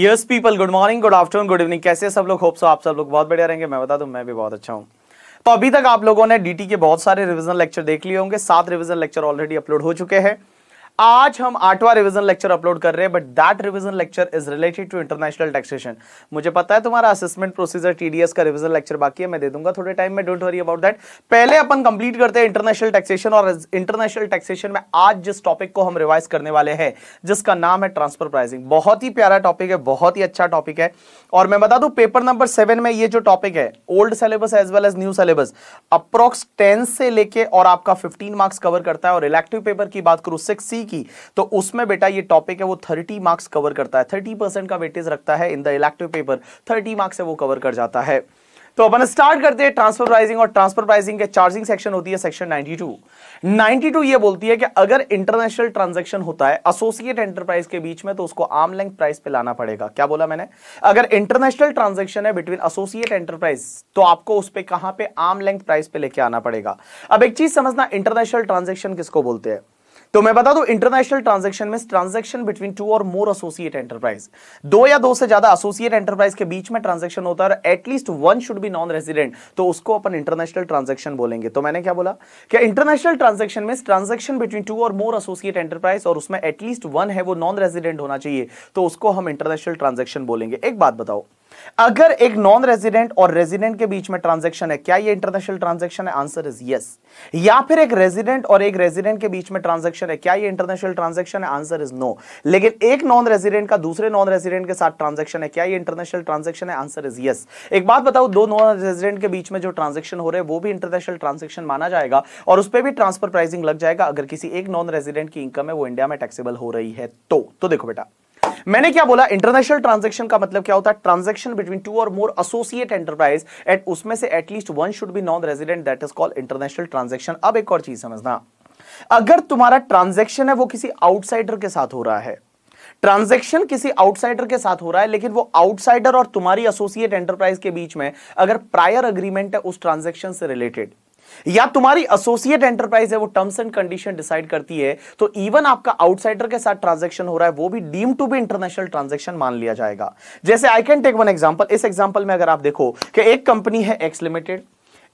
yes people good morning good afternoon good evening कैसे सब लोग होप्स आप सब लोग बहुत बढ़िया रहेंगे मैं बता दूं मैं भी बहुत अच्छा हूं तो अभी तक आप लोगों ने डीटी के बहुत सारे रिविजन लेक्चर देख लिए होंगे सात रिविजन लेक्चर ऑलरेडी अपलोड हो चुके हैं आज हम आठवां रिवीजन लेक्चर अपलोड कर रहे हैं but that revision lecture is related to international taxation मुझे पता है तुम्हारा असेसमेंट प्रोसीजर टीडीएस का रिवीजन लेक्चर बाकी है मैं दे दूंगा थोड़े टाइम में डोंट वरी अबाउट दैट पहले अपन कंप्लीट करते हैं इंटरनेशनल टैक्सेशन और इंटरनेशनल टैक्सेशन में आज जिस टॉपिक को हम रिवाइज करने वाले हैं जिसका नाम है ट्रांसफर प्राइसिंग बहुत ही प्यारा टॉपिक है बहुत ही अच्छा टॉपिक है और मैं बता दू पेपर नंबर सेवन में ये जो टॉपिक है old syllabus as well as new syllabus approx ten से लेके और आपका फिफ्टीन मार्क्स कवर करता है और इलेक्टिव पेपर की बात करूं सिक्स सी की तो उसमें बेटा ये टॉपिक है वो थर्टी मार्क्स कवर करता है थर्टी परसेंट का वेटेज रखता है in the elective paper thirty marks से वो कवर कर जाता है तो अपन स्टार्ट करते हैं ट्रांसफर प्राइसिंग और ट्रांसफर प्राइसिंग के चार्जिंग सेक्शन होती है सेक्शन 92 92 ये बोलती है कि अगर इंटरनेशनल ट्रांजैक्शन होता है एसोसिएट एंटरप्राइज के बीच में तो उसको आम लेंथ प्राइस पे लाना पड़ेगा क्या बोला मैंने अगर इंटरनेशनल ट्रांजैक्शन है बिटवीन एसोसिएट एंटरप्राइज तो आपको उस पर कहां पर आम लेंथ प्राइस पे लेके आना पड़ेगा अब एक चीज समझना इंटरनेशनल ट्रांजेक्शन किसको बोलते हैं तो मैं बता दू इंटरनेशनल ट्रांजेक्शन में ट्रांजेक्शन बिटवीन टू और मोर एसोसिएट एंटरप्राइज दो या दो से ज्यादा एसोसिएट एंटरप्राइज के बीच में ट्रांजेक्शन होता है at least one should be non resident तो उसको अपन इंटरनेशनल ट्रांजेक्शन बोलेंगे तो मैंने क्या बोला क्या इंटरनेशनल ट्रांजेक्शन में ट्रांजेक्शन बिटवीन टू और मोर एसोसिएट एंटरप्राइज और उसमें एटलीस्ट वन है वो नॉन रेजिडेंट होना चाहिए तो उसको हम इंटरनेशनल ट्रांजेक्शन बोलेंगे एक बात बताओ अगर एक नॉन रेजिडेंट और रेजिडेंट के बीच में ट्रांजेक्शन है क्या ये इंटरनेशनल ट्रांजेक्शन है आंसर इज यस या फिर एक रेजिडेंट और एक रेजिडेंट के बीच में ट्रांजेक्शन है क्या ये इंटरनेशनल ट्रांजेक्शन है आंसर इज नो लेकिन एक नॉन रेजिडेंट का दूसरे नॉन रेजिडेंट के साथ ट्रांजेक्शन है क्या ये इंटरनेशनल ट्रांजेक्शन है आंसर इज यस एक बात बताओ दो नॉन रेजिडेंट के बीच में जो ट्रांजेक्शन हो रहे हैं वो भी इंटरनेशनल ट्रांजेक्शन माना जाएगा और उस पर भी ट्रांसफर प्राइसिंग लग जाएगा अगर किसी एक नॉन रेजिडेंट की इनकम है वो इंडिया में टैक्सेबल हो रही है तो, तो देखो बेटा मैंने क्या बोला इंटरनेशनल ट्रांजेक्शन का मतलब क्या होता है ट्रांजेक्शन बिटवीन टू और मोर एसोसिएट एंटरप्राइज एट उसमें से at least one should be non resident that is called international transaction अब एक और चीज समझना अगर तुम्हारा ट्रांजेक्शन है वो किसी आउटसाइडर के साथ हो रहा है ट्रांजेक्शन किसी आउटसाइडर के साथ हो रहा है लेकिन वो आउटसाइडर और तुम्हारी एसोसिएट एंटरप्राइज के बीच में अगर प्रायर अग्रीमेंट है उस ट्रांजेक्शन से रिलेटेड या तुम्हारी एसोसिएट एंटरप्राइज है वो टर्म्स एंड कंडीशन डिसाइड करती है तो इवन आपका आउटसाइडर के साथ ट्रांजेक्शन हो रहा है वो भी deem to be international transaction मान लिया जाएगा जैसे I can take one example इस एग्जाम्पल में अगर आप देखो कि एक कंपनी है एक्स लिमिटेड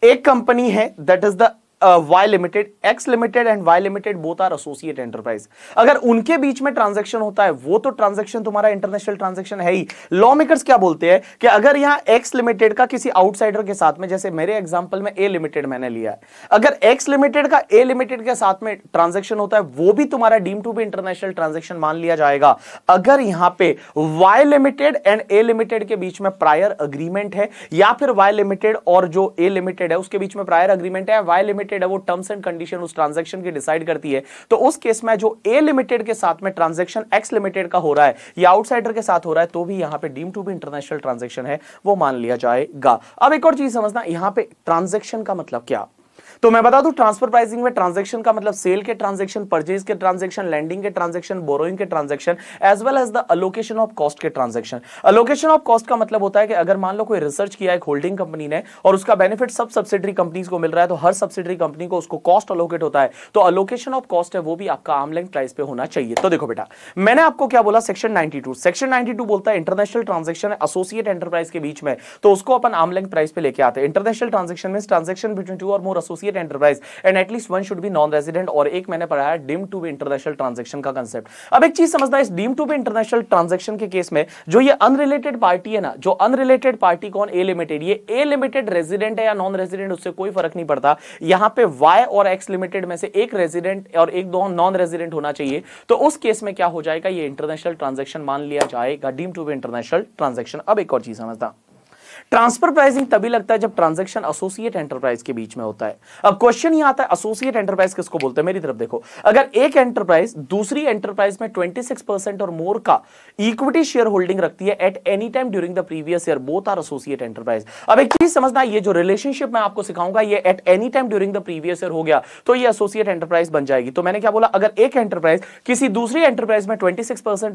एक कंपनी है that is the Y limited X limited and Y limited both are associate enterprise अगर उनके बीच में ट्रांजेक्शन होता है वो तो ट्रांजेक्शन तुम्हारा इंटरनेशनल ट्रांजेक्शन है ही लॉ मेकर्स क्या बोलते हैं कि अगर यहां एक्स लिमिटेड का किसी आउटसाइडर के साथ में जैसे मेरे एग्जाम्पल में ए लिमिटेड मैंने लिया है अगर एक्स लिमिटेड का ए लिमिटेड के साथ में ट्रांजेक्शन होता है वो भी तुम्हारा डीम टू भी इंटरनेशनल ट्रांजेक्शन मान लिया जाएगा अगर यहां पे Y limited and A limited के बीच में प्रायर अग्रीमेंट है या फिर वाई लिमिटेड और जो ए लिमिटेड है उसके बीच में प्रायर अग्रीमेंट है वाई लिमिटेड लिमिटेड है वो टर्म्स एंड कंडीशन उस ट्रांजेक्शन की डिसाइड करती है तो उस केस में जो ए लिमिटेड के साथ में ट्रांजेक्शन एक्स लिमिटेड का हो रहा है या आउटसाइडर के साथ हो रहा है तो भी यहां पर डीम टू भी इंटरनेशनल ट्रांजेक्शन है वो मान लिया जाएगा अब एक और चीज समझना यहां पर ट्रांजेक्शन का मतलब क्या तो मैं बता दूं ट्रांसफर प्राइसिंग में ट्रांजेक्शन का मतलब सेल के ट्रांजेक्शन परचेज के ट्रांजेक्शन लैंडिंग के ट्रांजेक्शन बोरोइंग के transaction as well as the allocation of cost के ट्रांजेक्शन अलोकेशन ऑफ कॉस्ट का मतलब होता है कि अगर मान लो कोई रिसर्च किया एक होल्डिंग कंपनी ने और उसका बेनिफिट सब सब्सिडरी कंपनीज को मिल रहा है तो हर सब्सिडरी कंपनी को उसको कॉस्ट अलोकेट होता है तो अलोकेशन ऑफ कॉस्ट है वो भी आपका आमलैंड प्राइस पे होना चाहिए तो देखो बेटा मैंने आपको क्या बोला सेक्शन नाइनटी सेक्शन नाइनटी बोलता है इंटरनेशनल ट्रांजेक्शन एसोसिएट एंटरप्राइज के बीच में तो उसको अपन आमलैंड प्राइस पे लेके आते हैं इंटरनेशनल ट्रांजेक्शन में ट्रांजेक्शन बिटवीन टू और more associate related enterprise and at least one should be non resident और एक मैंने पढ़ाया है deem to be international transaction का कंसेप्ट अब एक चीज समझना इस deem to be international transaction के केस में जो ये अनरिलेटेड पार्टी है ना जो अनरिलेटेड पार्टी कौन ए लिमिटेड ये ए लिमिटेड रेजिडेंट है या नॉन रेजिडेंट उससे कोई फर्क नहीं पड़ता यहां पे वाई और एक्स लिमिटेड में से एक रेजिडेंट और एक दो नॉन रेजिडेंट होना चाहिए तो उस केस में क्या हो जाएगा ये इंटरनेशनल ट्रांजेक्शन मान लिया जाएगा deem to be international transaction अब एक और चीज समझता ट्रांसफर प्राइसिंग तभी लगता है जब ट्रांजेक्शन एसोसिएट एंटरप्राइज के बीच में होता है अब क्वेश्चन ये आता है एसोसिएट एंटरप्राइज किसको बोलते हैं मेरी तरफ देखो अगर एक एंटरप्राइज दूसरी एंटरप्राइज में ट्वेंटी और मोर का इक्विटी शेयर होल्डिंग रखती है at any time during the previous year both are associate enterprise अब एक चीज समझना ये जो रिलेशनशिप मैं आपको सिखाऊंगा ये at any time during the previous year हो गया तो ये एसोसिएट एंटरप्राइज बन जाएगी तो मैंने क्या बोला अगर एक एंटरप्राइज किसी दूसरी एंटरप्राइज में ट्वेंटी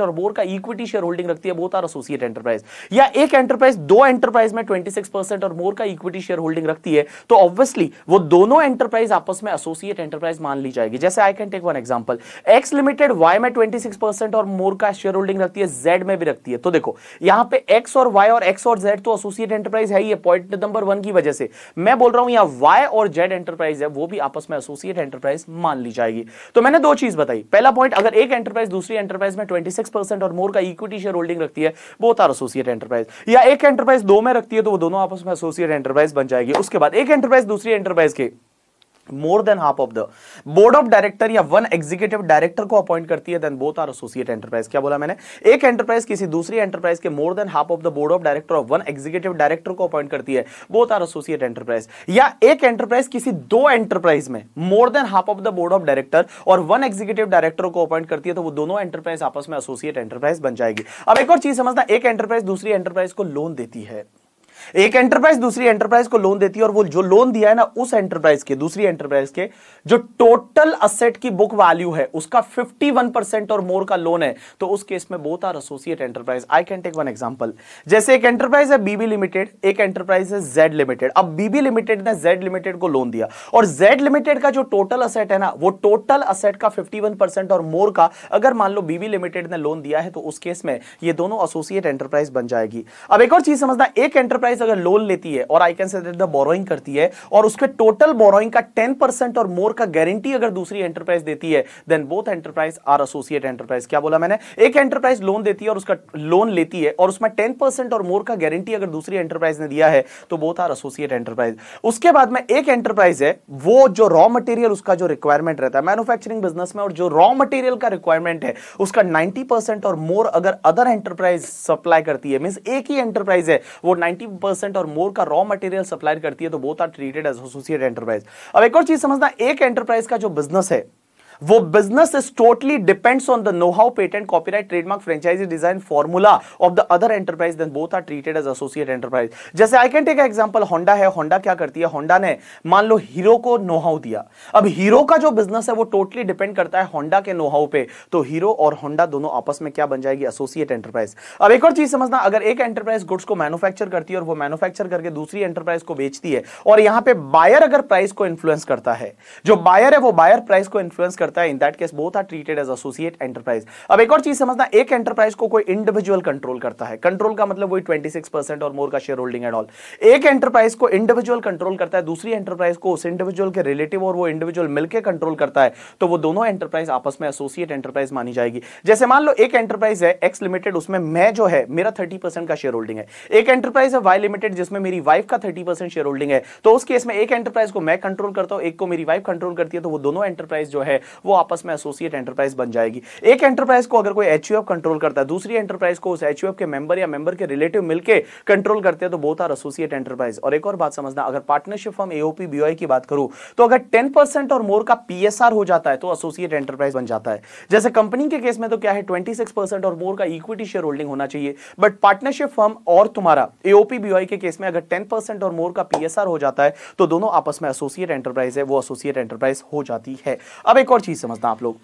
और मोर का इक्विटी शेयर होल्डिंग रखती है बोथ आर एसोसिएट एंटरप्राइज या एक एंटरप्राइज दो एंटरप्राइज में 26 परसेंट और मोर का इक्विटी शेयर होल्डिंग रखती है तो ऑब्वियसली वो दोनों एंटरप्राइज आपस में एसोसिएट एंटरप्राइज मान ली जाएगी जैसे I can take one example X limited Y में ट्वेंटी और मोर का शेयर होल्डिंग रखती है जेड में भी रखती है तो देखो यहां पे एक्स और वाई और एक्स और जेड तो एसोसिएट एंटरप्राइज है ही पॉइंट नंबर वन की वजह से मैं बोल रहा हूं यहां वाई और जेड एंटरप्राइज है वो भी आपस में एसोसिएट एंटरप्राइज मान ली जाएगी तो मैंने दो चीज बताई पहला पॉइंट अगर एक एंटरप्राइज दूसरी एंटरप्राइज में ट्वेंटी और मोर का इक्विटी शेयर होल्डिंग रखती है बोथ आर एसोसिएट एंटरप्राइज या एक एंटरप्राइज दो में रखती सकती है तो वो दोनों आपस में एसोसिएट एंटरप्राइज बन जाएगी उसके बाद एक एंटरप्राइज दूसरी एंटरप्राइज के more than half of the board of director या वन एग्जीक्यूटिव डायरेक्टर को अपॉइंट करती है then both are associate enterprise क्या बोला मैंने एक एंटरप्राइज किसी दूसरी एंटरप्राइज के more than half of the board of director और वन एग्जीक्यूटिव डायरेक्टर को अपॉइंट करती है बोथ आर एसोसिएट एंटरप्राइज या एक एंटरप्राइज किसी दो एंटरप्राइज में more than half of the board of director और वन एग्जीक्यूटिव डायरेक्टर को अपॉइंट करती है तो वो दोनों एंटरप्राइज आपस में एसोसिएट एंटरप्राइज बन जाएगी अब एक और चीज समझना एक एंटरप्राइज दूसरी एंटरप्राइज को लोन देती है एक एंटरप्राइज दूसरी एंटरप्राइज को लोन देती है और वो जो लोन दिया है ना उस एंटरप्राइज के दूसरी एंटरप्राइज के जो टोटल असेट की बुक वैल्यू है उसका 51 और मोर का लोन है तो उस केस में both are associate enterprise I can take one example जैसे एक एंटरप्राइज है बीबी लिमिटेड एक एंटरप्राइज है जेड लिमिटेड अब बीबी लिमिटेड ने जेड लिमिटेड को लोन दिया और जेड लिमिटेड का जो टोटल असेट है ना वो टोटल असेट का 51 और मोर का अगर मान लो बीबी लिमिटेड ने लोन दिया है तो उस केस में ये दोनों एसोसिएट एंटरप्राइज बन जाएगी अब एक और चीज समझना एक एंटरप्राइज कंपनीज अगर लोन लेती है और आई कैन से बोरोइंग करती है और उसके टोटल बोरोइंग का टेन परसेंट और मोर का गारंटी अगर दूसरी एंटरप्राइज देती है then both enterprise are associate enterprise क्या बोला मैंने एक एंटरप्राइज लोन देती है और उसका लोन लेती है और उसमें टेन परसेंट और मोर का गारंटी अगर दूसरी एंटरप्राइज ने दिया है तो बोथ आर एसोसिएट एंटरप्राइज उसके बाद में एक एंटरप्राइज है वो जो रॉ मटेरियल उसका जो रिक्वायरमेंट रहता है मैन्युफैक्चरिंग बिजनेस में और जो रॉ मटेरियल का रिक्वायरमेंट है उसका नाइनटी और मोर अगर अदर एंटरप्राइज सप्लाई करती है मीन एक ही एंटरप्राइज है वो नाइनटी परसेंट और मोर का रॉ मटेरियल सप्लाई करती है तो both are treated as associate enterprise अब एक और चीज समझना एक एंटरप्राइज का जो बिजनेस है वो business is totally depends on the know how patent copyright trademark franchisee design formula of the other enterprise then both are treated as associate enterprise जैसे I can take example Honda है Honda क्या करती है Honda ने मान लो हीरो को know how दिया अब हीरो का जो बिजनेस है वो टोटली डिपेंड करता है होंडा के नो हाउ पे तो हीरो और होंडा दोनों आपस में क्या बन जाएगी एसोसिएट एंटरप्राइज अब एक और चीज समझना अगर एक एंटरप्राइज गुड्स को मैन्युफैक्चर करती है और वो मैन्युफैक्चर करके दूसरी एंटरप्राइज को बेचती है और यहां पे बायर अगर प्राइस को इन्फ्लुएंस करता है जो बायर है वो बायर प्राइस को इन्फ्लुएंस करता करता है in that case both are treated as associate enterprise अब एक और चीज समझना एक एंटरप्राइज को कोई इंडिविजुअल कंट्रोल करता है कंट्रोल का मतलब वही ट्वेंटी और मोर का शेयर होल्डिंग एंड ऑल एक एंटरप्राइज को इंडिविजुअल कंट्रोल करता है दूसरी एंटरप्राइज को उस इंडिविजुअल के रिलेटिव और वो इंडिविजुअल मिलकर कंट्रोल करता है तो वो दोनों एंटरप्राइज आपस में एसोसिएट एंटरप्राइज मानी जाएगी जैसे मान लो एक एंटरप्राइज है एक्स लिमिटेड उसमें मैं जो है मेरा थर्टी का शेयर होल्डिंग है एक एंटरप्राइज है वाई लिमिटेड जिसमें मेरी वाइफ का थर्टी शेयर होल्डिंग है तो उस केस में एक एंटरप्राइज को मैं कंट्रोल करता हूं एक को मेरी वाइफ कंट्रोल करती है तो वो दोनों एंटरप्राइज जो है वो आपस में एसोसिएट एंटरप्राइज बन जाएगी एक एंटरप्राइज को अगर कोई एच कंट्रोल करता है दूसरी एंटरप्राइज को उस एच के मेंबर या मेंबर के रिलेटिव मिलकर कंट्रोल करते हैं तो बहुत आर एसोसिएट एंटरप्राइज और एक और बात समझना अगर पार्टनरशिप फॉर्म एओपी बीओआई की बात करूं तो अगर टेन और मोर का पीएसआर हो जाता है तो एसोसिएट एंटरप्राइज बन जाता है जैसे कंपनी के केस में तो क्या है ट्वेंटी और मोर का इक्विटी शेयर होल्डिंग होना चाहिए बट पार्टनरशिप फर्म और तुम्हारा एओपी बीओआई के केस में अगर टेन और मोर का पीएसआर हो जाता है तो दोनों आपस में एसोसिएट एंटरप्राइज है वो एसोसिएट एंटरप्राइज हो जाती है अब एक और चीज समझना आप लोग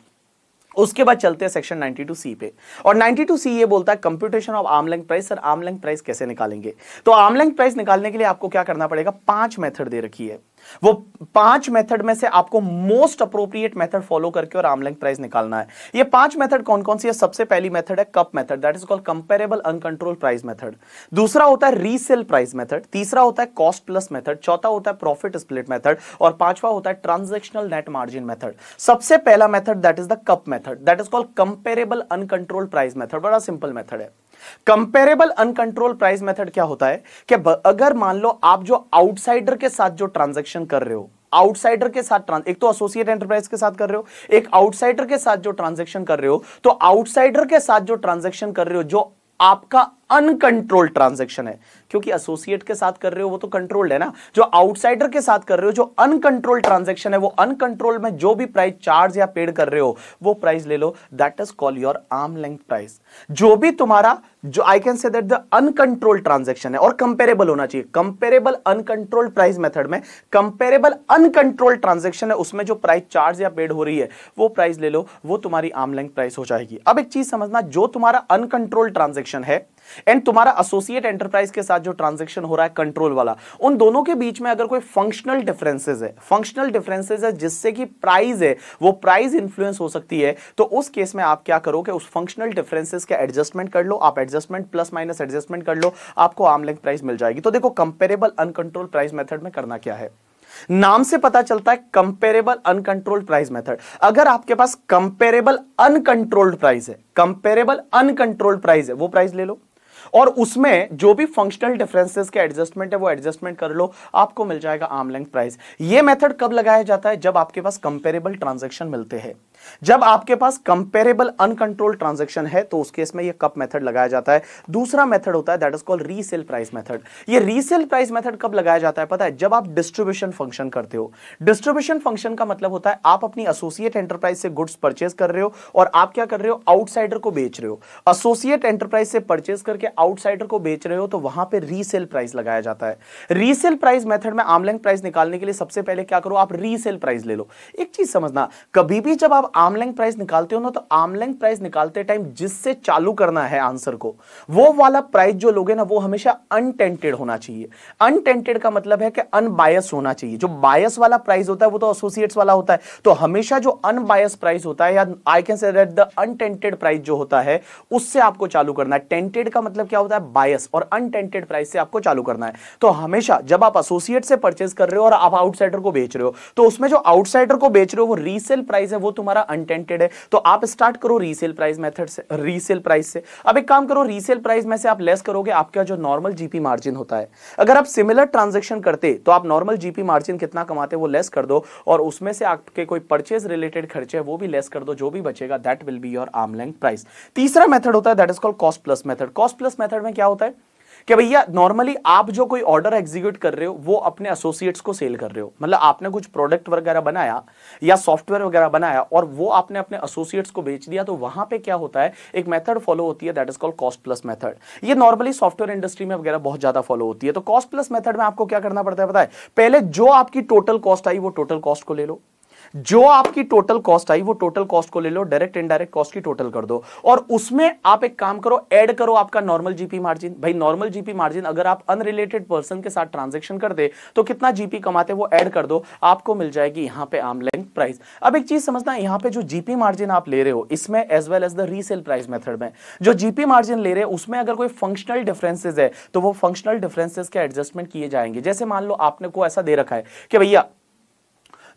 उसके बाद चलते हैं सेक्शन 92 सी पे और 92 सी ये बोलता है computation of arm's length price sir arm's length price कैसे निकालेंगे तो आर्मलैंग प्राइस निकालने के लिए आपको क्या करना पड़ेगा पांच मेथड दे रखी है वो पांच मेथड में से आपको मोस्ट अप्रोप्रिएट मेथड फॉलो करके और आमलेंग प्राइस निकालना है ये पांच मेथड कौन कौन सी है सबसे पहली मेथड है CUP method that is called comparable uncontrol price method दूसरा होता है रीसेल प्राइस मेथड तीसरा होता है कॉस्ट प्लस मेथड चौथा होता है प्रॉफिट स्प्लिट मेथड और पांचवा होता है ट्रांजेक्शनल नेट मार्जिन मेथड सबसे पहला method that is the CUP method that is called comparable uncontrol price method बड़ा सिंपल मेथड है कंपेरेबल अनकंट्रोल प्राइस मेथड क्या होता है कि अगर मान लो आप जो आउटसाइडर के साथ जो ट्रांजेक्शन कर रहे हो आउटसाइडर के साथ एक तो एसोसिएट एंटरप्राइज के साथ कर रहे हो एक आउटसाइडर के साथ जो ट्रांजेक्शन कर रहे हो तो आउटसाइडर के साथ जो ट्रांजेक्शन कर रहे हो जो आपका अनकंट्रोल्ड ट्रांजेक्शन है क्योंकि एसोसिएट के साथ कर रहे हो वो तो कंट्रोल्ड है ना जो आउटसाइडर के साथ कर रहे हो जो अनकंट्रोल्ड ट्रांजेक्शन है वो अनकंट्रोल्ड में जो भी प्राइस चार्ज या पेड कर रहे हो वो प्राइस ले लो that is call your arm length price जो भी तुम्हारा जो I can say that the uncontrolled transaction है और कंपेरेबल होना चाहिए कंपेरेबल अनकंट्रोल्ड प्राइस मेथड में कंपेरेबल अनकंट्रोल्ड ट्रांजेक्शन है उसमें जो प्राइस चार्ज या पेड हो रही है वो प्राइस ले लो वो तुम्हारी आर्म लेंथ प्राइस हो जाएगी अब एक चीज समझना जो तुम्हारा अनकंट्रोल्ड ट्रांजेक्शन है एंड तुम्हारा एसोसिएट एंटरप्राइज के साथ जो ट्रांजेक्शन हो रहा है कंट्रोल वाला उन दोनों के बीच में अगर कोई फंक्शनल डिफरेंसेज है फंक्शनल डिफरेंसेज है जिससे कि प्राइस है वो प्राइस इन्फ्लुएंस हो सकती है तो उस केस में आप क्या करोगे उस फंक्शनल डिफरेंसेज का एडजस्टमेंट कर लो आप एडजस्टमेंट प्लस माइनस एडजस्टमेंट कर लो आपको लेंथ प्राइस मिल जाएगी तो देखो कंपेरेबल अनकंट्रोल प्राइस मेथड में करना क्या है नाम से पता चलता है कंपेरेबल अनकंट्रोल्ड प्राइस मेथड अगर आपके पास कंपेरेबल अनकंट्रोल्ड प्राइस है कंपेरेबल अनकंट्रोल्ड प्राइस है वो प्राइस ले लो और उसमें जो भी फंक्शनल डिफरेंसेस के एडजस्टमेंट है वो एडजस्टमेंट कर लो आपको मिल जाएगा आर्म लेंथ प्राइस ये मेथड कब लगाया जाता है जब आपके पास कंपेरेबल ट्रांजेक्शन मिलते हैं जब आपके पास कंपेरेबल अनकंट्रोल ट्रांजेक्शन है तो उस केस में ये कप मेथड लगाया जाता है दूसरा मेथड होता है that is called resale price method ये रीसेल प्राइस मेथड कब लगाया जाता है पता है जब आप डिस्ट्रीब्यूशन फंक्शन करते हो डिस्ट्रीब्यूशन फंक्शन का मतलब होता है आप अपनी एसोसिएट एंटरप्राइज से गुड्स परचेज कर रहे हो और आप क्या कर रहे हो आउटसाइडर को बेच रहे हो एसोसिएट एंटरप्राइज से परचेज करके आउटसाइडर को बेच रहे हो तो वहां पर रीसेल प्राइस लगाया जाता है रीसेल प्राइस मेथड में आमलैंग प्राइस निकालने के लिए सबसे पहले क्या करो आप रीसेल प्राइस ले लो एक चीज समझना कभी भी जब आप आमलैंग प्राइस निकालते हो ना तो आमलैंग प्राइस निकालते टाइम जिससे चालू करना है आंसर को वो वाला प्राइस जो लोगे ना वो हमेशा अनटेंटेड होना चाहिए अनटेंटेड का मतलब है कि अनबायस होना चाहिए जो बायस वाला प्राइस होता है वो तो एसोसिएट्स वाला होता है तो हमेशा जो अनबायस प्राइस होता है या I can say that the untainted price जो होता है उससे आपको चालू करना है टेंटेड का मतलब क्या होता है बायस और अनटेंटेड प्राइस से आपको चालू करना है तो हमेशा जब आप एसोसिएट से परचेज कर रहे हो और आप आउटसाइडर को बेच रहे हो तो उसमें जो आउटसाइडर को बेच रहे हो वो रीसेल प्राइस है वो तुम्हारा अनटेंटेड है तो आप स्टार्ट करो रीसेल प्राइस मेथड से रीसेल प्राइस से अब एक काम करो रीसेल प्राइस में से आप लेस करोगे आपका जो नॉर्मल जीपी मार्जिन होता है अगर आप सिमिलर ट्रांजेक्शन करते तो आप नॉर्मल जीपी मार्जिन कितना कमाते वो लेस कर दो और उसमें से आपके कोई परचेज रिलेटेड खर्चे वो भी लेस कर दो जो भी बचेगा that will be your arm length price तीसरा मेथड होता है that is called cost plus method cost plus method में क्या होता है कि भैया नॉर्मली आप जो कोई ऑर्डर एग्जीक्यूट कर रहे हो वो अपने एसोसिएट्स को सेल कर रहे हो मतलब आपने कुछ प्रोडक्ट वगैरह बनाया या सॉफ्टवेयर वगैरह बनाया और वो आपने अपने एसोसिएट्स को बेच दिया तो वहां पे क्या होता है एक मेथड फॉलो होती है that is called cost plus method ये नॉर्मली सॉफ्टवेयर इंडस्ट्री में वगैरह बहुत ज्यादा फॉलो होती है तो कॉस्ट प्लस मेथड में आपको क्या करना पड़ता है पता है पहले जो आपकी टोटल कॉस्ट आई वो टोटल कॉस्ट को ले लो जो आपकी टोटल कॉस्ट आई वो टोटल कॉस्ट को ले लो डायरेक्ट इनडायरेक्ट कॉस्ट की टोटल कर दो और उसमें आप एक काम करो ऐड करो आपका नॉर्मल जीपी मार्जिन भाई नॉर्मल जीपी मार्जिन अगर आप अनरिलेटेड पर्सन के साथ ट्रांजेक्शन कर दे तो कितना जीपी कमाते वो ऐड कर दो आपको मिल जाएगी यहां पे लेंथ प्राइस अब एक चीज समझना यहाँ पे जो जीपी मार्जिन आप ले रहे हो इसमें as well as the resale price method में जो जीपी मार्जिन ले रहे हो उसमें अगर कोई फंक्शनल डिफरेंसेज है तो वो फंक्शनल डिफरेंसेज के एडजस्टमेंट किए जाएंगे जैसे मान लो आपने को ऐसा दे रखा है कि भैया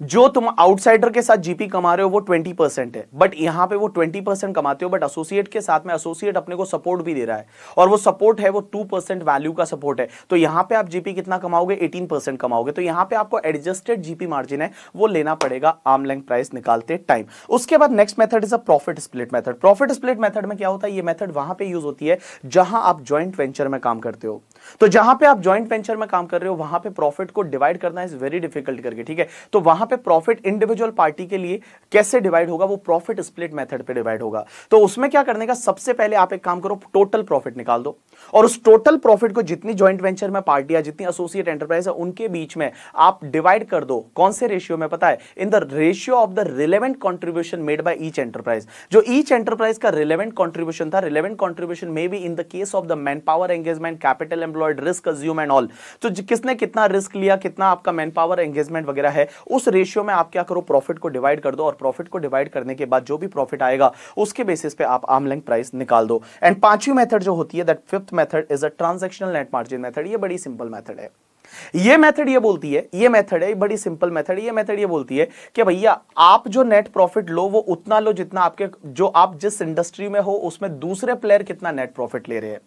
जो तुम आउटसाइडर के साथ जीपी कमा रहे हो वो ट्वेंटी परसेंट है बट यहां पे वो ट्वेंटी परसेंट कमाते हो बट एसोसिएट के साथ में एसोसिएट अपने को सपोर्ट भी दे रहा है और वो सपोर्ट है वो टू परसेंट वैल्यू का सपोर्ट है तो यहां पे आप जीपी कितना कमाओगे एटीन परसेंट कमाओगे तो यहां पे आपको एडजस्टेड जीपी मार्जिन है वो लेना पड़ेगा आर्मलैंग प्राइस निकालते टाइम उसके बाद next method is a profit split method profit split method में क्या होता है ये मेथड वहां पर यूज होती है जहां आप ज्वाइंट वेंचर में काम करते हो तो जहां पे आप ज्वाइंट वेंचर में काम कर रहे हो वहां पे प्रॉफिट को डिवाइड करना इज वेरी डिफिकल्ट करके ठीक है तो वहां पे प्रॉफिट इंडिविजुअल पार्टी के लिए कैसे डिवाइड होगा वो प्रॉफिट स्प्लिट मेथड पे डिवाइड होगा तो उसमें क्या करने का सबसे पहले आप एक काम करो टोटल प्रॉफिट निकाल दो और उस टोटल प्रॉफिट को जितनी ज्वाइंट वेंचर में पार्टियां जितनी एसोसिएट एंटरप्राइज है उनके बीच में आप डिवाइड कर दो कौन से रेशियो में पता है in the ratio of the relevant contribution made by each enterprise जो ईच एंटरप्राइज का रिलेवेंट कॉन्ट्रीब्यूशन था relevant contribution may be in the case of the man power engagement capital employ employed risk assume and all तो किसने कितना risk लिया कितना आपका man power engagement वगैरह है उस रेशियो में आप क्या करो प्रॉफिट को डिवाइड कर दो और प्रॉफिट को डिवाइड करने के बाद जो भी प्रॉफिट आएगा उसके बेसिस पे आप आमलिंग प्राइस निकाल दो एंड पांचवी मेथड जो होती है that fifth method is a transactional net margin method ये बड़ी सिंपल मेथड है ये मेथड ये बोलती है ये मेथड है ये बड़ी सिंपल मेथड ये मेथड ये बोलती है कि भैया आप जो नेट प्रॉफिट लो वो उतना लो जितना आपके जो आप जिस इंडस्ट्री में हो उसमें दूसरे प्लेयर कितना नेट प्रॉफिट ले रहे हैं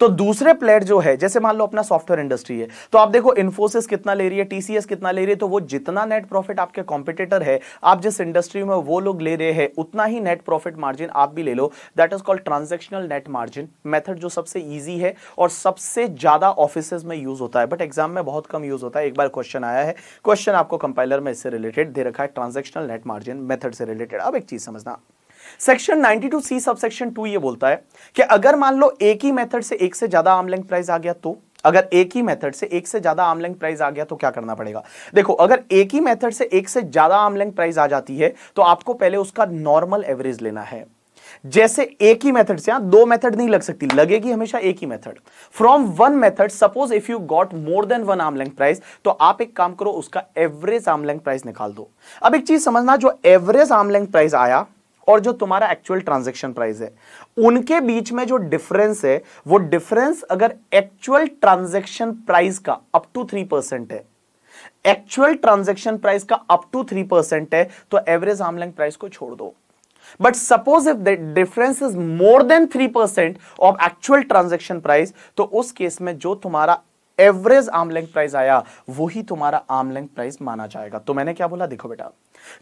तो दूसरे प्लेयर जो है जैसे मान लो अपना सॉफ्टवेयर इंडस्ट्री है तो आप देखो इन्फोसिस कितना ले रही है टीसीएस कितना ले रही है तो वो जितना नेट प्रॉफिट आपके कॉम्पिटेटर है आप जिस इंडस्ट्री में वो लोग ले रहे हैं उतना ही नेट प्रॉफिट मार्जिन आप भी ले लो that is called transactional net margin method जो सबसे ईजी है और सबसे ज्यादा ऑफिस में यूज होता है बट एग्जाम में बहुत कम यूज होता है एक बार क्वेश्चन आया है क्वेश्चन आपको कंपाइलर में इससे रिलेटेड दे रखा है ट्रांजेक्शनल नेट मार्जिन मेथड से रिलेटेड अब एक चीज समझना सेक्शन नाइनटी टू सी सब सेक्शन टू ये बोलता है कि अगर मान लो एक ही मेथड से एक से ज्यादा आर्म प्राइस आ गया तो अगर एक ही मेथड से एक से ज्यादा आर्म प्राइस आ गया तो क्या करना पड़ेगा देखो अगर एक ही मेथड से एक से ज्यादा आर्म प्राइस आ जाती है तो आपको पहले उसका नॉर्मल एवरेज लेना है जैसे एक ही मेथड से यहां दो मेथड नहीं लग सकती लगेगी हमेशा एक ही method from one method suppose if you got more than one arm length price तो आप एक काम करो उसका एवरेज आर्म लेंथ प्राइस निकाल दो अब एक चीज समझना जो एवरेज आर्म लेंथ प्राइस आया और जो तुम्हारा एक्चुअल ट्रांजेक्शन प्राइस है उनके बीच में जो डिफरेंस है वो डिफरेंस अगर एक्चुअल ट्रांजेक्शन प्राइस का अप टू थ्री परसेंट है एक्चुअल ट्रांजेक्शन प्राइस का अप टू थ्री परसेंट है तो एवरेज आमलैंग प्राइस को छोड़ दो but suppose if the difference is more than three percent of actual transaction price तो उस केस में जो तुम्हारा एवरेज आर्म लेंथ प्राइस आया वही तुम्हारा आर्म लेंथ प्राइस माना जाएगा तो मैंने क्या बोला देखो बेटा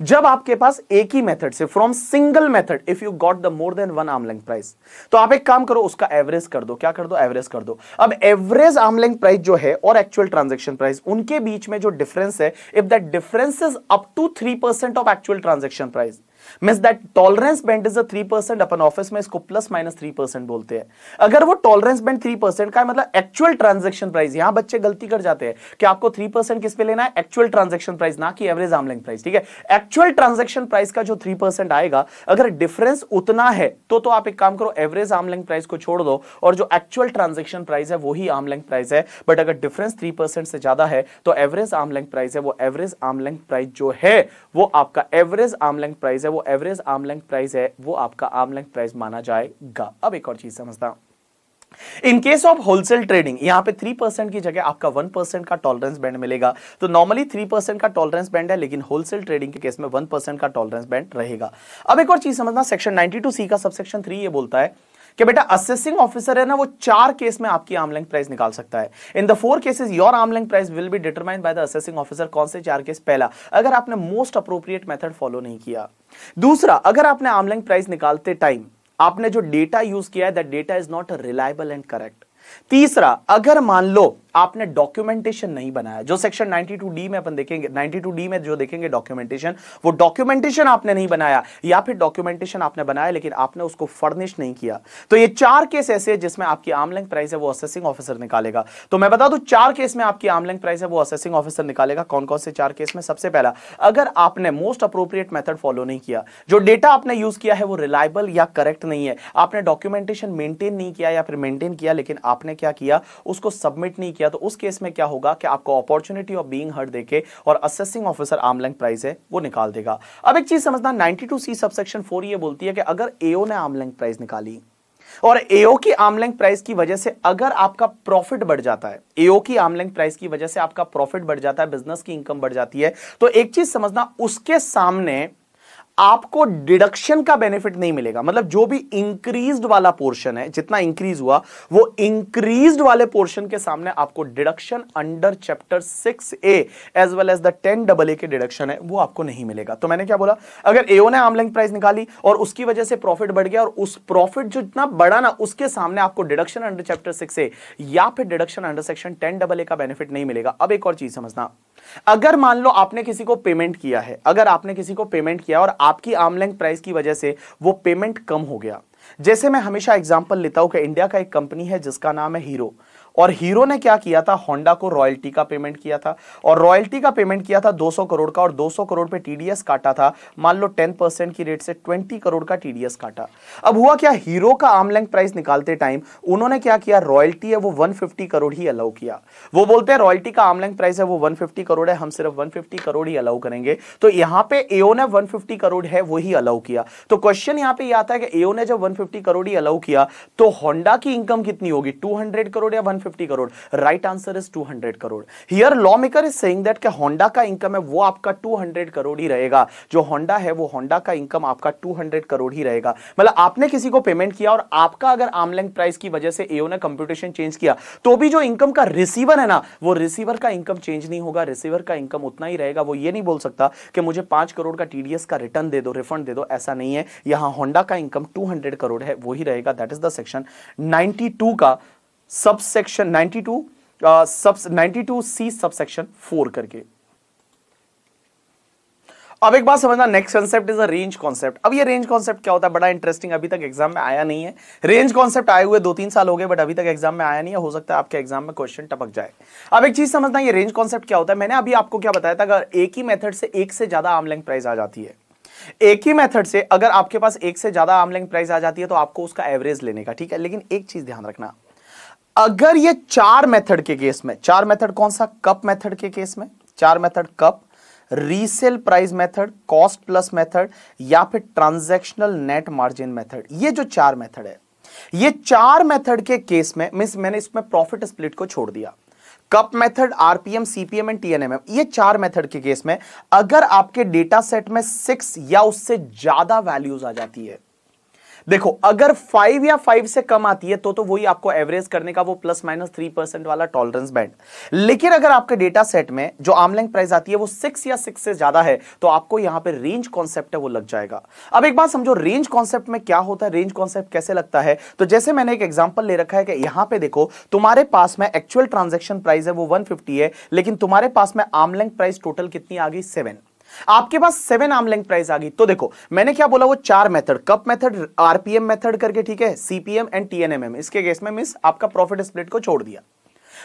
जब आपके पास एक ही मेथड से from single method if you got the more than one arm length price तो आप एक काम करो उसका एवरेज कर दो क्या कर दो एवरेज कर दो अब एवरेज आर्म लेंथ प्राइस जो है और एक्चुअल ट्रांजेक्शन प्राइस उनके बीच में जो डिफरेंस है if that difference is up to three percent of actual transaction price means that tolerance band is a three percent अपन ऑफिस में इसको प्लस माइनस थ्री परसेंट बोलते हैं अगर वो टॉलरेंस बैंड थ्री परसेंट का मतलब एक्चुअल ट्रांजेक्शन प्राइस यहां बच्चे गलती कर जाते हैं कि आपको थ्री परसेंट किस पे लेना है एक्चुअल ट्रांजेक्शन प्राइस ना कि एवरेज आमलिंग प्राइस ठीक है एक्चुअल ट्रांजेक्शन प्राइस का जो थ्री आएगा अगर डिफरेंस उतना है तो तो आप एक काम करो एवरेज आमलिंग प्राइस को छोड़ दो और जो एक्चुअल ट्रांजेक्शन प्राइस है वही आमलिंग प्राइस है बट अगर डिफरेंस थ्री से ज्यादा है तो एवरेज आमलिंग प्राइस है वो एवरेज आमलिंग प्राइस जो है वो आपका एवरेज आमलिंग प्राइस है वो एवरेज आर्म लेंथ प्राइस है वो आपका आर्म लेंथ प्राइस माना जाएगा अब एक और चीज समझता हूं in case of wholesale trading यहां पे थ्री परसेंट की जगह आपका वन परसेंट का टॉलरेंस बैंड मिलेगा तो नॉर्मली थ्री परसेंट का टॉलरेंस बैंड है लेकिन होलसेल ट्रेडिंग के केस में वन परसेंट का टॉलरेंस बैंड रहेगा अब एक और चीज समझना सेक्शन नाइनटी टू सी का सबसेक्शन थ्री ये बोलता है कि बेटा असेसिंग ऑफिसर है ना वो चार केस में आपकी लेंथ प्राइस निकाल सकता है in the four cases your length price will be determined by the assessing officer कौन से चार केस पहला अगर आपने मोस्ट अप्रोप्रिएट मेथड फॉलो नहीं किया दूसरा अगर आपने लेंथ प्राइस निकालते टाइम आपने जो डेटा यूज किया है that data is not reliable and correct तीसरा अगर मान लो आपने डॉक्यूमेंटेशन नहीं बनाया जो सेक्शन 92 डी में अपन देखेंगे 92 डी में जो देखेंगे डॉक्यूमेंटेशन वो डॉक्यूमेंटेशन आपने नहीं बनाया या फिर डॉक्यूमेंटेशन आपने बनाया लेकिन आपने उसको फर्निश नहीं किया तो ये चार केस ऐसे है जिसमें आपकी आमलैंग प्राइस है वो असेसिंग ऑफिसर निकालेगा तो मैं बता दू चार केस में आपकी आमलैंग प्राइस है वो असेसिंग ऑफिसर निकालेगा कौन कौन से चार केस में सबसे पहला अगर आपने मोस्ट अप्रोप्रिएट मेथड फॉलो नहीं किया जो डेटा आपने यूज किया है वो रिलायबल या करेक्ट नहीं है आपने डॉक्यूमेंटेशन मेंटेन नहीं किया या फिर मेंटेन किया लेकिन आपने क्या किया उसको सबमिट नहीं किया किया तो उस केस में क्या होगा कि आपको अपॉर्चुनिटी ऑफ बीइंग हर्ड देके और असेसिंग ऑफिसर आमलैंग प्राइस है वो निकाल देगा अब एक चीज समझना 92 सी सबसेक्शन 4 ये बोलती है कि अगर एओ ने आमलैंग प्राइस निकाली और एओ की आमलैंग प्राइस की वजह से अगर आपका प्रॉफिट बढ़ जाता है एओ की आमलैंग प्राइस की वजह से आपका प्रॉफिट बढ़ जाता है बिजनेस की इनकम बढ़ जाती है तो एक चीज समझना उसके सामने आपको डिडक्शन का बेनिफिट नहीं मिलेगा मतलब जो भी इंक्रीज्ड वाला पोर्शन है जितना इंक्रीज हुआ वो इंक्रीज्ड वाले पोर्शन के सामने आपको deduction under chapter six A as well as the ten double A के डिडक्शन है वो आपको नहीं मिलेगा तो मैंने क्या बोला अगर एओ ने आमलिंग प्राइस निकाली और उसकी वजह से प्रॉफिट बढ़ गया और उस प्रॉफिट जो इतना बड़ा ना उसके सामने आपको deduction under chapter six A या फिर deduction under section ten double A का बेनिफिट नहीं मिलेगा अब एक और चीज समझना अगर मान लो आपने किसी को पेमेंट किया है अगर आपने किसी को पेमेंट किया और आपकी आमलैंग प्राइस की वजह से वो पेमेंट कम हो गया जैसे मैं हमेशा एग्जाम्पल लेता हूँ कि इंडिया का एक कंपनी है जिसका नाम है हीरो और हीरो ने क्या किया था होंडा को रॉयल्टी का पेमेंट किया था और रॉयल्टी का पेमेंट किया था 200 करोड़ का और 200 करोड़ पे टीडीएस काटा था मान लो 10 परसेंट की रेट से 20 करोड़ का टीडीएस काटा अब हुआ क्या हीरो का आम लेंथ प्राइस निकालते टाइम उन्होंने क्या किया रॉयल्टी है वो 150 करोड़ ही अलाउ किया वो बोलते हैं रॉयल्टी का आम लेंथ प्राइस है वो वन करोड़ है हम सिर्फ वन करोड़ ही अलाउ करेंगे तो यहां पे एओ ने वन करोड़ है वो अलाउ किया तो क्वेश्चन यहां पे आता है कि एओ ने जब वन करोड़ ही अलाउ किया तो होंडा की इनकम कितनी होगी टू करोड़ या one 150 crore right answer is 200 crore here lawmaker is saying that क्या होंडा का इनकम है वो आपका 200 करोड़ ही रहेगा जो होंडा है वो होंडा का इनकम आपका 200 करोड़ ही रहेगा मतलब आपने किसी को पेमेंट किया और आपका अगर आमलैंग प्राइस की वजह से एओ ने कंप्यूटेशन चेंज किया तो भी जो इनकम का रिसीवर है ना वो रिसीवर का इनकम चेंज नहीं होगा रिसीवर का इनकम उतना ही रहेगा वो ये नहीं बोल सकता कि मुझे पांच करोड़ का टीडीएस का रिटर्न दे दो रिफंड दे दो ऐसा नहीं है यहां होंडा का इनकम टू करोड़ है वही रहेगा that is the section ninety का सबसेक्शन 92 सब 92 सी सबसेक्शन 4 करके अब एक बात समझना next concept is a range concept अब ये रेंज कॉन्सेप्ट क्या होता है बड़ा इंटरेस्टिंग अभी तक एग्जाम में आया नहीं है रेंज कॉन्सेप्ट आए हुए दो तीन साल हो गए बट अभी तक एग्जाम में आया नहीं है हो सकता है आपके एग्जाम में क्वेश्चन टपक जाए अब एक चीज समझना ये रेंज कॉन्सेप्ट क्या होता है मैंने अभी आपको क्या बताया था अगर एक ही मेथड से एक से ज्यादा आर्म लेंथ प्राइस आ जाती है एक ही मेथड से अगर आपके पास एक से ज्यादा आर्म लेंथ प्राइस आ जाती है तो आपको उसका एवरेज लेने का ठीक है लेकिन एक चीज ध्यान रखना अगर ये चार मेथड के केस में चार मेथड कौन सा कप मेथड के केस में चार method CUP resale price method cost plus method या फिर ट्रांजैक्शनल नेट मार्जिन मेथड ये जो चार मेथड है ये चार मेथड के केस में मीन मैंने इसमें प्रॉफिट स्प्लिट को छोड़ दिया CUP method RPM CPM and TNMM ये चार मेथड के केस में अगर आपके डेटा सेट में सिक्स या उससे ज्यादा वैल्यूज आ जाती है देखो अगर फाइव या फाइव से कम आती है तो तो वही आपको एवरेज करने का वो प्लस माइनस थ्री परसेंट वाला टॉलरेंस बैंड लेकिन अगर आपके डेटा सेट में जो आमलैंग प्राइस आती है वो सिक्स या सिक्स से ज्यादा है तो आपको यहां पर रेंज कॉन्सेप्ट है वो लग जाएगा अब एक बात समझो रेंज कॉन्सेप्ट में क्या होता है रेंज कॉन्सेप्ट कैसे लगता है तो जैसे मैंने एक एग्जाम्पल ले रखा है कि यहां पर देखो तुम्हारे पास में एक्चुअल ट्रांजेक्शन प्राइस है वो वन है लेकिन तुम्हारे पास में आमलैंग प्राइस टोटल कितनी आ गई सेवन आपके पास सेवन लेंथ प्राइस आ गई तो देखो मैंने क्या बोला वो चार method CUP method RPM method करके ठीक है सीपीएम एंड टीएनएमएम इसके केस में मिस आपका प्रॉफिट स्प्लिट को छोड़ दिया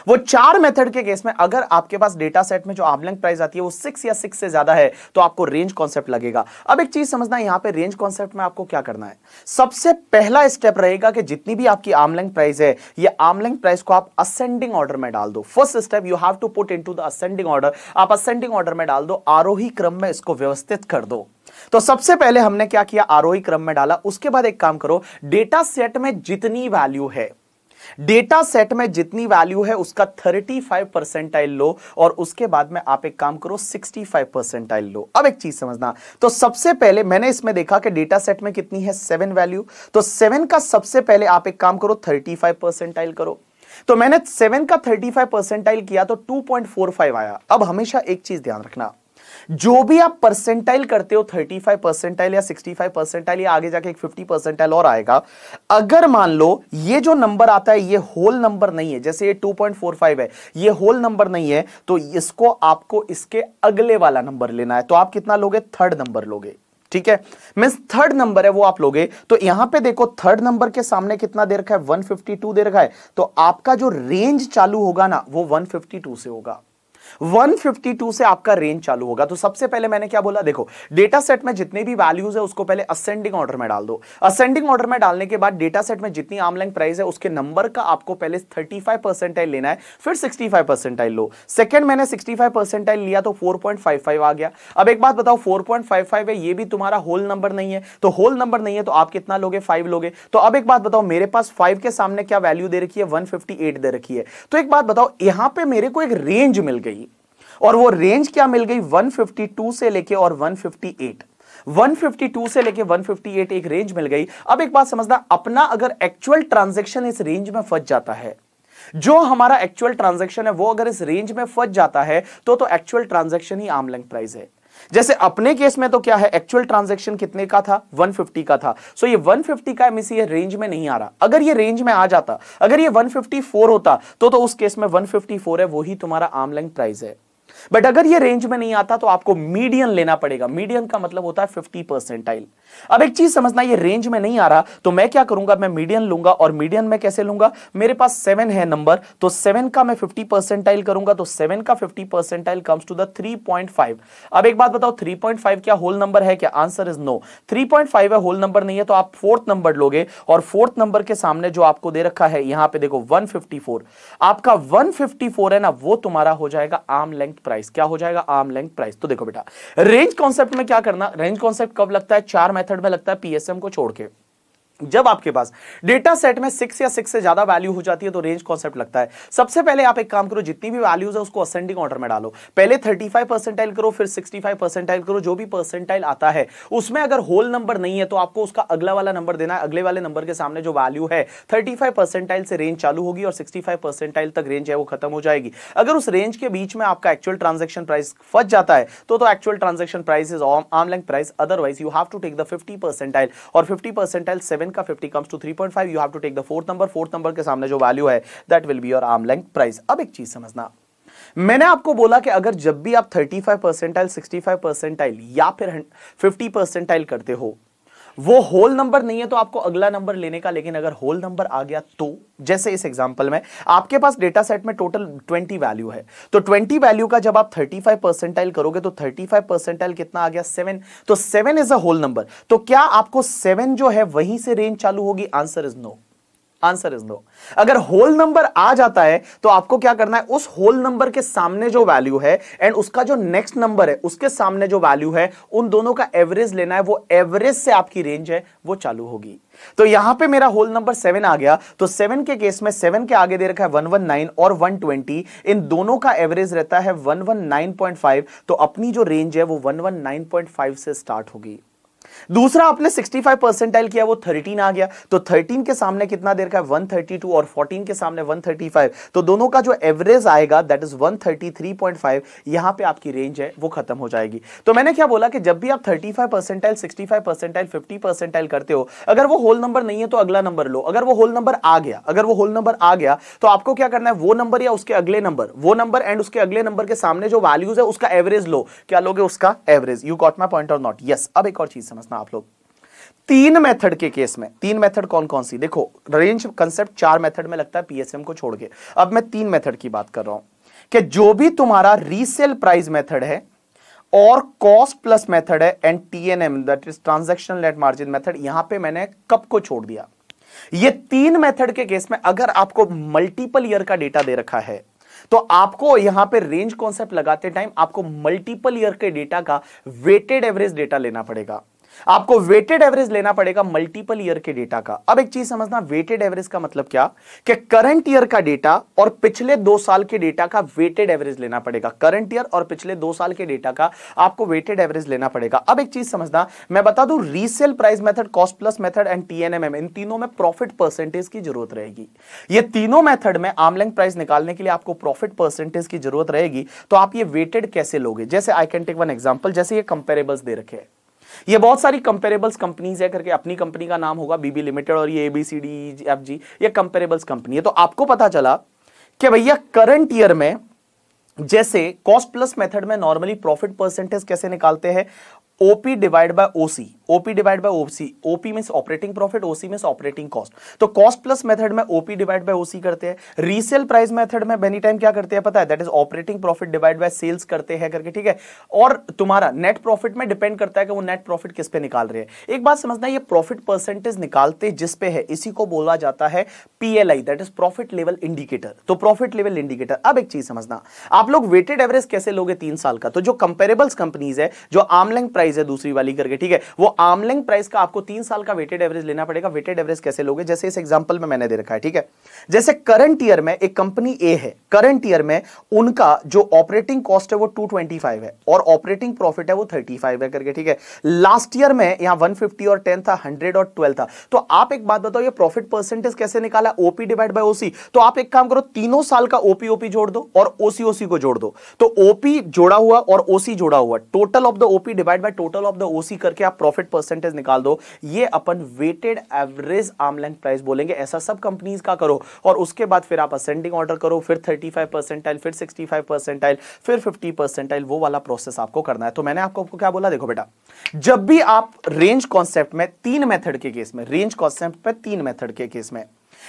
वो चार मेथड के केस में अगर आपके पास डेटा सेट में जो आबलंग प्राइस आती है वो सिक्स या सिक्स से ज्यादा है तो आपको रेंज कॉन्सेप्ट लगेगा अब एक चीज समझना यहां पे रेंज कॉन्सेप्ट में आपको क्या करना है सबसे पहला स्टेप रहेगा कि जितनी भी आपकी आमलंग प्राइस है ये आमलंग प्राइस को आप असेंडिंग ऑर्डर में डाल दो first step you have to put in the ascending order आप असेंडिंग ऑर्डर में डाल दो आरोही क्रम में इसको व्यवस्थित कर दो तो सबसे पहले हमने क्या किया आरोही क्रम में डाला उसके बाद एक काम करो डेटा सेट में जितनी वैल्यू है डेटा सेट में जितनी वैल्यू है उसका 35 परसेंटाइल लो और उसके बाद में आप एक काम करो 65 परसेंटाइल लो अब एक चीज समझना तो सबसे पहले मैंने इसमें देखा कि डेटा सेट में कितनी है सेवन वैल्यू तो सेवन का सबसे पहले आप एक काम करो थर्टी फाइव परसेंटाइल करो तो मैंने सेवन का थर्टी फाइव परसेंटाइल किया तो टू पॉइंट फोर फाइव आया अब हमेशा एक चीज ध्यान रखना जो भी आप परसेंटाइल करते हो 35 परसेंटाइल या 65 परसेंटाइल या आगे जाके एक 50 परसेंटाइल और आएगा अगर मान लो ये जो नंबर आता है ये होल नंबर नहीं है जैसे ये 2.45 है ये होल नंबर नहीं है तो इसको आपको इसके अगले वाला नंबर लेना है तो आप कितना लोगे थर्ड नंबर लोगे ठीक है मीन थर्ड नंबर है वो आप लोगे तो यहां पे देखो थर्ड नंबर के सामने कितना दे रखा है 152 दे रखा है तो आपका जो रेंज चालू होगा ना वो 152 से होगा 152 से आपका रेंज चालू होगा तो सबसे पहले मैंने क्या बोला देखो डेटा सेट में जितने भी वैल्यूज है उसको पहले असेंडिंग ऑर्डर में डाल दो असेंडिंग ऑर्डर में डालने के बाद डेटा सेट में जितनी आमलैंग प्राइस है उसके नंबर का आपको पहले 35 परसेंटाइल लेना है फिर 65 परसेंटाइल लो सेकंड मैंने 65 परसेंटाइल लिया तो 4.55 आ गया अब एक बात बताओ 4.55 है ये भी तुम्हारा होल नंबर नहीं है तो होल नंबर नहीं है तो आप कितना लोगे फाइव लोगे तो अब एक बात बताओ मेरे पास फाइव के सामने क्या वैल्यू दे रखी है वन दे रखी है तो एक बात बताओ यहां पर मेरे को एक रेंज मिल गई और वो रेंज क्या मिल गई 152 से लेके और 158 152 से लेके 158 एक रेंज मिल गई अब एक बात समझना अपना अगर एक्चुअल ट्रांजेक्शन इस रेंज में फंस जाता है जो हमारा एक्चुअल ट्रांजेक्शन है वो अगर इस रेंज में फंस जाता है तो तो एक्चुअल ट्रांजेक्शन ही आमलंग प्राइस है जैसे अपने केस में तो क्या है एक्चुअल ट्रांजैक्शन कितने का था 150 का था सो so ये 150 का एमसी ये रेंज में नहीं आ रहा अगर ये रेंज में आ जाता अगर ये 154 होता तो तो उस केस में 154 है वो ही तुम्हारा आमलंग प्राइस है बट अगर ये रेंज में नहीं आता तो आपको मीडियन लेना पड़ेगा मीडियन का मतलब होता है फिफ्टी परसेंटाइल अब एक चीज समझना ये रेंज में नहीं आ रहा तो मैं क्या करूंगा मैं मीडियन लूंगा और मीडियन में कैसे लूंगा मेरे पास सेवन है नंबर तो सेवन का मैं फिफ्टी परसेंटाइल करूंगा तो सेवन का fifty percentile comes to the three point five अब एक बात बताओ थ्री पॉइंट फाइव क्या होल नंबर है क्या answer is no three point five है होल नंबर नहीं है तो आप फोर्थ नंबर लोगे और फोर्थ नंबर के सामने जो आपको दे रखा है यहां पर देखो वन आपका वन है ना वो तुम्हारा हो जाएगा आर्म लेंथ प्राइस क्या हो जाएगा आर्म लेंथ प्राइस तो देखो बेटा रेंज कॉन्सेप्ट में क्या करना रेंज कॉन्सेप्ट कब लगता है चार मैथ मेथड में लगता है पीएसएम को छोड़ के जब आपके पास डेटा सेट में सिक्स या सिक्स से ज्यादा वैल्यू हो जाती है तो रेंज कॉन्सेप्ट लगता है सबसे पहले आप एक काम करो जितनी भी वैल्यूज है उसको असेंडिंग ऑर्डर में डालो पहले 35 परसेंटाइल करो फिर 65 परसेंटाइल करो जो भी परसेंटाइल आता है उसमें अगर होल नंबर नहीं है तो आपको उसका अगला वाला नंबर देना है अगले वाले नंबर के सामने जो वैल्यू है थर्टी परसेंटाइल से रेंज चालू होगी और सिक्सटी परसेंटाइल तक रेंज है वो खत्म हो जाएगी अगर उस रेंज के बीच में आपका एक्चुअल ट्रांजेक्शन प्राइस फंस जाता है तो, actual transaction price is arm length price otherwise you have to take the fifty percentile और फिफ्टी परसेंटाइल सेवन 10 का 50 comes to 3.5 you have to take the fourth number fourth number के सामने जो value है that will be your arm length price अब एक चीज समझना मैंने आपको बोला कि अगर जब भी आप 35 परसेंटाइल 65 परसेंटाइल या फिर 50 परसेंटाइल करते हो वो होल नंबर नहीं है तो आपको अगला नंबर लेने का लेकिन अगर होल नंबर आ गया तो जैसे इस एग्जाम्पल में आपके पास डेटा सेट में टोटल 20 वैल्यू है तो 20 वैल्यू का जब आप 35 परसेंटाइल करोगे तो 35 परसेंटाइल कितना आ गया 7 तो 7 इज अ होल नंबर तो क्या आपको 7 जो है वहीं से रेंज चालू होगी answer is no answer is no अगर होल नंबर आ जाता है तो आपको क्या करना है उस होल नंबर के सामने जो वैल्यू है एंड उसका जो नेक्स्ट नंबर है उसके सामने जो वैल्यू है उन दोनों का एवरेज लेना है वो एवरेज से आपकी रेंज है वो चालू होगी तो यहां पे मेरा होल नंबर सेवन आ गया तो सेवन के केस में सेवन के आगे दे रखा है वन वन नाइन और वन ट्वेंटी इन दोनों का एवरेज रहता है one one nine point five तो अपनी जो रेंज है वो one one nine point five से स्टार्ट होगी दूसरा आपने 65 परसेंटाइल किया वो 13 आ गया तो 13 के सामने कितना देर का है 132 और 14 के सामने 135 तो दोनों का जो एवरेज आएगा दैट इज 133.5 थर्टी यहां पर आपकी रेंज है वो खत्म हो जाएगी तो मैंने क्या बोला कि जब भी आप 35 five percentile sixty percentile fifty percentile करते हो अगर वो होल नंबर नहीं है तो अगला नंबर लो अगर वो होल नंबर आ गया अगर वो होल नंबर आ गया तो आपको क्या करना है वो नंबर या उसके अगले नंबर वो नंबर एंड उसके अगले नंबर के सामने जो वैल्यूज है उसका एवरेज लो क्या लोगे उसका average you got my point और नॉट यस अब एक और चीज समझना आप लोग तीन मेथड के केस में तीन मेथड कौन कौन सी देखो रेंज कंसेप्ट चार मेथड में लगता है पीएसएम को छोड़ के अब मैं तीन मेथड की बात कर रहा हूं कि जो भी तुम्हारा रीसेल प्राइस मेथड है और कॉस्ट प्लस मेथड है and TNM that is transaction net margin method यहां पे मैंने कब को छोड़ दिया ये तीन मेथड के केस में अगर आपको मल्टीपल ईयर का डेटा दे रखा है तो आपको यहां पे रेंज कॉन्सेप्ट लगाते टाइम आपको मल्टीपल ईयर के डेटा का वेटेड एवरेज डेटा लेना पड़ेगा आपको वेटेड एवरेज लेना पड़ेगा मल्टीपल ईयर के डेटा का अब एक चीज समझना वेटेड एवरेज का मतलब क्या कि करंट ईयर का डेटा और पिछले दो साल के डेटा का वेटेड एवरेज लेना पड़ेगा करंट ईयर और पिछले दो साल के डेटा का आपको वेटेड एवरेज लेना पड़ेगा अब एक चीज समझना मैं बता दू resale price method cost plus method and TNMM इन तीनों में प्रॉफिट परसेंटेज की जरूरत रहेगी ये तीनों मेथड में आमलैंग प्राइस निकालने के लिए आपको प्रॉफिट परसेंटेज की जरूरत रहेगी तो आप ये वेटेड कैसे लोगे जैसे I can take one example जैसे ये कंपेरेबल्स दे रखे हैं ये बहुत सारी कंपेरेबल्स कंपनीज है करके अपनी कंपनी का नाम होगा बीबी लिमिटेड और ये एबीसीडी एफ जी ये कंपेरेबल्स कंपनी है तो आपको पता चला कि भैया करंट ईयर में जैसे कॉस्ट प्लस मेथड में नॉर्मली प्रॉफिट परसेंटेज कैसे निकालते हैं OP divide by OC OP divide by OC OP mean operating profit OC mean operating cost तो कॉस्ट प्लस मेथड में ओपी डिवाइड बाय ओसी करते हैं रीसेल प्राइस मेथड में Beni time क्या करते हैं पता है that is operating profit divide by sales करते हैं करके ठीक है और तुम्हारा नेट प्रॉफिट में डिपेंड करता है कि वो नेट प्रॉफिट किस पे निकाल रहे हैं एक बात समझना ये प्रॉफिट परसेंटेज निकालते जिस पे है इसी को बोला जाता है PLI that is profit level indicator तो प्रॉफिट लेवल इंडिकेटर अब एक चीज समझना आप लोग वेटेड एवरेज कैसे लोगे तीन साल का तो जो कंपेरेबल्स कंपनीज है जो आमलैंग प्राइस प्राइस है दूसरी वाली करके ठीक है वो आमलिंग प्राइस का आपको तीन साल का वेटेड एवरेज लेना पड़ेगा वेटेड एवरेज कैसे लोगे जैसे इस एग्जाम्पल में मैंने दे रखा है ठीक है जैसे करंट ईयर में एक कंपनी ए है करंट ईयर में उनका जो ऑपरेटिंग कॉस्ट है वो टू है और ऑपरेटिंग प्रॉफिट है वो थर्टी है करके ठीक है लास्ट ईयर में यहाँ वन और टेन था हंड्रेड और ट्वेल्व था तो आप एक बात बताओ ये प्रॉफिट परसेंटेज कैसे निकाला ओपी डिवाइड बाई ओसी तो आप एक काम करो तीनों साल का ओपी ओपी जोड़ दो और ओसी ओसी को जोड़ दो तो ओपी जोड़ा हुआ और ओसी जोड़ा हुआ total of the OP divide by total of the OC करके आप प्रॉफिट परसेंटेज निकाल दो ये अपन वेटेड एवरेज आर्मलैंड प्राइस बोलेंगे ऐसा सब कंपनीज का करो और उसके बाद फिर आप असेंडिंग ऑर्डर करो फिर थर्टी फाइव परसेंटाइल फिर सिक्सटी फाइव परसेंटाइल फिर फिफ्टी परसेंटाइल वो वाला प्रोसेस आपको करना है तो मैंने आपको, क्या बोला देखो बेटा जब भी आप रेंज कॉन्सेप्ट में तीन मेथड के केस में रेंज कॉन्सेप्ट में तीन मेथड के केस में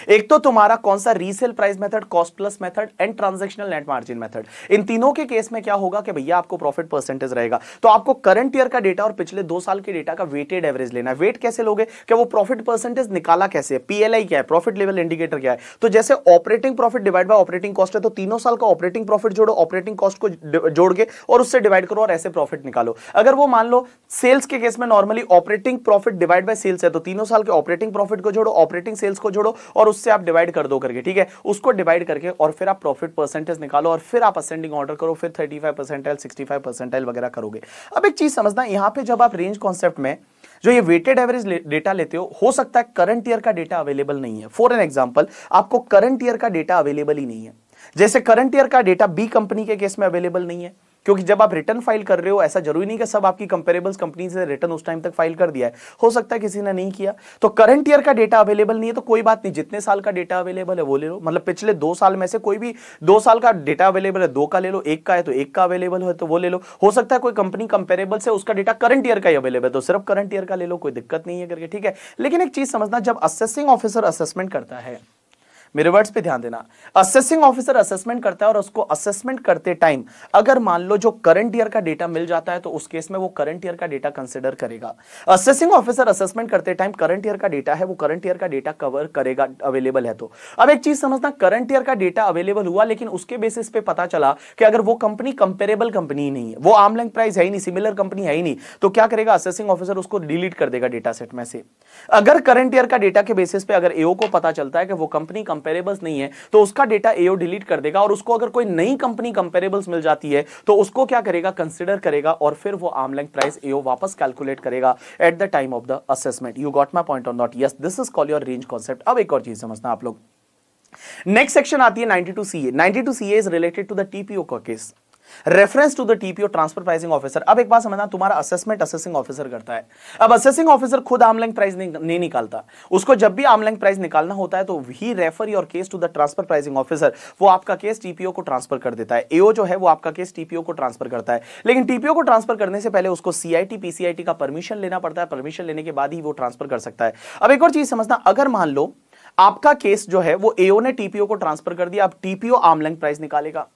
एक तो तुम्हारा कौन सा resale price method cost plus method and transactional net margin method इन तीनों के केस में क्या होगा कि भैया आपको प्रॉफिट परसेंटेज रहेगा तो आपको करंट ईयर का डेटा और पिछले दो साल के डेटा का वेटेड एवरेज लेना है वेट कैसे लोगे कि वो प्रॉफिट परसेंटेज निकाला कैसे है पीएलआई क्या है प्रॉफिट लेवल इंडिकेटर क्या है तो जैसे operating profit divide by operating cost है तो तीनों साल का ऑपरेटिंग प्रॉफिट जोड़ो ऑपरेटिंग कॉस्ट को जोड़ के और उससे डिवाइड करो और ऐसे प्रॉफिट निकालो अगर वो मान लो सेल्स के केस में normally operating profit divide by sales है तो तीनों साल के ऑपरेटिंग प्रॉफिट को जोड़ो ऑपरेटिंग सेल्स को जोड़ो और उससे आप डिवाइड कर दो करके ठीक है उसको डिवाइड करके और फिर आप प्रॉफिट परसेंटेज निकालो और फिर आप असेंडिंग ऑर्डर करो फिर thirty five percentile sixty five percentile वगैरह करोगे अब एक चीज समझना यहां पे जब आप रेंज कॉन्सेप्ट में जो ये वेटेड एवरेज डेटा लेते हो हो सकता है करंट ईयर का डेटा अवेलेबल नहीं है फॉर एन एग्जाम्पल आपको करंट ईयर का डेटा अवेलेबल ही नहीं है जैसे करंट ईयर का डेटा बी कंपनी के केस में अवेलेबल नहीं है क्योंकि जब आप रिटर्न फाइल कर रहे हो ऐसा जरूरी नहीं कि सब आपकी कंपेरेबल कंपनी ने रिटर्न उस टाइम तक फाइल कर दिया है हो सकता है किसी ने नहीं किया तो करंट ईयर का डेटा अवेलेबल नहीं है तो कोई बात नहीं जितने साल का डेटा अवेलेबल है वो ले लो मतलब पिछले दो साल में से कोई भी दो साल का डेटा अवेलेबल है दो का ले लो एक का है तो एक का अवेलेबल है तो वो ले लो हो सकता है कोई कंपनी कंपेरेबल से उसका डेटा करंट ईयर का ही अवेलेबल है तो सिर्फ करंट ईयर का ले लो कोई दिक्कत नहीं है करके ठीक है लेकिन एक चीज समझना जब असेसिंग ऑफिसर असेसमेंट करता है मेरे वर्ड्स पे ध्यान देना असेसिंग ऑफिसर असेसमेंट करता है और उसको असेसमेंट करते टाइम अगर मान लो जो करंट ईयर का डेटा मिल जाता है तो उस केस में वो करंट ईयर का डेटा कंसिडर करेगा असेसिंग ऑफिसर असेसमेंट करते टाइम करंट ईयर का डेटा है वो करंट ईयर का डेटा कवर करेगा अवेलेबल है तो अब एक चीज समझना करंट ईयर का डेटा अवेलेबल हुआ लेकिन उसके बेसिस पे पता चला कि अगर वो कंपनी कंपेरेबल कंपनी नहीं है वो आम आमलैंग प्राइस है ही नहीं सिमिलर कंपनी है ही नहीं तो क्या करेगा असेसिंग ऑफिसर उसको डिलीट कर देगा डेटा सेट में से अगर करंट ईयर का डेटा के बेसिस पे अगर एओ को पता चलता है कि वो कंपनी कंपेरेबल्स नहीं है तो उसका डेटा एओ डिलीट कर देगा और उसको अगर कोई नई कंपनी कंपेरेबल्स मिल जाती है तो उसको क्या करेगा कंसिडर करेगा और फिर वो आम लेंथ प्राइस एओ वापस कैलकुलेट करेगा at the time of the assessment you got my point or not yes this is call your range concept अब एक और चीज समझना आप लोग नेक्स्ट सेक्शन आती है 92 CA 92 CA is related to the TPO का case reference to the TPO transfer pricing officer अब एक बात समझना तुम्हारा असेसमेंट असेसिंग ऑफिसर करता है अब असेसिंग ऑफिसर खुद आमलैंग प्राइस नहीं, नहीं निकालता उसको जब भी आमलैंग प्राइस निकालना होता है तो ही refer your case to the transfer pricing officer वो आपका केस टीपीओ को ट्रांसफर कर देता है एओ जो है वो आपका केस टीपीओ को ट्रांसफर करता है लेकिन टीपीओ को ट्रांसफर करने से पहले उसको सीआईटी पीसीआईटी का परमिशन लेना पड़ता है परमिशन लेने के बाद ही वो ट्रांसफर कर सकता है अब एक और चीज समझना अगर मान लो आपका केस जो है वो एओ ने टीपीओ को ट्रांसफर कर दिया अब टीपीओ आमलैंग प्राइस निकालेगा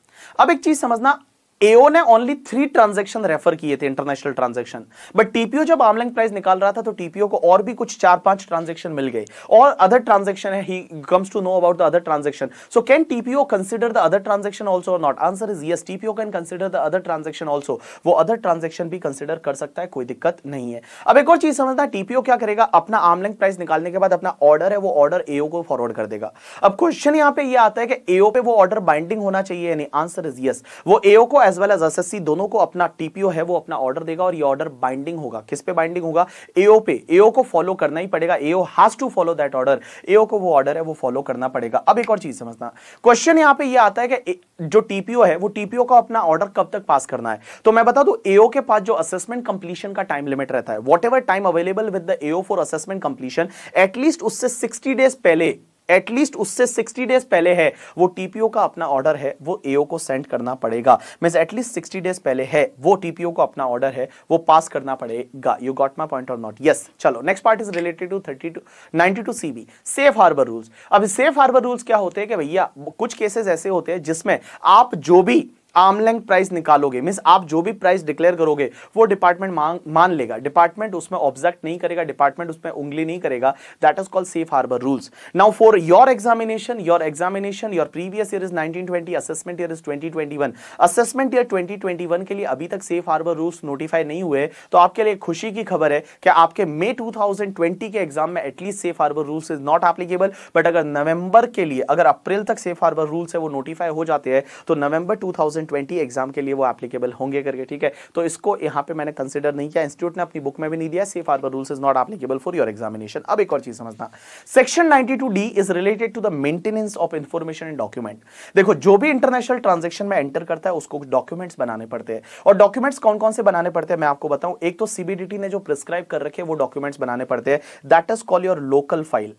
अब एक चीज समझना एओ ने ओनली थ्री ट्रांजेक्शन रेफर किए थे इंटरनेशनल ट्रांजेक्शन बट टीपीओ जब आमलिंग प्राइस निकाल रहा था तो टीपीओ को और भी कुछ चार पांच ट्रांजेक्शन मिल गए और अदर ट्रांजेक्शन है he comes to know about the other transaction so can TPO consider the other transaction also or not answer is yes TPO can consider the other transaction also वो other transaction भी consider कर सकता है कोई दिक्कत नहीं है अब एक और चीज समझता है टीपीओ क्या करेगा अपना आमलिंग प्राइस निकालने के बाद अपना ऑर्डर है वो ऑर्डर एओ को फॉरवर्ड कर देगा अब क्वेश्चन यहां पे ये आता है कि एओ पे वो ऑर्डर बाइंडिंग होना चाहिए नहीं आंसर इज यस वो एओ को as as well as SSC दोनों को अपना टीपीओ है वो अपना ऑर्डर देगा और ये ऑर्डर बाइंडिंग होगा किस पे बाइंडिंग होगा एओ पे एओ को फॉलो करना ही पड़ेगा AO has to follow that order AO को वो ऑर्डर है वो फॉलो करना पड़ेगा अब एक और चीज समझना क्वेश्चन यहाँ पे ये आता है कि जो टीपीओ है वो टीपीओ का अपना ऑर्डर कब तक पास करना है तो मैं बता दू एओ के पास जो असेसमेंट कंप्लीशन का टाइम लिमिट रहता है what time available with the AO for assessment completion at least उससे सिक्सटी डेज पहले एटलीस्ट उससे 60 डेज पहले है वो टीपीओ का अपना ऑर्डर है वो एओ को सेंड करना पड़ेगा मीन एटलीस्ट 60 डेज पहले है वो टीपीओ को अपना ऑर्डर है वो पास करना पड़ेगा यू गॉट माई पॉइंट और नॉट यस चलो next part is related to thirty two ninety two CB safe harbour rules अब सेफ हार्बर रूल्स क्या होते हैं कि भैया कुछ केसेस ऐसे होते हैं जिसमें आप जो भी आमलैंग प्राइस निकालोगे मीन्स आप जो भी प्राइस डिक्लेयर करोगे वो डिपार्टमेंट मान लेगा डिपार्टमेंट उसमें ऑब्जेक्ट नहीं करेगा डिपार्टमेंट उसमें उंगली नहीं करेगा that is called safe harbour rules now for your examination your examination your previous year is 1920 assessment year is 2021 assessment year 2021 के लिए अभी तक सेफ हार्बर रूल्स नोटिफाई नहीं हुए तो आपके लिए खुशी की खबर है कि आपके मे ट्वेंटी के एग्जाम में at least safe harbour rules is not applicable but अगर नवंबर के लिए अगर अप्रैल तक सेफ हार्बर रूल्स है वो नोटिफाई हो जाते हैं तो नवंबर थाउजेंड 2020 एग्जाम के लिए वो एप्लीकेबल होंगे करके ठीक है तो इसको यहाँ पे मैंने कंसिडर नहीं किया इंस्टीट्यूट ने अपनी बुक में भी नहीं दिया safe harbour rules is not applicable for your examination अब एक और चीज समझना section ninety D is related to the maintenance of information and document देखो जो भी इंटरनेशनल ट्रांजेक्शन में एंटर करता है उसको डॉक्यूमेंट्स बनाने पड़ते हैं और डॉक्यूमेंट्स कौन कौन से बनाने पड़ते हैं मैं आपको बताऊं एक तो सीबीडीटी ने जो प्रिस्क्राइब कर रखे वो डॉक्यूमेंट्स बनाने पड़ते हैं that is call your local file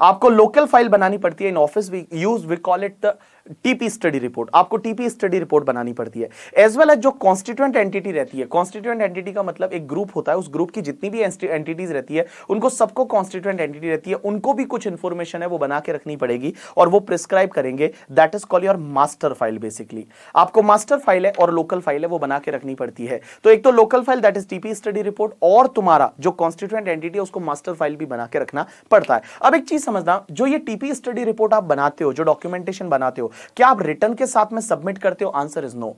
आपको लोकल फाइल बनानी पड़ती है in office we use we call it the TP study report आपको टीपी स्टडी रिपोर्ट बनानी पड़ती है एज वेल एज जो कॉन्स्टिट्यूएंट एंटिटी रहती है कॉन्स्टिट्यूएंट एंटिटी का मतलब एक ग्रुप होता है उस ग्रुप की जितनी भी एंटिटीज रहती है उनको सबको कॉन्स्टिट्यूएंट एंटिटी रहती है उनको भी कुछ इन्फॉर्मेशन है वो बना के रखनी पड़ेगी और वो प्रिस्क्राइब करेंगे that is call your master file basically आपको मास्टर फाइल है और लोकल फाइल है वो बना के रखनी पड़ती है तो एक तो local file that is TP study report और तुम्हारा जो कॉन्स्टिट्यूएंट एंटिटी है उसको मास्टर फाइल भी बना के रखना पड़ता है अब एक चीज समझना जो ये टीपी स्टडी रिपोर्ट आप बनाते हो जो डॉक्यूमेंटेशन बनाते हो क्या आप रिटर्न के साथ में सबमिट करते हो आंसर इज नो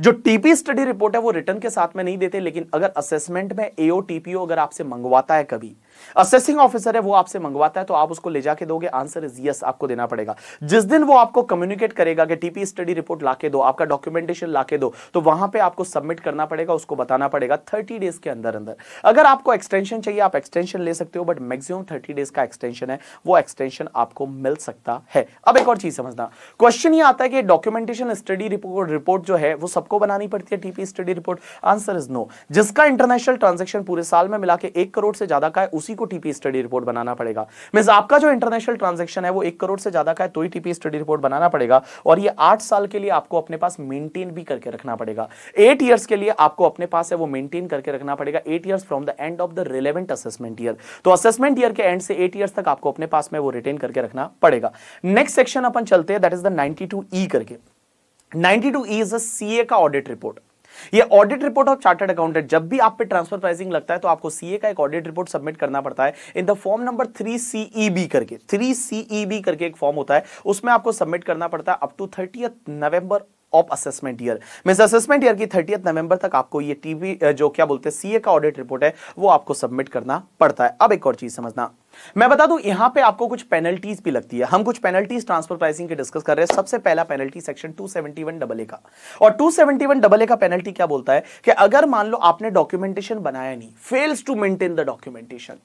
जो टीपी स्टडी रिपोर्ट है वो रिटर्न के साथ में नहीं देते लेकिन अगर असेसमेंट में एओ टीपीओ अगर आपसे मंगवाता है कभी असेसिंग ऑफिसर है वो आपसे मंगवाता है तो आप उसको ले जाके दोगे आंसर इज यस आपको देना पड़ेगा जिस दिन वो आपको कम्युनिकेट करेगा कि टीपी स्टडी रिपोर्ट लाके दो आपका डॉक्यूमेंटेशन लाके दो तो वहां पे आपको सबमिट करना पड़ेगा उसको बताना पड़ेगा थर्टी डेज के अंदर अंदर अगर आपको एक्सटेंशन चाहिए आप एक्सटेंशन ले सकते हो बट मैक्सिमम थर्टी डेज का एक्सटेंशन है वो एक्सटेंशन आपको मिल सकता है अब एक और चीज समझना क्वेश्चन ये आता है कि डॉक्यूमेंटेशन स्टडी रिपोर्ट रिपोर्ट जो है वो सबको बनानी पड़ती है TP study report answer is no जिसका इंटरनेशनल ट्रांजेक्शन पूरे साल में मिला के एक करोड़ से ज्यादा का है उसी को टीपी स्टडी रिपोर्ट बनाना पड़ेगा मीन आपका जो इंटरनेशनल ट्रांजेक्शन है वो एक करोड़ से ज्यादा का है तो ही टीपी स्टडी रिपोर्ट बनाना पड़ेगा और ये आठ साल के लिए आपको अपने पास मेंटेन भी करके रखना पड़ेगा एट ईयर्स के लिए आपको अपने पास है वो मेंटेन करके रखना पड़ेगा eight years from the end of the relevant assessment year तो असेसमेंट ईयर के एंड से एट ईयर्स तक आपको अपने पास में वो रिटेन करके रखना पड़ेगा नेक्स्ट सेक्शन अपन चलते हैं that is the ninety two E करके ninety two E is a C A का ऑडिट रिपोर्ट ये audit report of chartered accountant जब भी आप पे ट्रांसफर प्राइसिंग लगता है तो आपको सीए का एक ऑडिट रिपोर्ट सबमिट करना पड़ता है in the form number three CEB करके थ्री सीईबी e करके एक फॉर्म होता है उसमें आपको सबमिट करना पड़ता है up to thirty November assessment year assessment year की थर्टी नवंबर तक आपको ये टीवी जो क्या बोलते हैं सीए का ऑडिट रिपोर्ट है वो आपको सबमिट करना पड़ता है अब एक और चीज समझना मैं बता दूं यहां पे आपको कुछ पेनल्टीज भी लगती है हम कुछ पेनल्टीज ट्रांसफर प्राइसिंग के डिस्कस कर रहे हैं सबसे पहला पेनल्टी सेक्शन 271 डबल ए का और 271 डबल ए का पेनल्टी क्या बोलता है कि अगर मान लो आपने डॉक्यूमेंटेशन बनाया नहीं fails to maintain the documentation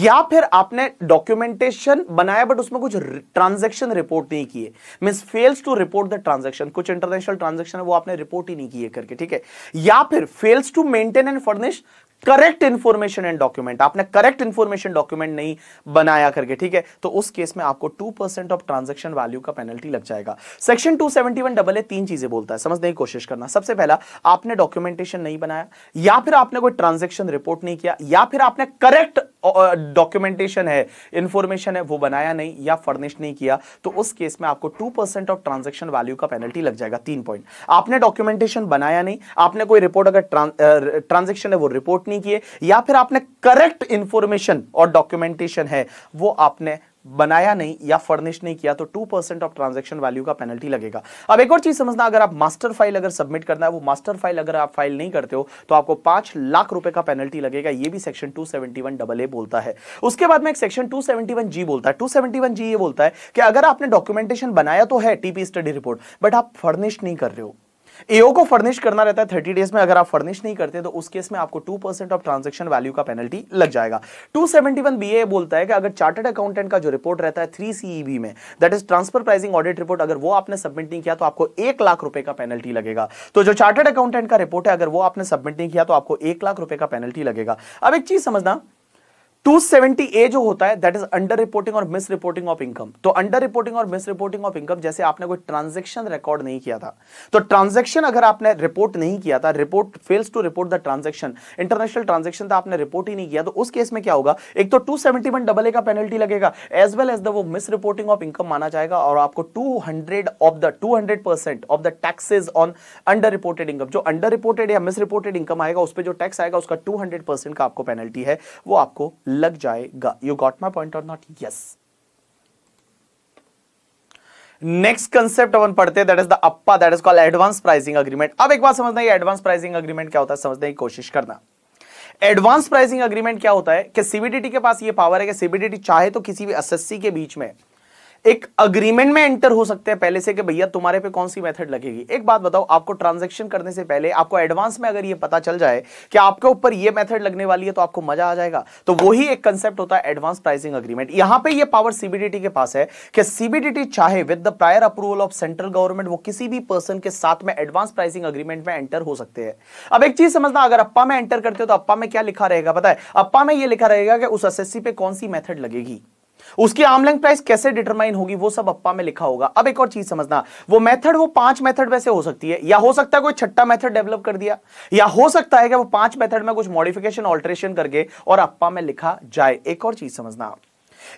या फिर आपने डॉक्यूमेंटेशन बनाया बट उसमें कुछ ट्रांजैक्शन रिपोर्ट नहीं किए mean fails to report the transaction कुछ इंटरनेशनल ट्रांजैक्शन है वो आपने रिपोर्ट ही नहीं किए करके ठीक है या फिर fails to maintain and furnish correct information and document आपने करेक्ट इंफॉर्मेशन डॉक्यूमेंट नहीं बनाया करके ठीक है तो उस केस में आपको two percent of transaction value का पेनल्टी लग जाएगा section two seventy one double A तीन चीजें बोलता है समझने की कोशिश करना सबसे पहला आपने डॉक्यूमेंटेशन नहीं बनाया या फिर आपने कोई ट्रांजेक्शन रिपोर्ट नहीं किया या फिर आपने करेक्ट डॉक्यूमेंटेशन है इंफॉर्मेशन है वो बनाया नहीं या फर्निश नहीं किया तो उस केस में आपको two percent of transaction value का पेनल्टी लग जाएगा तीन पॉइंट आपने डॉक्यूमेंटेशन बनाया नहीं आपने कोई रिपोर्ट अगर ट्रांजेक्शन है वो रिपोर्ट नहीं नहीं किए या फिर आपने करेक्ट इंफॉर्मेशन और डॉक्यूमेंटेशन है वो आपने बनाया नहीं या फर्निश नहीं किया तो two percent of transaction value का पेनल्टी लगेगा अब एक और चीज समझना अगर आप मास्टर फाइल अगर सबमिट करना है वो मास्टर फाइल अगर आप फाइल नहीं करते हो तो आपको पांच लाख रुपए का पेनल्टी लगेगा ये भी section two seventy one double A बोलता है उसके बाद में एक section two seventy one G बोलता है टू सेवेंटी वन जी ये बोलता है कि अगर आपने डॉक्यूमेंटेशन बनाया तो है टीपी स्टडी रिपोर्ट बट आप फर्निश नहीं कर रहे हो एओ को फर्निश करना रहता है थर्टी डेज में अगर आप फर्निश नहीं करते तो उस केस में आपको two percent of transaction value का पेनल्टी लग जाएगा two seventy one B A बोलता है कि अगर चार्टर्ड अकाउंटेंट का जो रिपोर्ट रहता है थ्री सीईबी e में that is transfer pricing audit report अगर वो आपने सबमिट नहीं किया तो आपको एक लाख रुपए का पेनल्टी लगेगा तो जो चार्टर्ड अकाउंटेंट का रिपोर्ट है अगर वो आपने सबमिट नहीं किया तो आपको एक लाख रुपए का पेनल्टी लगेगा अब एक चीज समझना 270 ए जो होता है दैट इज अंडर रिपोर्टिंग और मिस रिपोर्टिंग ऑफ इनकम तो अंडर रिपोर्टिंग और मिस रिपोर्टिंग ऑफ इनकम जैसे आपने कोई ट्रांजेक्शन रिकॉर्ड नहीं किया था तो ट्रांजेक्शन अगर आपने रिपोर्ट नहीं किया था report fails to report the transaction international transaction था आपने रिपोर्ट ही नहीं किया तो उस केस में क्या होगा एक तो टू डबल ए का पेनल्टी लगेगा एज वेल एज द वो मिस रिपोर्टिंग ऑफ इनकम माना जाएगा और आपको two of the two of the taxes on underreported income जो अंडर रिपोर्टेड या मिस रिपोर्टेड इनकम आएगा उस पर जो टैक्स आएगा उसका टू का आपको पेनल्टी है वो आपको लग जाएगा यू गॉट माई पॉइंट और नॉट यस नेक्स्ट कंसेप्ट अपन पढ़ते हैं that is the APA that is call advance pricing agreement अब एक बार समझना एडवांस प्राइसिंग अग्रीमेंट क्या होता है समझने की कोशिश करना एडवांस प्राइसिंग अग्रीमेंट क्या होता है कि सीबीडीटी के पास ये पावर है कि सीबीडीटी चाहे तो किसी भी एसएससी के बीच में एक अग्रीमेंट में एंटर हो सकते हैं पहले से कि भैया तुम्हारे पे कौन सी मेथड लगेगी एक बात बताओ आपको ट्रांजैक्शन करने से पहले आपको एडवांस में अगर ये पता चल जाए कि आपके ऊपर ये मेथड लगने वाली है तो आपको मजा आ जाएगा तो वही एक कंसेप्ट होता है एडवांस प्राइसिंग अग्रीमेंट यहां पे ये पावर सीबीडीटी के पास है कि सीबीडीटी चाहे with the prior approval of central government वो किसी भी पर्सन के साथ में एडवांस प्राइसिंग अग्रीमेंट में एंटर हो सकते हैं अब एक चीज समझना अगर अप्पा में एंटर करते हो तो अप्पा में क्या लिखा रहेगा पता है अप्पा में यह लिखा रहेगा कि उस एस पे कौन सी मेथड लगेगी उसकी आमलैंग प्राइस कैसे डिटरमाइन होगी वो सब अप्पा में लिखा होगा अब एक और चीज समझना वो मेथड वो पांच मेथड वैसे हो सकती है या हो सकता है कोई छठा मेथड डेवलप कर दिया या हो सकता है कि वो पांच मेथड में कुछ मॉडिफिकेशन ऑल्ट्रेशन करके और अप्पा में लिखा जाए एक और चीज समझना आप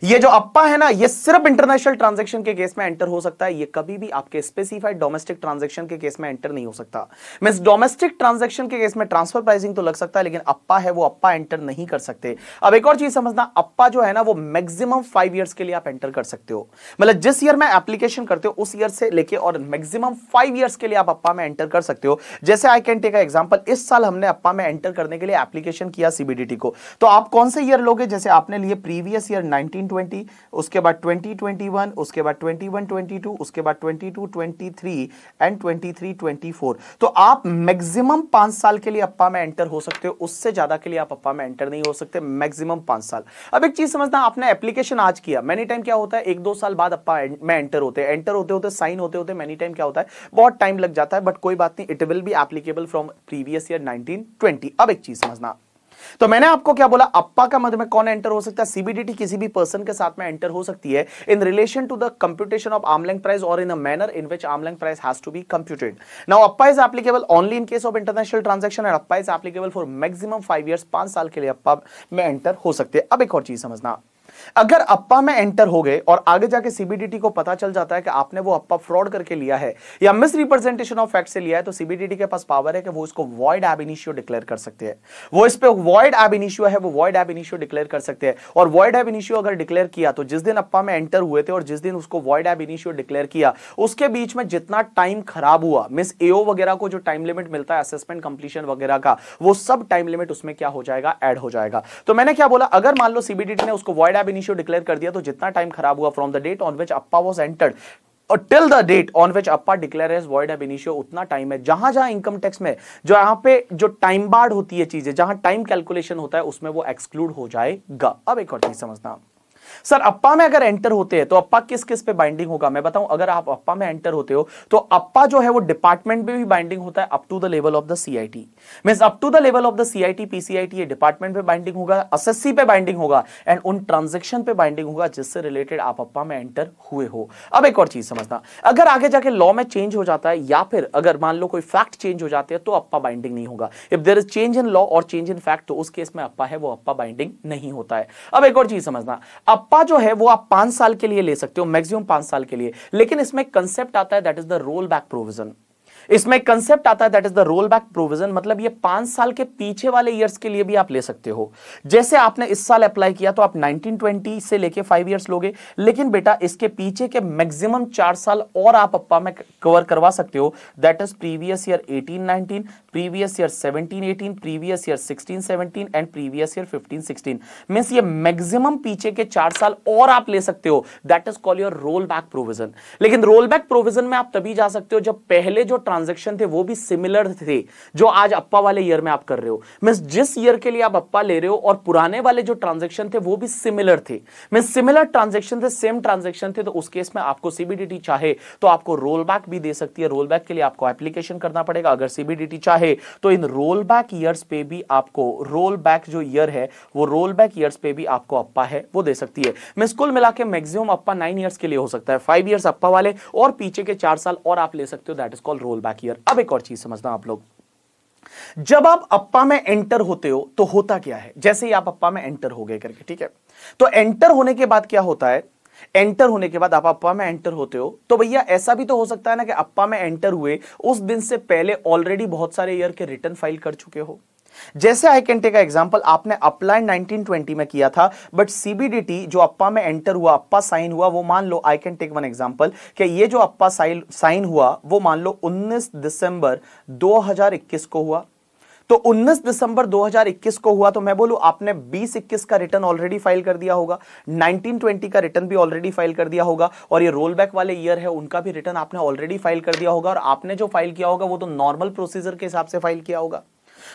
ये जो अप्पा है ना ये सिर्फ इंटरनेशनल ट्रांजैक्शन के केस में एंटर हो सकता है ये कभी भी आपके स्पेसिफाइड डोमेस्टिक ट्रांजैक्शन के केस में एंटर नहीं हो सकता मीन डोमेस्टिक ट्रांजैक्शन के केस में ट्रांसफर प्राइसिंग तो लग सकता है लेकिन अप्पा है वो अप्पा एंटर नहीं कर सकते अब एक और चीज समझना अप्पा जो है ना वो मैक्सिमम फाइव ईयर्स के लिए आप एंटर कर सकते हो मतलब जिस ईयर में एप्लीकेशन करते हो उस ईयर से लेके और मैक्सिमम फाइव ईयर्स के लिए आप अप्पा में एंटर कर सकते हो जैसे आई कैन टेक एग्जाम्पल इस साल हमने अप्पा में एंटर करने के लिए एप्लीकेशन किया सीबीडीटी को तो आप कौन से ईयर लोगे जैसे आपने लिए प्रीवियस ईयर नाइनटी 1920 उसके बाद 2021 उसके बाद 21 22 उसके बाद 22 23 एंड 23 24 तो आप मैक्सिमम पांच साल के लिए अप्पा में एंटर हो सकते हो उससे ज्यादा के लिए आप अप्पा में एंटर नहीं हो सकते मैक्सिमम पांच साल अब एक चीज समझना आपने एप्लीकेशन आज किया मैनी टाइम क्या होता है एक दो साल बाद अप्पा में एंटर होते हैं एंटर होते होते साइन होते होते मैनी टाइम क्या होता है बहुत टाइम लग जाता है बट कोई बात नहीं it will be applicable from previous year 1920 अब एक चीज समझना तो मैंने आपको क्या बोला अप्पा का मध्य में कौन एंटर हो सकता है सीबीडीटी किसी भी पर्सन के साथ में एंटर हो सकती है in relation to the computation of arm's length price और in a manner in which arm's length price has to be computed now APA is applicable only in case of international transaction and APA is applicable for maximum five years पांच साल के लिए अप्पा में enter हो सकते हैं अब एक और चीज समझना अगर अप्पा में एंटर हो गए और आगे जाके सीबीडीटी को पता चल जाता है कि आपने वो अप्पा फ्रॉड करके लिया है या मिस रिप्रेजेंटेशन ऑफ फैक्ट से लिया है तो सीबीडीटी के पास पावर है कि वो इसको वॉइड एब इनिशियो डिक्लेयर कर सकते हैं वो इस पर वॉइड एब इनिशियो है वो वॉइड एब इनिशियो डिक्लेयर कर सकते हैं और वॉइड एब इनिशियो अगर डिक्लेयर किया तो जिस दिन अप्पा में एंटर हुए थे और जिस दिन उसको वॉइड एब इनिशियो डिक्लेयर किया उसके बीच में जितना टाइम खराब हुआ मिस एओ वगैरह को जो टाइम लिमिट मिलता है असेसमेंट कंप्लीशन वगैरह का वो सब टाइम लिमिट उसमें क्या हो जाएगा एड हो जाएगा तो मैंने क्या बोला अगर मान लो सीबीडीटी ने उसको वॉइड एब इनिशियो डिक्लेयर कर दिया तो जितना टाइम खराब हुआ from the date on which APA was entered और till the date on which APA declare as void ab initio उतना टाइम है जहां जहां इनकम टैक्स में जो यहां पे जो टाइम बार्ड होती है चीजें जहां टाइम कैलकुलेशन होता है उसमें वो एक्सक्लूड हो जाएगा अब एक और चीज समझना सर अप्पा में अगर एंटर होते हैं तो अप्पा किस किस पे बाइंडिंग होगा मैं बताऊं अगर आप अप्पा में एंटर होते हो तो अप्पा जो है वो डिपार्टमेंट पे भी बाइंडिंग होता है up to the level of the CIT means up to the level of the CIT PCIT ये डिपार्टमेंट पे बाइंडिंग होगा एसएससी पे बाइंडिंग होगा एंड उन ट्रांजेक्शन पे बाइंडिंग होगा जिससे रिलेटेड आप अप्पा में एंटर हुए हो अब एक और चीज समझना अगर आगे जाके लॉ में चेंज हो जाता है या फिर अगर मान लो कोई फैक्ट चेंज हो जाते हैं तो अप्पा बाइंडिंग नहीं होगा if there is change in law और चेंज इन फैक्ट तो उस केस में अप्पा है वो अप्पा बाइंडिंग नहीं होता है अब एक और चीज समझना काप्पा जो है वो आप पांच साल के लिए ले सकते हो मैक्सिमम पांच साल के लिए लेकिन इसमें कंसेप्ट आता है that is the rollback provision इसमें कंसेप्ट आता है that is the rollback provision मतलब ये पांच साल के पीछे वाले ईयर्स के लिए भी आप ले सकते हो जैसे आपने इस साल अप्लाई किया तो आप 1920 से लेके फाइव ईयर्स लोगे लेकिन बेटा इसके पीछे के मैक्सिमम चार साल और आप अप्पा में कवर करवा सकते हो that is previous year eighteen nineteen previous year seventeen eighteen previous year sixteen seventeen and previous year fifteen sixteen means ये मैक्सिमम पीछे के चार साल और आप ले सकते हो that is call your rollback provision लेकिन रोल बैक प्रोविजन में आप तभी जा सकते हो जब पहले जो ट्रांस ट्रांजेक्शन थे वो भी सिमिलर थे जो आज अप्पा वाले ईयर में आप कर रहे हो मीन्स जिस ईयर के लिए आप अप्पा ले रहे हो और पुराने वाले जो ट्रांजेक्शन थे वो भी सिमिलर थे मीन्स सिमिलर ट्रांजेक्शन थे सेम ट्रांजेक्शन थे तो उस केस में आपको सीबीडीटी चाहे तो आपको रोल बैक भी दे सकती है रोल बैक के लिए आपको एप्लीकेशन करना पड़ेगा अगर सीबीडीटी चाहे तो इन रोल बैक ईयर्स पे भी आपको रोल बैक जो ईयर है वो रोल बैक ईयर्स पे भी आपको अप्पा है वो दे सकती है मीन्स कुल मिला के मैक्सिमम अप्पा नाइन ईयर्स के लिए हो सकता है फाइव ईयर्स अप्पा वाले और पीछे के चार साल और आप ले सकते हो that is call rollback year अब एक और चीज समझना आप लोग जब आप अप्पा में एंटर होते हो तो होता क्या है जैसे ही आप अप्पा में एंटर हो गए करके ठीक है तो एंटर होने के बाद क्या होता है एंटर होने के बाद आप अप्पा में एंटर होते हो तो भैया ऐसा भी तो हो सकता है ना कि अप्पा में एंटर हुए उस दिन से पहले ऑलरेडी बहुत सारे ईयर के रिटर्न फाइल कर चुके हो जैसे आई कैन टेक एग्जाम्पल आपने अप्लाई 1920 में किया था बट सीबीडीटी जो अप्पा में एंटर हुआ अप्पा साइन हुआ वो मान लो I can take one example कि ये जो अप्पा साइन हुआ वो मान लो 19 दिसंबर 2021 को हुआ तो 19 दिसंबर 2021 को हुआ तो मैं बोलूं आपने 20 21 का रिटर्न ऑलरेडी फाइल कर दिया होगा 1920 का रिटर्न भी ऑलरेडी फाइल कर दिया होगा और ये रोल बैक वाले ईयर है उनका भी रिटर्न आपने ऑलरेडी फाइल कर दिया होगा और आपने जो फाइल किया होगा वो तो नॉर्मल प्रोसीजर के हिसाब से फाइल किया होगा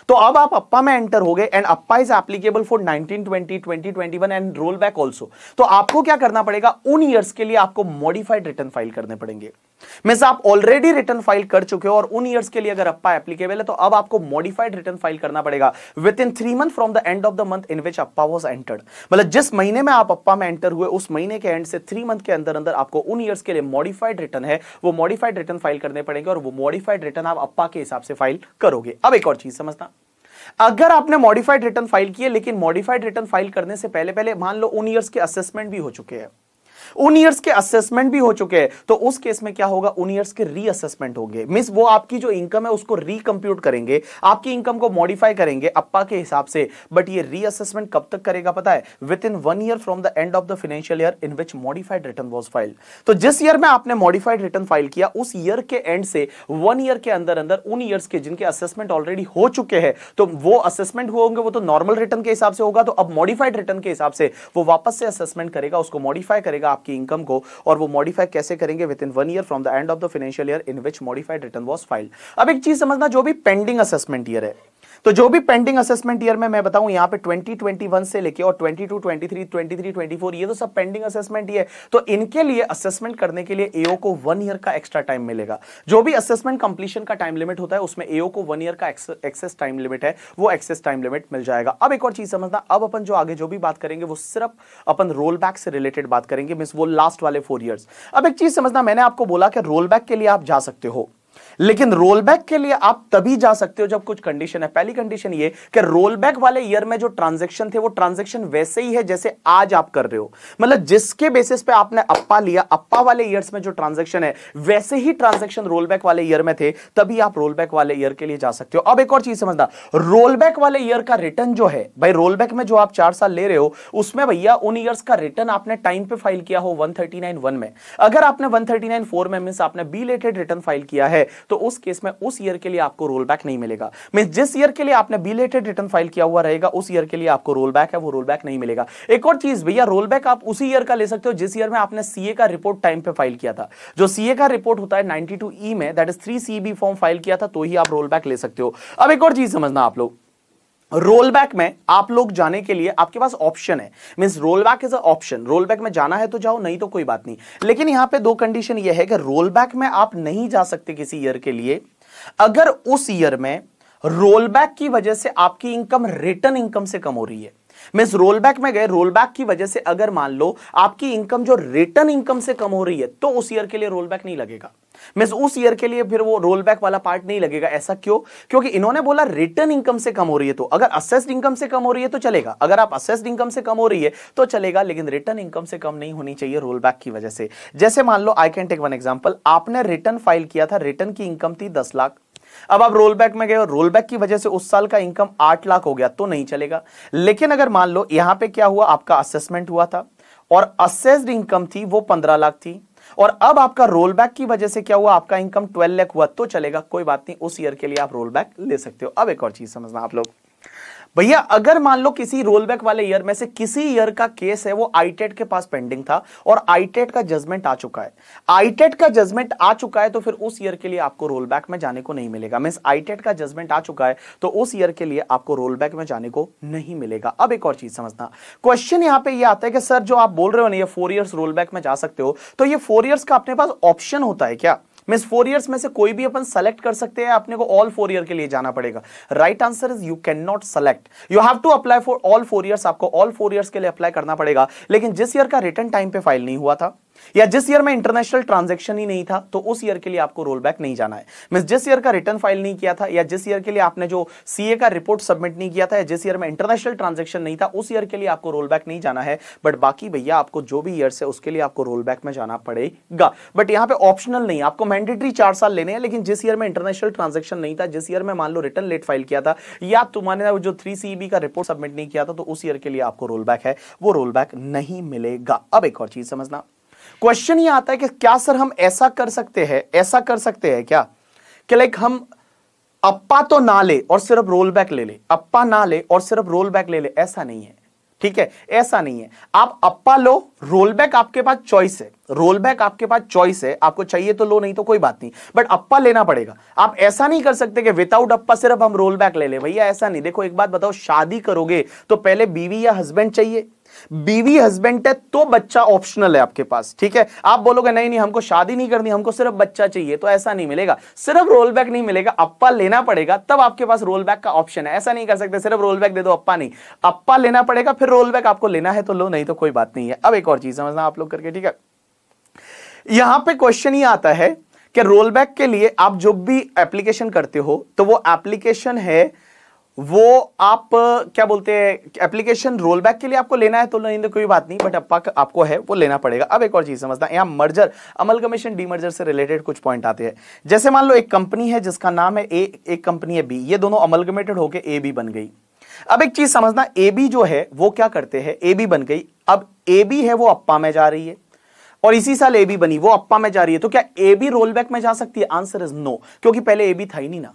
तो अब आप अप्पा में एंटर हो गए and APA is applicable for 1920 2021 and rollback also तो आपको क्या करना पड़ेगा उन ईयर्स के लिए आपको मॉडिफाइड रिटर्न फाइल करने पड़ेंगे मीन्स आप ऑलरेडी रिटर्न फाइल कर चुके हो और उन ईयर्स के लिए अगर अप्पा एप्लीकेबल है तो अब आपको मॉडिफाइड रिटर्न फाइल करना पड़ेगा within three month from the end of the month in which APA was entered मतलब जिस महीने में आप अप्पा में एंटर हुए उस महीने के एंड से थ्री मंथ के अंदर अंदर आपको उन ईयर्स के लिए मॉडिफाइड रिटर्न है वो मॉडिफाइड रिटर्न फाइल करने पड़ेंगे और वो मॉडिफाइड रिटर्न आप अप्पा के हिसाब से फाइल करोगे अब एक और चीज समझना अगर आपने मॉडिफाइड रिटर्न फाइल किए लेकिन मॉडिफाइड रिटर्न फाइल करने से पहले पहले मान लो उन ईयर्स के असेसमेंट भी हो चुके हैं उन ईयर्स के असेसमेंट भी हो चुके हैं तो उस केस में क्या होगा उन ईयर्स के रीअसेसमेंट होंगे मीन्स वो आपकी जो इनकम है उसको रिकम्प्यूट करेंगे आपकी इनकम को मॉडिफाई करेंगे अप्पा के हिसाब से बट ये रीअसेसमेंट कब तक करेगा पता है within one year from the end of the financial year in which modified return was file तो जिस ईयर में आपने मॉडिफाइड रिटर्न फाइल किया उस ईयर के एंड से वन ईयर के अंदर अंदर उन ईयर्स के जिनके असेसमेंट ऑलरेडी हो चुके हैं तो वो असेसमेंट हुए होंगे वो तो नॉर्मल रिटर्न के हिसाब से होगा तो अब मॉडिफाइड रिटर्न के हिसाब से वो वापस से असेसमेंट करेगा उसको मॉडिफाई करेगा आपकी इनकम को और वो मॉडिफाई कैसे करेंगे within one year from the end of the financial year in which modified return was filed अब एक चीज समझना जो भी पेंडिंग असेसमेंट ईयर है तो जो भी पेंडिंग असेसमेंट ईयर में मैं बताऊं यहां पे 2021 से लेके और 22, 23, 23, 24 ये तो सब पेंडिंग असेसमेंट ईयर तो इनके लिए असेसमेंट करने के लिए एओ को वन ईयर का एक्स्ट्रा टाइम मिलेगा जो भी असेसमेंट कंप्लीशन का टाइम लिमिट होता है उसमें एओ को वन ईयर का एक्सेस टाइम लिमिट है वो एक्सेस टाइम लिमिट मिल जाएगा अब एक और चीज समझना अब अपन जो आगे जो भी बात करेंगे वो सिर्फ अपन रोल बैक से रिलेटेड बात करेंगे मीन वो लास्ट वाले फोर ईयर अब एक चीज समझना मैंने आपको बोला कि रोल बैक के लिए आप जा सकते हो लेकिन रोल बैक के लिए आप तभी जा सकते हो जब कुछ कंडीशन है पहली कंडीशन ये कि रोल बैक वाले ईयर में जो ट्रांजेक्शन थे वो ट्रांजेक्शन वैसे ही है जैसे आज आप कर रहे हो मतलब जिसके बेसिस पे आपने अप्पा लिया अप्पा वाले ईयर्स में जो ट्रांजेक्शन है वैसे ही ट्रांजेक्शन रोल बैक वाले ईयर में थे तभी आप रोल बैक वाले ईयर के लिए जा सकते हो अब एक और चीज समझना रोल बैक वाले ईयर का रिटर्न जो है भाई रोल बैक में जो आप चार साल ले रहे हो उसमें भैया उन ईयर्स का रिटर्न आपने टाइम पे फाइल किया हो 1391 में अगर आपने वन 1394 में मींस आपने बी रिलेटेड रिटर्न फाइल किया है तो उस केस में उस ईयर के लिए आपको रोल बैक नहीं मिलेगा मीन जिस ईयर के लिए आपने बिलेटेड रिटर्न फाइल किया हुआ रहेगा उस ईयर के लिए आपको रोल बैक है वो रोल बैक नहीं मिलेगा एक और चीज भैया रोल बैक आप उसी ईयर का ले सकते हो जिस ईयर में आपने सीए का रिपोर्ट टाइम पे फाइल किया था जो सीए का रिपोर्ट होता है नाइनटी ई e में that is three form file किया था तो ही आप रोल बैक ले सकते हो अब एक और चीज समझना आप लोग रोल बैक में आप लोग जाने के लिए आपके पास ऑप्शन है means back is a option back में जाना है तो जाओ नहीं तो कोई बात नहीं लेकिन यहां पे दो कंडीशन यह है कि रोल बैक में आप नहीं जा सकते किसी ईयर के लिए अगर उस ईयर में रोल बैक की वजह से आपकी इनकम रिटर्न इनकम से कम हो रही है मीन्स रोल बैक में गए रोल बैक की वजह से अगर मान लो आपकी इनकम जो रिटर्न इनकम से कम हो रही है तो उस ईयर के लिए रोल बैक नहीं लगेगा मीन्स उस ईयर के लिए फिर वो रोल बैक वाला पार्ट नहीं लगेगा ऐसा क्यों क्योंकि इन्होंने बोला रिटर्न इनकम से कम हो रही है तो अगर असेस्ड इनकम से कम हो रही है तो चलेगा अगर आप असेस्ड इनकम से कम हो रही है तो चलेगा लेकिन रिटर्न इनकम से कम नहीं होनी चाहिए रोल बैक की वजह से जैसे मान लो I can take one example आपने रिटर्न फाइल किया था रिटर्न की इनकम थी दस लाख अब आप रोल बैक में गए और रोल बैक की वजह से उस साल का इनकम आठ लाख हो गया तो नहीं चलेगा लेकिन अगर मान लो यहां पे क्या हुआ आपका असेसमेंट हुआ था और असेस्ड इनकम थी वो पंद्रह लाख थी और अब आपका रोल बैक की वजह से क्या हुआ आपका इनकम ट्वेल्व लाख हुआ तो चलेगा कोई बात नहीं उस ईयर के लिए आप रोल बैक ले सकते हो अब एक और चीज समझना आप लोग भैया अगर मान लो किसी रोल बैक वाले ईयर में से किसी ईयर का केस है वो आईटेट e के पास पेंडिंग था और आईटेट e का जजमेंट आ चुका है आईटेट e का जजमेंट आ चुका है तो फिर उस ईयर के लिए आपको रोल बैक में जाने को नहीं मिलेगा मीन आईटेट का जजमेंट आ चुका है तो उस ईयर के लिए आपको रोल बैक में जाने को नहीं मिलेगा अब एक और चीज समझना क्वेश्चन यहां पे यह आता है कि सर जो आप बोल रहे हो ना ये फोर ईयर्स बैक में जा सकते हो तो ये फोर ईयर्स का अपने पास ऑप्शन होता है क्या मीन फोर ईयर्स में से कोई भी अपन सेलेक्ट कर सकते हैं अपने को ऑल फोर ईयर के लिए जाना पड़ेगा right answer is you can not select you have to apply for all four years आपको ऑल फोर ईयर्स के लिए अप्लाई करना पड़ेगा लेकिन जिस ईयर का रिटर्न टाइम पे फाइल नहीं हुआ था या जिस ईयर में इंटरनेशनल ट्रांजेक्शन ही नहीं था तो उस ईयर के लिए आपको रोल बैक नहीं जाना है मीन जिस ईयर का रिटर्न फाइल नहीं किया था या जिस ईयर के लिए आपने जो सीए का रिपोर्ट सबमिट नहीं किया था या जिस ईयर में इंटरनेशनल ट्रांजेक्शन नहीं था उस ईयर के लिए आपको रोल बैक नहीं जाना है बट बाकी भैया आपको जो भी ईयर है उसके लिए आपको रोल बैक में जाना पड़ेगा बट यहां पर ऑप्शनल नहीं आपको मैंडेटरी चार साल लेने हैं लेकिन जिस ईयर में इंटरनेशनल ट्रांजेक्शन नहीं था जिस ईयर में मान लो रिटर्न लेट फाइल किया था या तुम्हारे जो थ्री सीबी का रिपोर्ट सबमिट नहीं किया था तो उस ईयर के लिए आपको रोल बैक है वो रोल बैक नहीं मिलेगा अब एक और चीज समझना क्वेश्चन ये आता है कि क्या सर हम ऐसा कर सकते हैं ऐसा कर सकते हैं क्या कि लाइक हम अप्पा तो ना ले और सिर्फ रोल बैक ले ले अप्पा ना ले और सिर्फ रोल बैक ले ले ऐसा नहीं है ठीक है ऐसा नहीं है आप अप्पा लो रोल बैक आपके पास चॉइस है रोल बैक आपके पास चॉइस है आपको चाहिए तो लो नहीं तो कोई बात नहीं बट अप्पा लेना पड़ेगा आप ऐसा नहीं कर सकते कि विदाउट अप्पा सिर्फ हम रोल बैक ले ले भैया ऐसा नहीं देखो एक बात बताओ शादी करोगे तो पहले बीवी या हस्बैंड चाहिए बीवी हस्बैंड है तो बच्चा ऑप्शनल है आपके पास ठीक है आप बोलोगे नहीं नहीं हमको शादी नहीं करनी हमको सिर्फ बच्चा चाहिए तो ऐसा नहीं मिलेगा सिर्फ रोल बैक नहीं मिलेगा अप्पा लेना पड़ेगा तब आपके पास रोल बैक का ऑप्शन है ऐसा नहीं कर सकते सिर्फ रोल बैक दे दो अप्पा नहीं अप्पा लेना पड़ेगा फिर रोल बैक आपको लेना है तो लो नहीं तो कोई बात नहीं है अब एक और चीज समझना आप लोग करके ठीक है यहां पर क्वेश्चन ही आता है कि रोल बैक के लिए आप जो भी एप्लीकेशन करते हो तो वो एप्लीकेशन है वो आप क्या बोलते हैं एप्लीकेशन रोल बैक के लिए आपको लेना है तो नहीं तो कोई बात नहीं बट अपा आपको है वो लेना पड़ेगा अब एक और चीज समझना यहाँ merger amalgamation demerger से रिलेटेड कुछ पॉइंट आते हैं जैसे मान लो एक कंपनी है जिसका नाम है ए एक कंपनी है बी ये दोनों अमलगमेटेड होकर ए बी बन गई अब एक चीज समझना ए बी जो है वो क्या करते हैं ए बी बन गई अब ए बी है वो अपा में जा रही है और इसी साल ए बी बनी वो अपा में जा रही है तो क्या ए बी रोल बैक में जा सकती है आंसर इज नो क्योंकि पहले ए बी था ही नहीं ना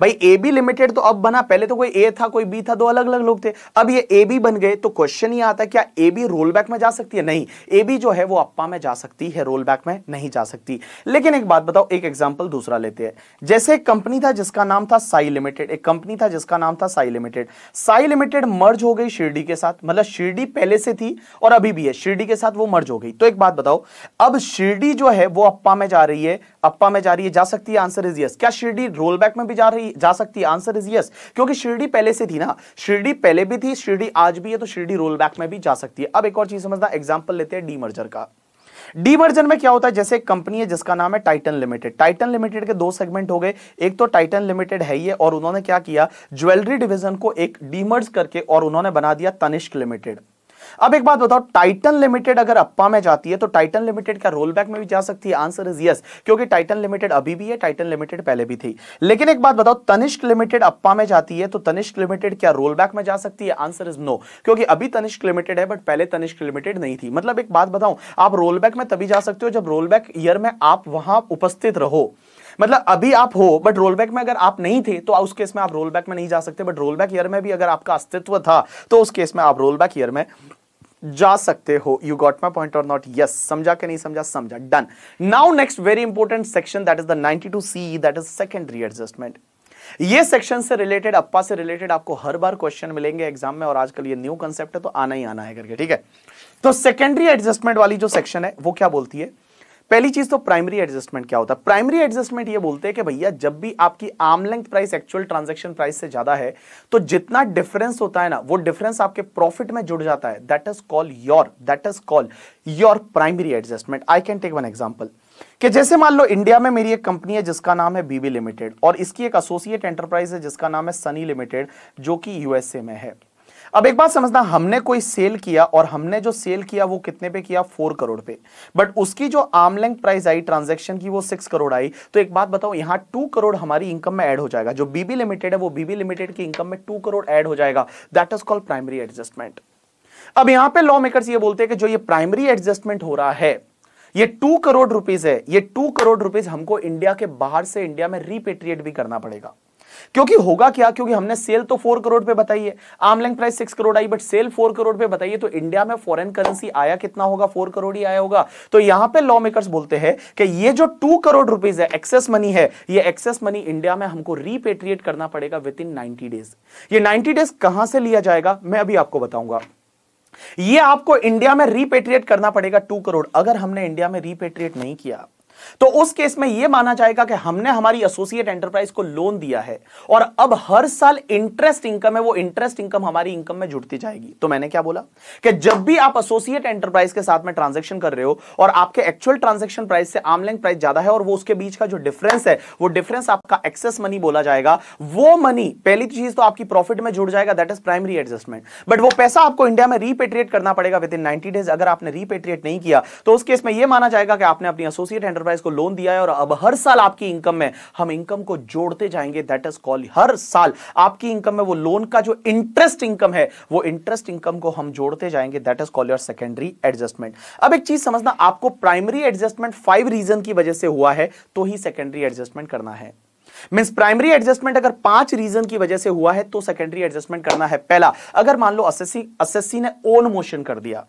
भाई ए बी लिमिटेड तो अब बना पहले तो कोई ए था कोई बी था दो अलग अलग लोग थे अब ये ए बी बन गए तो क्वेश्चन ही आता क्या ए बी रोल बैक में जा सकती है नहीं ए बी जो है वो अप्पा में जा सकती है रोल बैक में नहीं जा सकती लेकिन एक बात बताओ एक एग्जाम्पल दूसरा लेते हैं जैसे एक कंपनी था जिसका नाम था साई लिमिटेड एक कंपनी था जिसका नाम था Sai limited Sai limited merge हो गई शिरडी के साथ मतलब शिरडी पहले से थी और अभी भी है शिरडी के साथ वो मर्ज हो गई तो एक बात बताओ अब शिरडी जो है वो अप्पा में जा रही है अप्पा में जा रही है जा सकती है आंसर इज यस क्या शिरडी रोल बैक में भी जा रही जा सकती है आंसर इज यस क्योंकि शिरडी पहले से थी ना शिरडी पहले भी थी शिरडी आज भी है तो शिरडी रोल बैक में भी जा सकती है अब एक और चीज समझना एग्जाम्पल लेते हैं डी मर्जर का डी मर्जर में क्या होता है जैसे एक कंपनी है जिसका नाम है टाइटन लिमिटेड टाइटन लिमिटेड के दो सेगमेंट हो गए एक तो टाइटन लिमिटेड है ये और उन्होंने क्या किया ज्वेलरी डिवीजन को एक डीमर्ज करके और उन्होंने बना दिया तनिष्क लिमिटेड अब एक बात बताओ टाइटन लिमिटेड अगर अप्पा में जाती है तो टाइटन लिमिटेड क्या रोल बैक में भी जा सकती है आंसर इज यस क्योंकि टाइटन लिमिटेड अभी भी है टाइटन लिमिटेड पहले भी थी लेकिन एक बात बताओ तनिष्क लिमिटेड अप्पा में जाती है तो तनिष्क लिमिटेड क्या रोल बैक में जा सकती है आंसर इज नो क्योंकि अभी तनिष्क लिमिटेड है बट पहले तनिष्क लिमिटेड नहीं थी मतलब एक बात बताऊं आप रोल बैक में तभी जा सकते हो जब रोल बैक ईयर में आप वहां उपस्थित रहो मतलब अभी आप हो बट रोल बैक में अगर आप नहीं थे तो उस केस में आप रोल बैक में नहीं जा सकते बट रोल बैक ईयर में भी अगर आपका अस्तित्व था तो उस केस में आप रोल बैक ईयर में जा सकते हो यू गॉट माई पॉइंट और नॉट यस समझा के नहीं समझा समझा done now next very important section that is the 92 C that is secondary adjustment ये सेक्शन से रिलेटेड अप्पा से रिलेटेड आपको हर बार क्वेश्चन मिलेंगे एग्जाम में और आजकल ये न्यू कंसेप्ट है तो आना ही आना है करके ठीक है तो सेकेंडरी एडजस्टमेंट वाली जो सेक्शन है वो क्या बोलती है पहली चीज तो प्राइमरी एडजस्टमेंट क्या होता है प्राइमरी एडजस्टमेंट ये बोलते हैं कि भैया जब भी आपकी length price actual transaction price से ज्यादा है तो जितना डिफरेंस होता है ना वो डिफरेंस आपके प्रॉफिट में जुड़ जाता है that is call your that is call your primary adjustment I can take one example कि जैसे मान लो इंडिया में मेरी एक कंपनी है जिसका नाम है बीबी लिमिटेड और इसकी एक एसोसिएट एंटरप्राइज है जिसका नाम है सनी लिमिटेड जो कि यूएसए में है अब एक बात समझना हमने कोई सेल किया और हमने जो सेल किया वो कितने पे किया फोर करोड़ पे बट उसकी जो आमलेंग प्राइस आई ट्रांजेक्शन की वो सिक्स करोड़ आई तो एक बात बताओ यहां टू करोड़ हमारी इनकम में एड हो जाएगा जो बीबी लिमिटेड है वो बीबी लिमिटेड की इनकम में टू करोड़ एड हो जाएगा that is called primary adjustment अब यहां पे लॉ मेकर्स ये बोलते हैं कि जो ये प्राइमरी एडजस्टमेंट हो रहा है ये टू करोड़ रुपीज है ये टू करोड़ रुपीज हमको इंडिया के बाहर से इंडिया में रिपेट्रिएट भी करना पड़ेगा क्योंकि होगा क्या क्योंकि हमने सेल तो फोर करोड़ पे बताई है arm's length price six crore I but sell four crore पे बताइए तो इंडिया में फॉरेन करेंसी आया कितना होगा फोर करोड़ ही आया होगा तो यहां पर लॉ मेकर्स बोलते हैं कि ये जो टू करोड़ रुपीज है एक्सेस मनी है ये एक्सेस मनी इंडिया में हमको रिपेट्रिएट करना पड़ेगा विद इन नाइनटी डेज ये नाइनटी डेज कहां से लिया जाएगा मैं अभी आपको बताऊंगा ये आपको इंडिया में रिपेट्रिएट करना पड़ेगा टू करोड़ अगर हमने इंडिया में रिपेट्रिएट नहीं किया तो उस केस में यह माना जाएगा कि हमने हमारी एसोसिएट एंटरप्राइज को लोन दिया है और अब हर साल इंटरेस्ट इनकम है वो इंटरेस्ट इनकम हमारी इनकम में जुड़ती जाएगी तो मैंने क्या बोला कि जब भी आप एसोसिएट एंटरप्राइज के साथ में ट्रांजेक्शन कर रहे हो और आपके एक्चुअल ट्रांजेक्शन प्राइस से आमलेंग प्राइस ज्यादा है और वो उसके बीच का जो डिफरेंस है वो डिफरेंस आपका एक्सेस मनी बोला जाएगा वो मनी पहली चीज तो आपकी प्रॉफिट में जुड़ जाएगा that is primary adjustment but वो पैसा आपको इंडिया में रिपेट्रिएट करना पड़ेगा विद इन नाइनटी डेज अगर आपने रिपेट्रिएट नहीं किया तो उस केस में यह माना जाएगा कि आपने अपनी एसोसिएट एंटरप्राइज एंटरप्राइज को लोन दिया है और अब हर साल आपकी इनकम में हम इनकम को जोड़ते जाएंगे दैट इज कॉल हर साल आपकी इनकम में वो लोन का जो इंटरेस्ट इनकम है वो इंटरेस्ट इनकम को हम जोड़ते जाएंगे that is call your secondary adjustment अब एक चीज समझना आपको प्राइमरी एडजस्टमेंट फाइव रीजन की वजह से हुआ है तो ही सेकेंडरी एडजस्टमेंट करना है मीन्स प्राइमरी एडजस्टमेंट अगर पांच रीजन की वजह से हुआ है तो सेकेंडरी एडजस्टमेंट करना है पहला अगर मान लो असेसी असेसी ने ओन मोशन कर दिया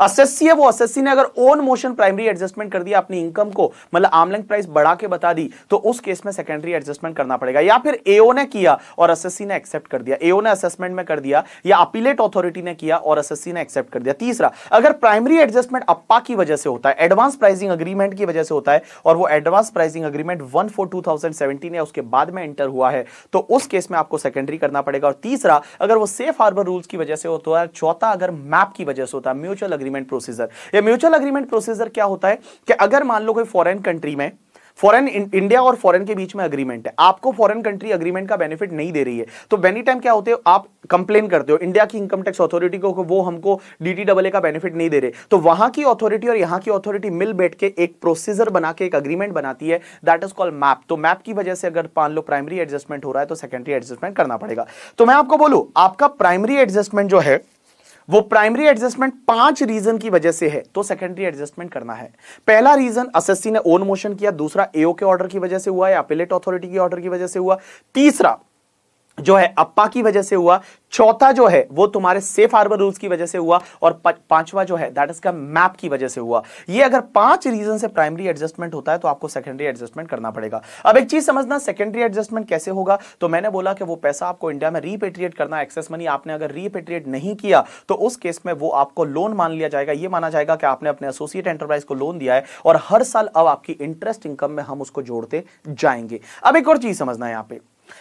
असेसी है वो असेसी ने अगर ओन मोशन प्राइमरी एडजस्टमेंट कर दिया अपनी इनकम को मतलब आमलेंग प्राइस बढ़ा के बता दी तो उस केस में सेकेंडरी एडजस्टमेंट करना पड़ेगा या फिर एओ ने किया और असेसी ने एक्सेप्ट कर दिया एओ ने असेसमेंट में कर दिया या अपीलेट अथॉरिटी ने किया और असेसी ने एक्सेप्ट कर दिया तीसरा अगर प्राइमरी एडजस्टमेंट अप्पा की वजह से होता है एडवांस प्राइसिंग अग्रीमेंट की वजह से होता है और वो advance pricing agreement one four two thousand seventeen या उसके बाद में एंटर हुआ है तो उस केस में आपको सेकेंडरी करना पड़ेगा और तीसरा अगर वो सेफ हार्बर रूल्स की वजह से होता है चौथा अगर मैप की वजह से होता है म्यूचुअल म्यूचुअल अग्रीमेंट प्रोसीजर ये म्यूचुअल अग्रीमेंट प्रोसीजर क्या होता है कि अगर मान लो कोई फॉरेन कंट्री में फॉरेन इंडिया और फॉरेन के बीच में अग्रीमेंट है आपको फॉरेन कंट्री अग्रीमेंट का बेनिफिट नहीं दे रही है तो बेनी टाइम क्या होते हो आप कंप्लेन करते हो इंडिया की इनकम टैक्स अथॉरिटी को वो हमको डी का बेनिफिट नहीं दे रहे तो वहां की अथॉरिटी और यहां की अथॉरिटी मिल बैठ के एक प्रोसीजर बना के एक अग्रीमेंट बनाती है दैट इज कॉल्ड मैप तो मैप की वजह से अगर मान लो प्राइमरी एडजस्टमेंट हो रहा है तो सेकेंडरी एडजस्टमेंट करना पड़ेगा तो मैं आपको बोलू आपका प्राइमरी एडजस्टमेंट जो है वो प्राइमरी एडजस्टमेंट पांच रीजन की वजह से है तो सेकेंडरी एडजस्टमेंट करना है पहला रीजन एसएससी ने ओन मोशन किया दूसरा एओ के ऑर्डर की वजह से हुआ या अपेलेट अथॉरिटी की ऑर्डर की वजह से हुआ तीसरा जो है अप्पा की वजह से हुआ चौथा जो है वो तुम्हारे सेफ हार्बर रूल्स की वजह से हुआ और पांचवा जो है दैट इज का मैप की वजह से हुआ ये अगर पांच रीजन से प्राइमरी एडजस्टमेंट होता है तो आपको सेकेंडरी एडजस्टमेंट करना पड़ेगा अब एक चीज समझना सेकेंडरी एडजस्टमेंट कैसे होगा तो मैंने बोला कि वो पैसा आपको इंडिया में रीपेट्रिएट करना एक्सेस मनी आपने अगर रीपेट्रिएट नहीं किया तो उस केस में वो आपको लोन मान लिया जाएगा ये माना जाएगा कि आपने अपने एसोसिएट एंटरप्राइज को लोन दिया है और हर साल अब आपकी इंटरेस्ट इनकम में हम उसको जोड़ते जाएंगे अब एक और चीज समझना है यहाँ पे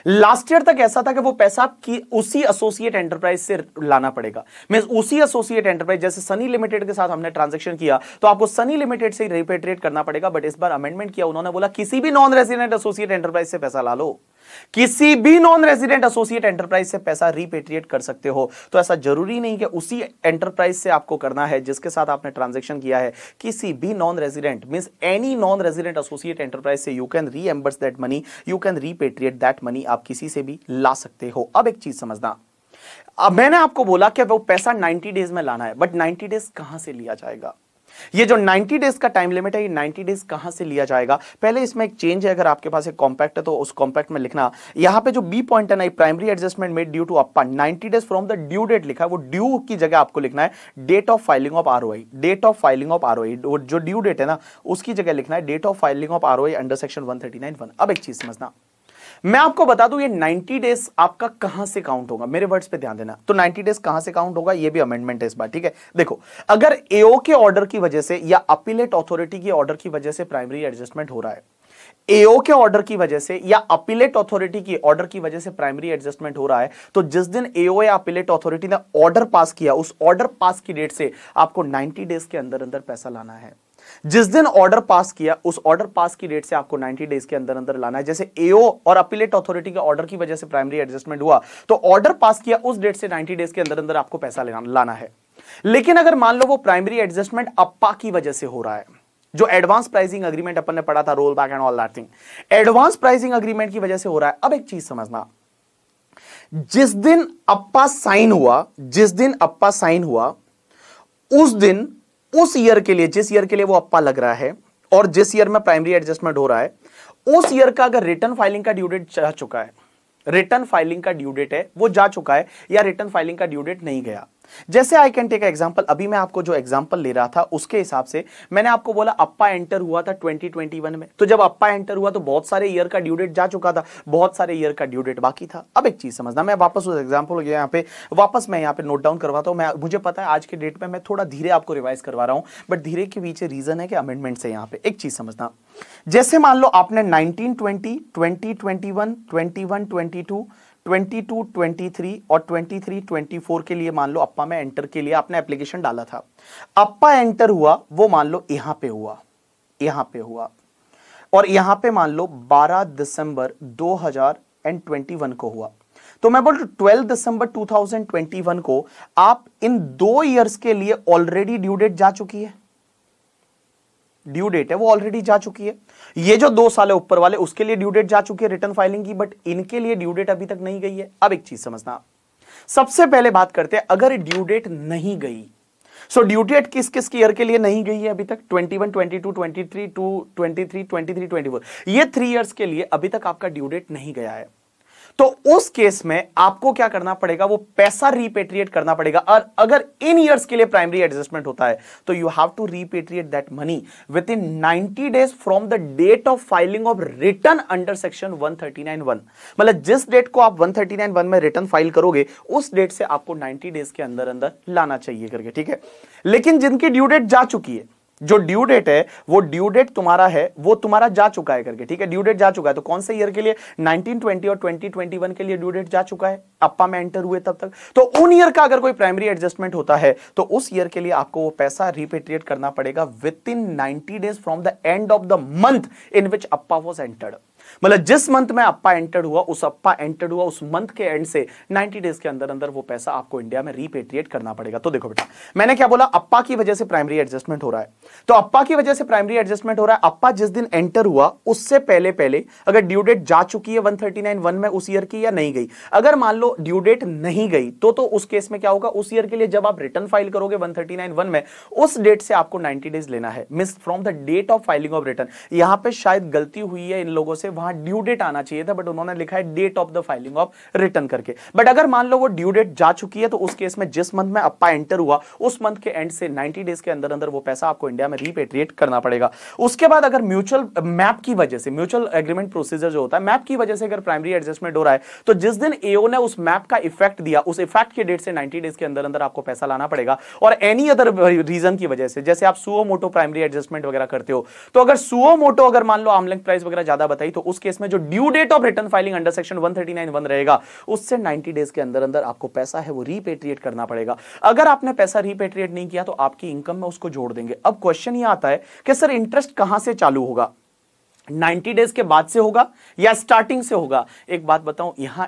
लास्ट ईयर तक ऐसा था कि वो पैसा आपकी उसी एसोसिएट एंटरप्राइज से लाना पड़ेगा मीन उसी एसोसिएट एंटरप्राइज जैसे सनी लिमिटेड के साथ हमने ट्रांजेक्शन किया तो आपको सनी लिमिटेड से रिपेट्रेट करना पड़ेगा बट इस बार अमेंडमेंट किया उन्होंने बोला किसी भी नॉन रेजिडेंट एसोसिएट एंटरप्राइज से पैसा ला लो किसी भी नॉन रेजिडेंट एसोसिएट एंटरप्राइज से पैसा रिपेट्रिएट कर सकते हो तो ऐसा जरूरी नहीं कि उसी एंटरप्राइज से आपको करना है जिसके साथ आपने ट्रांजेक्शन किया है किसी भी non resident mean any non resident associate enterprise से you can reimburse that money you can repatriate that money आप किसी से भी ला सकते हो अब एक चीज समझना अब मैंने आपको बोला कि वो पैसा 90 डेज में लाना है बट 90 डेज कहां से लिया जाएगा ये जो 90 डेज का टाइम लिमिट है ये 90 डेज कहां से लिया जाएगा पहले इसमें एक चेंज है अगर आपके पास एक कॉम्पैक्ट है तो उस कॉम्पैक्ट में लिखना यहां पे जो बी पॉइंट है ना primary adjustment made due to APA 90 days from the due date लिखा है वो ड्यू की जगह आपको लिखना है date of filing of R date of filing of R जो ड्यू डेट है ना उसकी जगह लिखना है date of filing of R under section one अब एक चीज समझना मैं आपको बता दूं ये 90 डेज आपका कहां से काउंट होगा मेरे वर्ड्स पे ध्यान देना तो 90 डेज कहां से काउंट होगा ये भी अमेंडमेंट है इस बार ठीक है देखो अगर एओ के ऑर्डर की वजह से या अपीलेट अथॉरिटी के ऑर्डर की वजह से प्राइमरी एडजस्टमेंट हो रहा है एओ के ऑर्डर की वजह से या अपीलेट अथॉरिटी की ऑर्डर की वजह से प्राइमरी एडजस्टमेंट हो रहा है तो जिस दिन एओ या अपीलेट अथॉरिटी ने ऑर्डर पास किया उस ऑर्डर पास की डेट से आपको 90 डेज के अंदर अंदर पैसा लाना है जिस दिन ऑर्डर पास किया उस ऑर्डर पास की डेट से आपको 90 डेज के अंदर अंदर लाना है जैसे एओ और अपीलेट अथॉरिटी के ऑर्डर की वजह से प्राइमरी एडजस्टमेंट हुआ तो ऑर्डर पास किया उस डेट से 90 डेज के अंदर अंदर आपको पैसा लाना है लेकिन अगर मान लो वो प्राइमरी एडजस्टमेंट अप्पा की वजह से हो रहा है जो एडवांस प्राइसिंग अग्रीमेंट अपन ने पढ़ा था roll back and all that thing advance pricing agreement की वजह से हो रहा है अब एक चीज समझना जिस दिन अप्पा साइन हुआ जिस दिन अप्पा साइन हुआ उस दिन उस ईयर के लिए जिस ईयर के लिए वो अप्पा लग रहा है और जिस ईयर में प्राइमरी एडजस्टमेंट हो रहा है उस ईयर का अगर रिटर्न फाइलिंग का ड्यू डेट जा चुका है रिटर्न फाइलिंग का ड्यू डेट है वो जा चुका है या रिटर्न फाइलिंग का ड्यू डेट नहीं गया जैसे आई कैन टेक एग्जाम्पल अभी मैं आपको जो एग्जाम्पल ले रहा था उसके हिसाब से मैंने आपको बोला अप्पा एंटर हुआ था 2021 में तो जब अप्पा एंटर हुआ तो बहुत सारे ईयर का ड्यू डेट जा चुका था बहुत सारे ईयर का ड्यू डेट बाकी था अब एक चीज समझना मैं वापस उस एग्जाम्पल हो गया यहाँ पे वापस मैं यहाँ पे नोट डाउन करवाता हूँ मैं मुझे पता है आज के डेट में मैं थोड़ा धीरे आपको रिवाइज करवा रहा हूँ बट धीरे के पीछे रीजन है कि अमेंडमेंट है यहाँ पे एक चीज समझना जैसे मान लो आपने nineteen twenty twenty twenty one twenty one twenty two 22, 23 और 23, 24 के लिए मान लो अप्पा में एंटर के लिए आपने एप्लीकेशन डाला था अप्पा एंटर हुआ वो मान लो यहां पे हुआ यहां पे हुआ और यहां पे मान लो 12 दिसंबर 2021 को हुआ तो मैं बोल रहा हूं ट्वेल्व दिसंबर 2021 को आप इन दो इयर्स के लिए ऑलरेडी ड्यू डेट जा चुकी है ड्यू डेट है वो ऑलरेडी जा चुकी है ये जो दो साल है ऊपर वाले उसके लिए ड्यू डेट जा चुकी है रिटर्न फाइलिंग की बट इनके लिए ड्यू डेट अभी तक नहीं गई है अब एक चीज समझना सबसे पहले बात करते हैं अगर ड्यू डेट नहीं गई सो ड्यू डेट किस किस ईयर के लिए नहीं गई है अभी तक 21, 22, 23, 2, 23, 23, 24 ये थ्री ईयर्स के लिए अभी तक आपका ड्यू डेट नहीं गया है तो उस केस में आपको क्या करना पड़ेगा वो पैसा रिपेट्रिएट करना पड़ेगा और अगर इन ईयर्स के लिए प्राइमरी एडजस्टमेंट होता है तो you have to repatriate that money within ninety days from the date of filing of return under section one मतलब जिस डेट को आप वन में रिटर्न फाइल करोगे उस डेट से आपको नाइनटी डेज के अंदर अंदर लाना चाहिए करके ठीक है लेकिन जिनकी ड्यू डेट जा चुकी है जो ड्यू डेट है वो ड्यू डेट तुम्हारा है वो तुम्हारा जा चुका है करके ठीक है ड्यू डेट जा चुका है तो कौन से ईयर के लिए 1920 और 2021 के लिए ड्यू डेट जा चुका है अप्पा में एंटर हुए तब तक तो उन ईयर का अगर कोई प्राइमरी एडजस्टमेंट होता है तो उस ईयर के लिए आपको वो पैसा रिपेट्रिएट करना पड़ेगा within ninety days from the end of the month in which APA was entered मतलब जिस मंथ में अप्पा एंटर हुआ उस अप्पा एंटर हुआ उस मंथ के एंड से 90 डेज के अंदर अंदर वो पैसा आपको इंडिया में रिपेट्रिएट करना पड़ेगा तो देखो बेटा मैंने क्या बोला अप्पा की वजह से प्राइमरी एडजस्टमेंट हो रहा है तो अप्पा की वजह से प्राइमरी एडजस्टमेंट हो रहा है अप्पा जिस दिन एंटर हुआ उससे पहले पहले अगर ड्यू डेट जा चुकी है 139 वन में उस ईयर की या नहीं गई अगर मान लो ड्यू डेट नहीं गई तो तो उस केस में क्या होगा उस ईयर के लिए जब आप रिटर्न फाइल करोगे 139 वन में उस डेट से आपको नाइनटी डेज लेना है miss from the date of filing of return यहां पर शायद गलती हुई है इन लोगों से वहां ड्यू डेट आना चाहिए था बट उन्होंने लिखा है date of the filing of return करके बट अगर मान लो वो ड्यू डेट जा चुकी है तो उस केस में जिस मंथ में अप्पा एंटर हुआ उस मंथ के एंड से 90 डेज के अंदर अंदर वो पैसा आपको इंडिया में रिपेट्रिएट करना पड़ेगा उसके बाद अगर म्यूचुअल मैप uh, की वजह से म्यूचुअल एग्रीमेंट प्रोसीजर जो होता है मैप की वजह से अगर प्राइमरी एडजस्टमेंट हो रहा है तो जिस दिन एओ ने उस मैप का इफेक्ट दिया उस इफेक्ट के डेट से नाइनटी डेज के अंदर अंदर आपको पैसा लाना पड़ेगा और एनी अदर रीजन की वजह से जैसे आप सुओ मोटो प्राइमरी एडजस्टमेंट वगैरह करते हो तो अगर सुओ मोटो अगर मान लो आमलिंग प्राइस वगैरह ज्यादा बताई तो उस केस में जो due date of return filing under section one रहेगा उससे 90 डेज के अंदर अंदर आपको पैसा है वो रिपेट्रिएट करना पड़ेगा अगर आपने पैसा रिपेट्रिएट नहीं किया तो आपकी इनकम में उसको जोड़ देंगे अब क्वेश्चन ये आता है कि सर इंटरेस्ट कहां से चालू होगा 90 डेज के बाद से होगा या स्टार्टिंग से होगा एक बात बताऊं यहां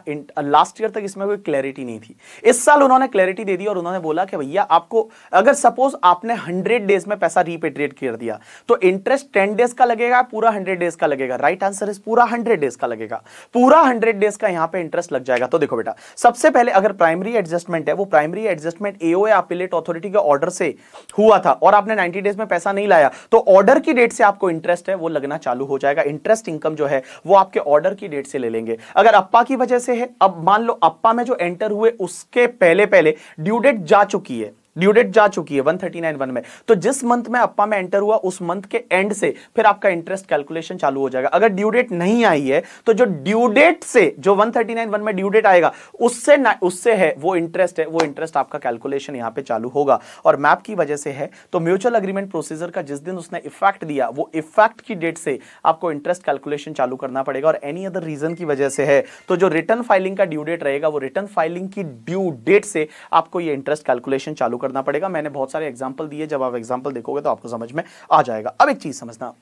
लास्ट ईयर तक इसमें कोई क्लैरिटी नहीं थी इस साल उन्होंने क्लैरिटी दे दी और उन्होंने बोला कि भैया आपको अगर सपोज आपने 100 डेज में पैसा रिपेट्रिएट कर दिया तो इंटरेस्ट 10 डेज का लगेगा पूरा 100 डेज का लगेगा राइट आंसर इज पूरा हंड्रेड डेज का लगेगा पूरा हंड्रेड डेज का यहां पर इंटरेस्ट लग जाएगा तो देखो बेटा सबसे पहले अगर प्राइमरी एडजस्टमेंट है वो primary adjustment AO appellate authority के ऑर्डर से हुआ था और आपने नाइन्टी डेज में पैसा नहीं लाया तो ऑर्डर की डेट से आपको इंटरेस्ट है वो लगना चालू हो जाएगा जाएगा इंटरेस्ट इनकम जो है वो आपके ऑर्डर की डेट से ले लेंगे अगर अप्पा की वजह से है अब मान लो अप्पा में जो एंटर हुए उसके पहले पहले ड्यू डेट जा चुकी है ड्यू डेट जा चुकी है वन थर्टी नाइन वन में तो जिस मंथ में अप्पा में एंटर हुआ उस मंथ के एंड से फिर आपका इंटरेस्ट कैलकुलेशन चालू हो जाएगा अगर ड्यू डेट नहीं आई है तो जो ड्यू डेट से जो वन थर्टी नाइन वन में ड्यू डेट आएगा उससे ना उससे है वो इंटरेस्ट है वो इंटरेस्ट आपका कैलकुलेशन यहाँ पे चालू होगा और मैप की वजह से है तो म्यूचुअल अग्रीमेंट प्रोसीजर का जिस दिन उसने इफेक्ट दिया वो इफेक्ट की डेट से आपको इंटरेस्ट कैलकुलेशन चालू करना पड़ेगा और एनी अदर रीजन की वजह से है तो जो रिटर्न फाइलिंग का ड्यू डेट रहेगा वो रिटर्न फाइलिंग की ड्यू डेट से आपको ये इंटरेस्ट कैलकुलेशन चालू करना पड़ेगा मैंने बहुत सारे एग्जाम्पल दिए जब आप एग्जाम्पल देखोगे तो आपको समझ में आ जाएगा अब एक चीज समझना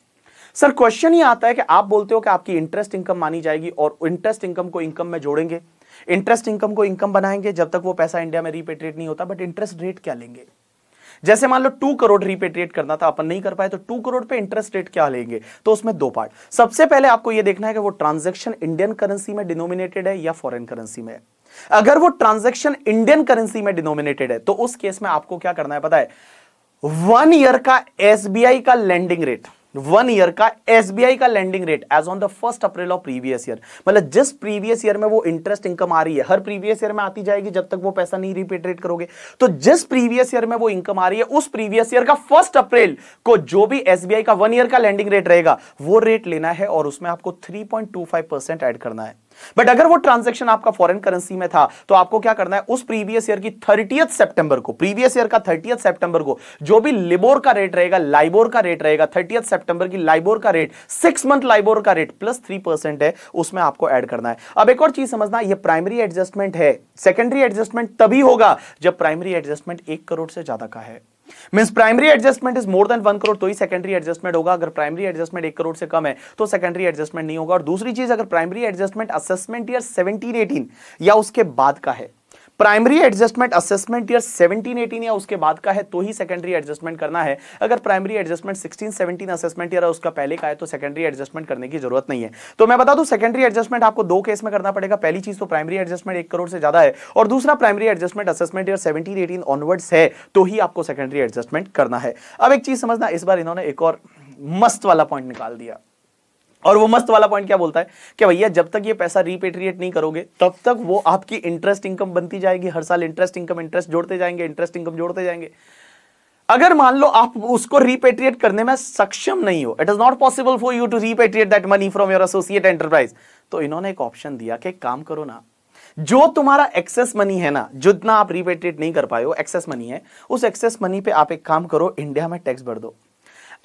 सर क्वेश्चन ही आता है कि आप बोलते हो कि आपकी इंटरेस्ट इनकम मानी जाएगी और इंटरेस्ट इनकम को इनकम में जोड़ेंगे इंटरेस्ट इनकम को इनकम बनाएंगे जब तक वो पैसा इंडिया में रिपेट्रिएट नहीं होता बट इंटरेस्ट रेट क्या लेंगे जैसे मान लो टू करोड़ रिपेट्रिएट करना था अपन नहीं कर पाए तो टू करोड़ पे इंटरेस्ट रेट क्या लेंगे तो उसमें दो पार्ट सबसे पहले आपको यह देखना है कि वो ट्रांजेक्शन इंडियन करेंसी में डिनोमिनेटेड है या फॉरेन करेंसी में है अगर वो ट्रांजेक्शन इंडियन करेंसी में डिनोमिनेटेड है तो उस केस में आपको क्या करना है पता है वन ईयर का एसबीआई का लैंडिंग रेट वन ईयर का एसबीआई का lending rate as on the first April of previous year मतलब जिस प्रीवियस ईयर में वो इंटरेस्ट इनकम आ रही है हर प्रीवियस ईयर में आती जाएगी जब तक वो पैसा नहीं रिपेट्रेट करोगे तो जिस प्रीवियस ईयर में वो इनकम आ रही है उस प्रीवियस ईयर का फर्स्ट अप्रैल को जो भी एसबीआई का वन ईयर का लैंडिंग रेट रहेगा वो रेट लेना है और उसमें आपको three point two five percent add करना है बट अगर वो ट्रांजेक्शन आपका फॉरेन करेंसी में था तो आपको क्या करना है उस प्रीवियस ईयर की थर्टियथ सेप्टेंबर को प्रीवियस ईयर का थर्टियथ सेप्टेंबर को जो भी लिबोर का रेट रहेगा लाइबोर का रेट रहेगा थर्टियथ सेप्टेंबर की लाइबोर का रेट सिक्स मंथ लाइबोर का रेट प्लस थ्री परसेंट है उसमें आपको एड करना है अब एक और चीज समझना यह प्राइमरी एडजस्टमेंट है सेकेंडरी एडजस्टमेंट तभी होगा जब प्राइमरी एडजस्टमेंट एक करोड़ से ज्यादा का है means primary adjustment is more than one crore तो ही सेकेंडरी एडजस्टमेंट होगा अगर प्राइमरी एडजस्टमेंट एक करोड़ से कम है तो सेकेंडरी एडजस्टमेंट नहीं होगा और दूसरी चीज अगर primary adjustment assessment year seventeen eighteen या उसके बाद का है प्राइमरी एडजस्टमेंट असेसमेंट ईयर 17 18 या उसके बाद का है तो ही सेकेंडरी एडजस्टमेंट करना है अगर प्राइमरी एडजस्टमेंट 16 17 असेसमेंट ईयर उसका पहले का है तो सेकेंडरी एडजस्टमेंट करने की जरूरत नहीं है तो मैं बता दूं सेकेंडरी एडजस्टमेंट आपको दो केस में करना पड़ेगा पहली चीज तो प्राइमरी एडजस्टमेंट एक करोड़ से ज्यादा है और दूसरा primary adjustment assessment year seventeen eighteen onwards है तो ही आपको सेकेंडरी एडजस्टमेंट करना है अब एक चीज समझना इस बार इन्होंने एक और मस्त वाला पॉइंट निकाल दिया और वो मस्त वाला पॉइंट क्या बोलता है कि भैया जब तक ये पैसा रिपेट्रिएट नहीं करोगे तब तक वो आपकी इंटरेस्ट इनकम बनती जाएगी हर साल इंटरेस्ट इनकम इंटरेस्ट जोड़ते जाएंगे इंटरेस्ट इनकम जोड़ते जाएंगे अगर मान लो आप उसको रिपेट्रिएट करने में सक्षम नहीं हो it is not possible for you to repatriate that money from your associate enterprise तो इन्होंने एक ऑप्शन दिया कि काम करो ना जो तुम्हारा एक्सेस मनी है ना जितना आप रिपेट्रिएट नहीं कर पाए हो एक्सेस मनी है उस एक्सेस मनी पे आप एक काम करो इंडिया में टैक्स भर दो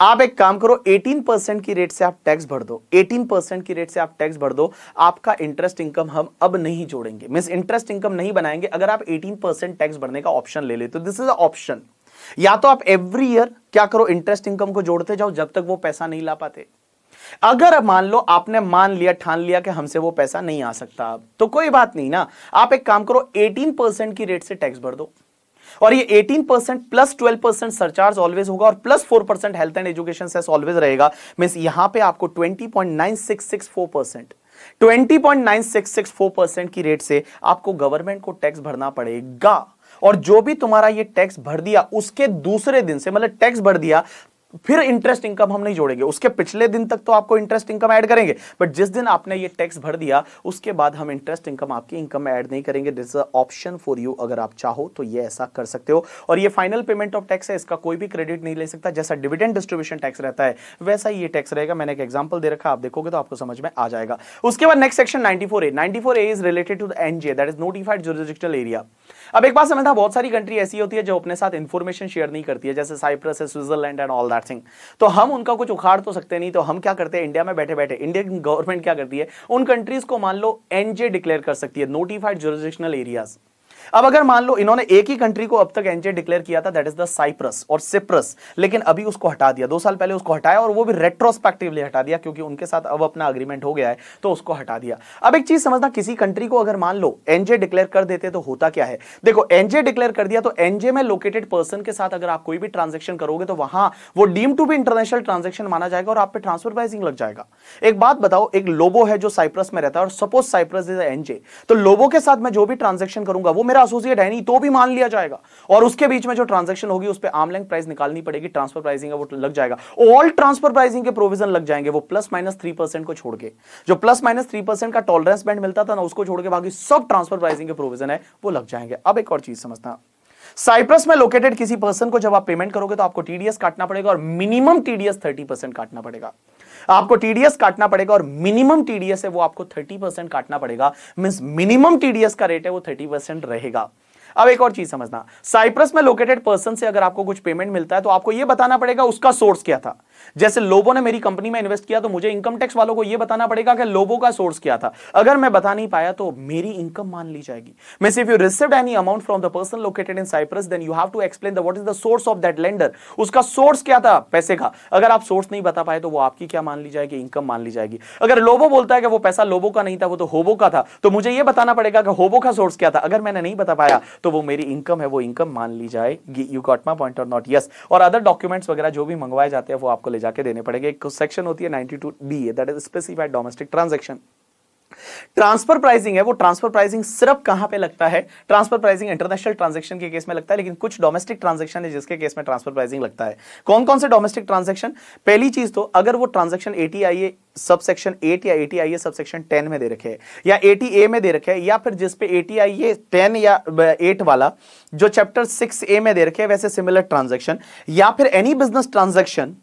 आप एक काम करो 18% की रेट से आप टैक्स भर दो 18% की रेट से आप टैक्स भर दो आपका इंटरेस्ट इनकम हम अब नहीं जोड़ेंगे मीन्स इंटरेस्ट इनकम नहीं बनाएंगे अगर आप 18% टैक्स भरने का ऑप्शन ले लेते तो दिस इज ऑप्शन या तो आप एवरी ईयर क्या करो इंटरेस्ट इनकम को जोड़ते जाओ जब तक वो पैसा नहीं ला पाते अगर मान लो आपने मान लिया ठान लिया कि हमसे वो पैसा नहीं आ सकता अब तो कोई बात नहीं ना आप एक काम करो 18% की रेट से टैक्स भर दो और ये 18 percent plus 12 percent surcharge always होगा और plus 4 percent health and education cess always रहेगा मीन्स यहां पे आपको 20.9664 परसेंट 20.9664 परसेंट की रेट से आपको गवर्नमेंट को टैक्स भरना पड़ेगा और जो भी तुम्हारा ये टैक्स भर दिया उसके दूसरे दिन से मतलब टैक्स भर दिया फिर इंटरेस्ट इनकम हम नहीं जोड़ेंगे उसके पिछले दिन तक तो आपको इंटरेस्ट इनकम ऐड करेंगे बट जिस दिन आपने ये टैक्स भर दिया उसके बाद हम इंटरेस्ट इनकम आपकी इनकम में ऐड नहीं करेंगे दिस ऑप्शन फॉर यू अगर आप चाहो तो ये ऐसा कर सकते हो और ये फाइनल पेमेंट ऑफ टैक्स है इसका कोई भी क्रेडिट नहीं ले सकता जैसा डिविडेंड डिस्ट्रीब्यूशन टैक्स रहता है वैसा ही ये टैक्स रहेगा मैंने एक एग्जाम्पल दे रखा आप देखोगे तो आपको समझ में आ जाएगा उसके बाद next section ninety four A ninety four A is related to the NJA that is notified jurisdictional area अब एक बात समझना बहुत सारी कंट्री ऐसी होती है जो अपने साथ इन्फॉर्मेशन शेयर नहीं करती है जैसे साइप्रस है Switzerland and all that thing तो हम उनका कुछ उखाड़ तो सकते नहीं तो हम क्या करते हैं इंडिया में बैठे बैठे इंडियन गवर्नमेंट क्या करती है उन कंट्रीज को मान लो एनजे डिक्लेयर कर सकती है नोटिफाइड जुरिस्डिक्शनल एरियाज अब अगर मान लो इन्होंने एक ही कंट्री को अब तक एनजे डिक्लेयर किया था दैट इज द साइप्रस और सिप्रस लेकिन अभी उसको हटा दिया दो साल पहले उसको हटाया और वो भी रेट्रोस्पेक्टिवली हटा दिया क्योंकि उनके साथ अब अपना अग्रीमेंट हो गया है तो उसको हटा दिया अब एक चीज समझना किसी कंट्री को अगर मान लो एनजे डिक्लेयर कर देते तो होता क्या है देखो एनजे डिक्लेयर कर दिया तो एनजे में लोकेटेड पर्सन के साथ अगर आप कोई भी ट्रांजेक्शन करोगे तो वहां वो डीम टू भी इंटरनेशनल ट्रांजेक्शन माना जाएगा और आप पे ट्रांसफर प्राइसिंग लग जाएगा एक बात बताओ एक लोबो है जो साइप्रस में रहता है और सपोज साइप्रस इज एनजे तो लोबो के साथ मैं जो भी ट्रांजेक्शन करूंगा वो मेरा एसोसिएट है नहीं तो भी मान लिया जाएगा और उसके बीच में जो ट्रांजेक्शन होगी उस पर आमलैंग प्राइस निकालनी पड़ेगी ट्रांसफर प्राइसिंग है वो लग जाएगा ऑल ट्रांसफर प्राइसिंग के प्रोविजन लग जाएंगे वो प्लस माइनस थ्री परसेंट को छोड़ के जो प्लस माइनस थ्री परसेंट का टॉलरेंस बैंड मिलता था ना उसको छोड़ के बाकी सब ट्रांसफर प्राइसिंग के प्रोविजन है वो लग जाएंगे अब एक और चीज समझना साइप्रस में लोकेटेड किसी पर्सन को जब आप पेमेंट करोगे तो आपको टीडीएस काटना पड़ेगा और मिनिमम टीडीएस थर्टी परसेंट काटना पड़ेगा आपको टीडीएस काटना पड़ेगा और मिनिमम टीडीएस है वो आपको थर्टी परसेंट काटना पड़ेगा मीन्स मिनिमम टीडीएस का रेट है वो थर्टी परसेंट रहेगा अब एक और चीज समझना साइप्रस में लोकेटेड पर्सन से अगर आपको कुछ पेमेंट मिलता है तो आपको यह बताना पड़ेगा उसका सोर्स क्या था जैसे लोबो ने मेरी कंपनी में इन्वेस्ट किया तो मुझे इनकम टैक्स वालों को यह बताना पड़ेगा कि लोबो का सोर्स क्या था अगर मैं बता नहीं पाया तो मेरी इनकम मान ली जाएगी मैं सिर्फ you receive any amount from the person located in Cyprus then you have to explain the what is the source of that lender उसका सोर्स क्या था पैसे का अगर आप सोर्स नहीं बता पाए तो वो आपकी क्या मान ली जाएगी इनकम मान ली जाएगी अगर लोबो बोलता है कि वो पैसा लोबो का नहीं था वो तो होबो का था तो मुझे यह बताना पड़ेगा कि होबो का सोर्स क्या था अगर मैंने नहीं बता पाया तो वो मेरी इनकम है वो इनकम मान ली जाएगी यू गॉट माई पॉइंट और नॉट यस और अदर डॉक्यूमेंट्स वगैरह जो भी मंगवाए जाते हैं वो आपको ले जाके देने पड़ेंगे एक सेक्शन होती है ninety two D that is specified domestic transaction transfer pricing है वो ट्रांसफर प्राइसिंग सिर्फ कहां पे लगता है ट्रांसफर प्राइसिंग इंटरनेशनल ट्रांजेक्शन के केस में लगता है लेकिन कुछ डोमेस्टिक ट्रांजेक्शन है जिसके केस में ट्रांसफर प्राइसिंग लगता है कौन कौन से डोमेस्टिक ट्रांजेक्शन पहली चीज तो अगर वो ट्रांजेक्शन एटीआई सबसेक्शन एट या एटीआई सबसेक्शन टेन में दे रखे है या एटी ए में दे रखे है या फिर जिसपे एटीआई टेन या एट वाला जो चैप्टर सिक्स ए में दे रखे है वैसे सिमिलर ट्रांजेक्शन या फिर any business transaction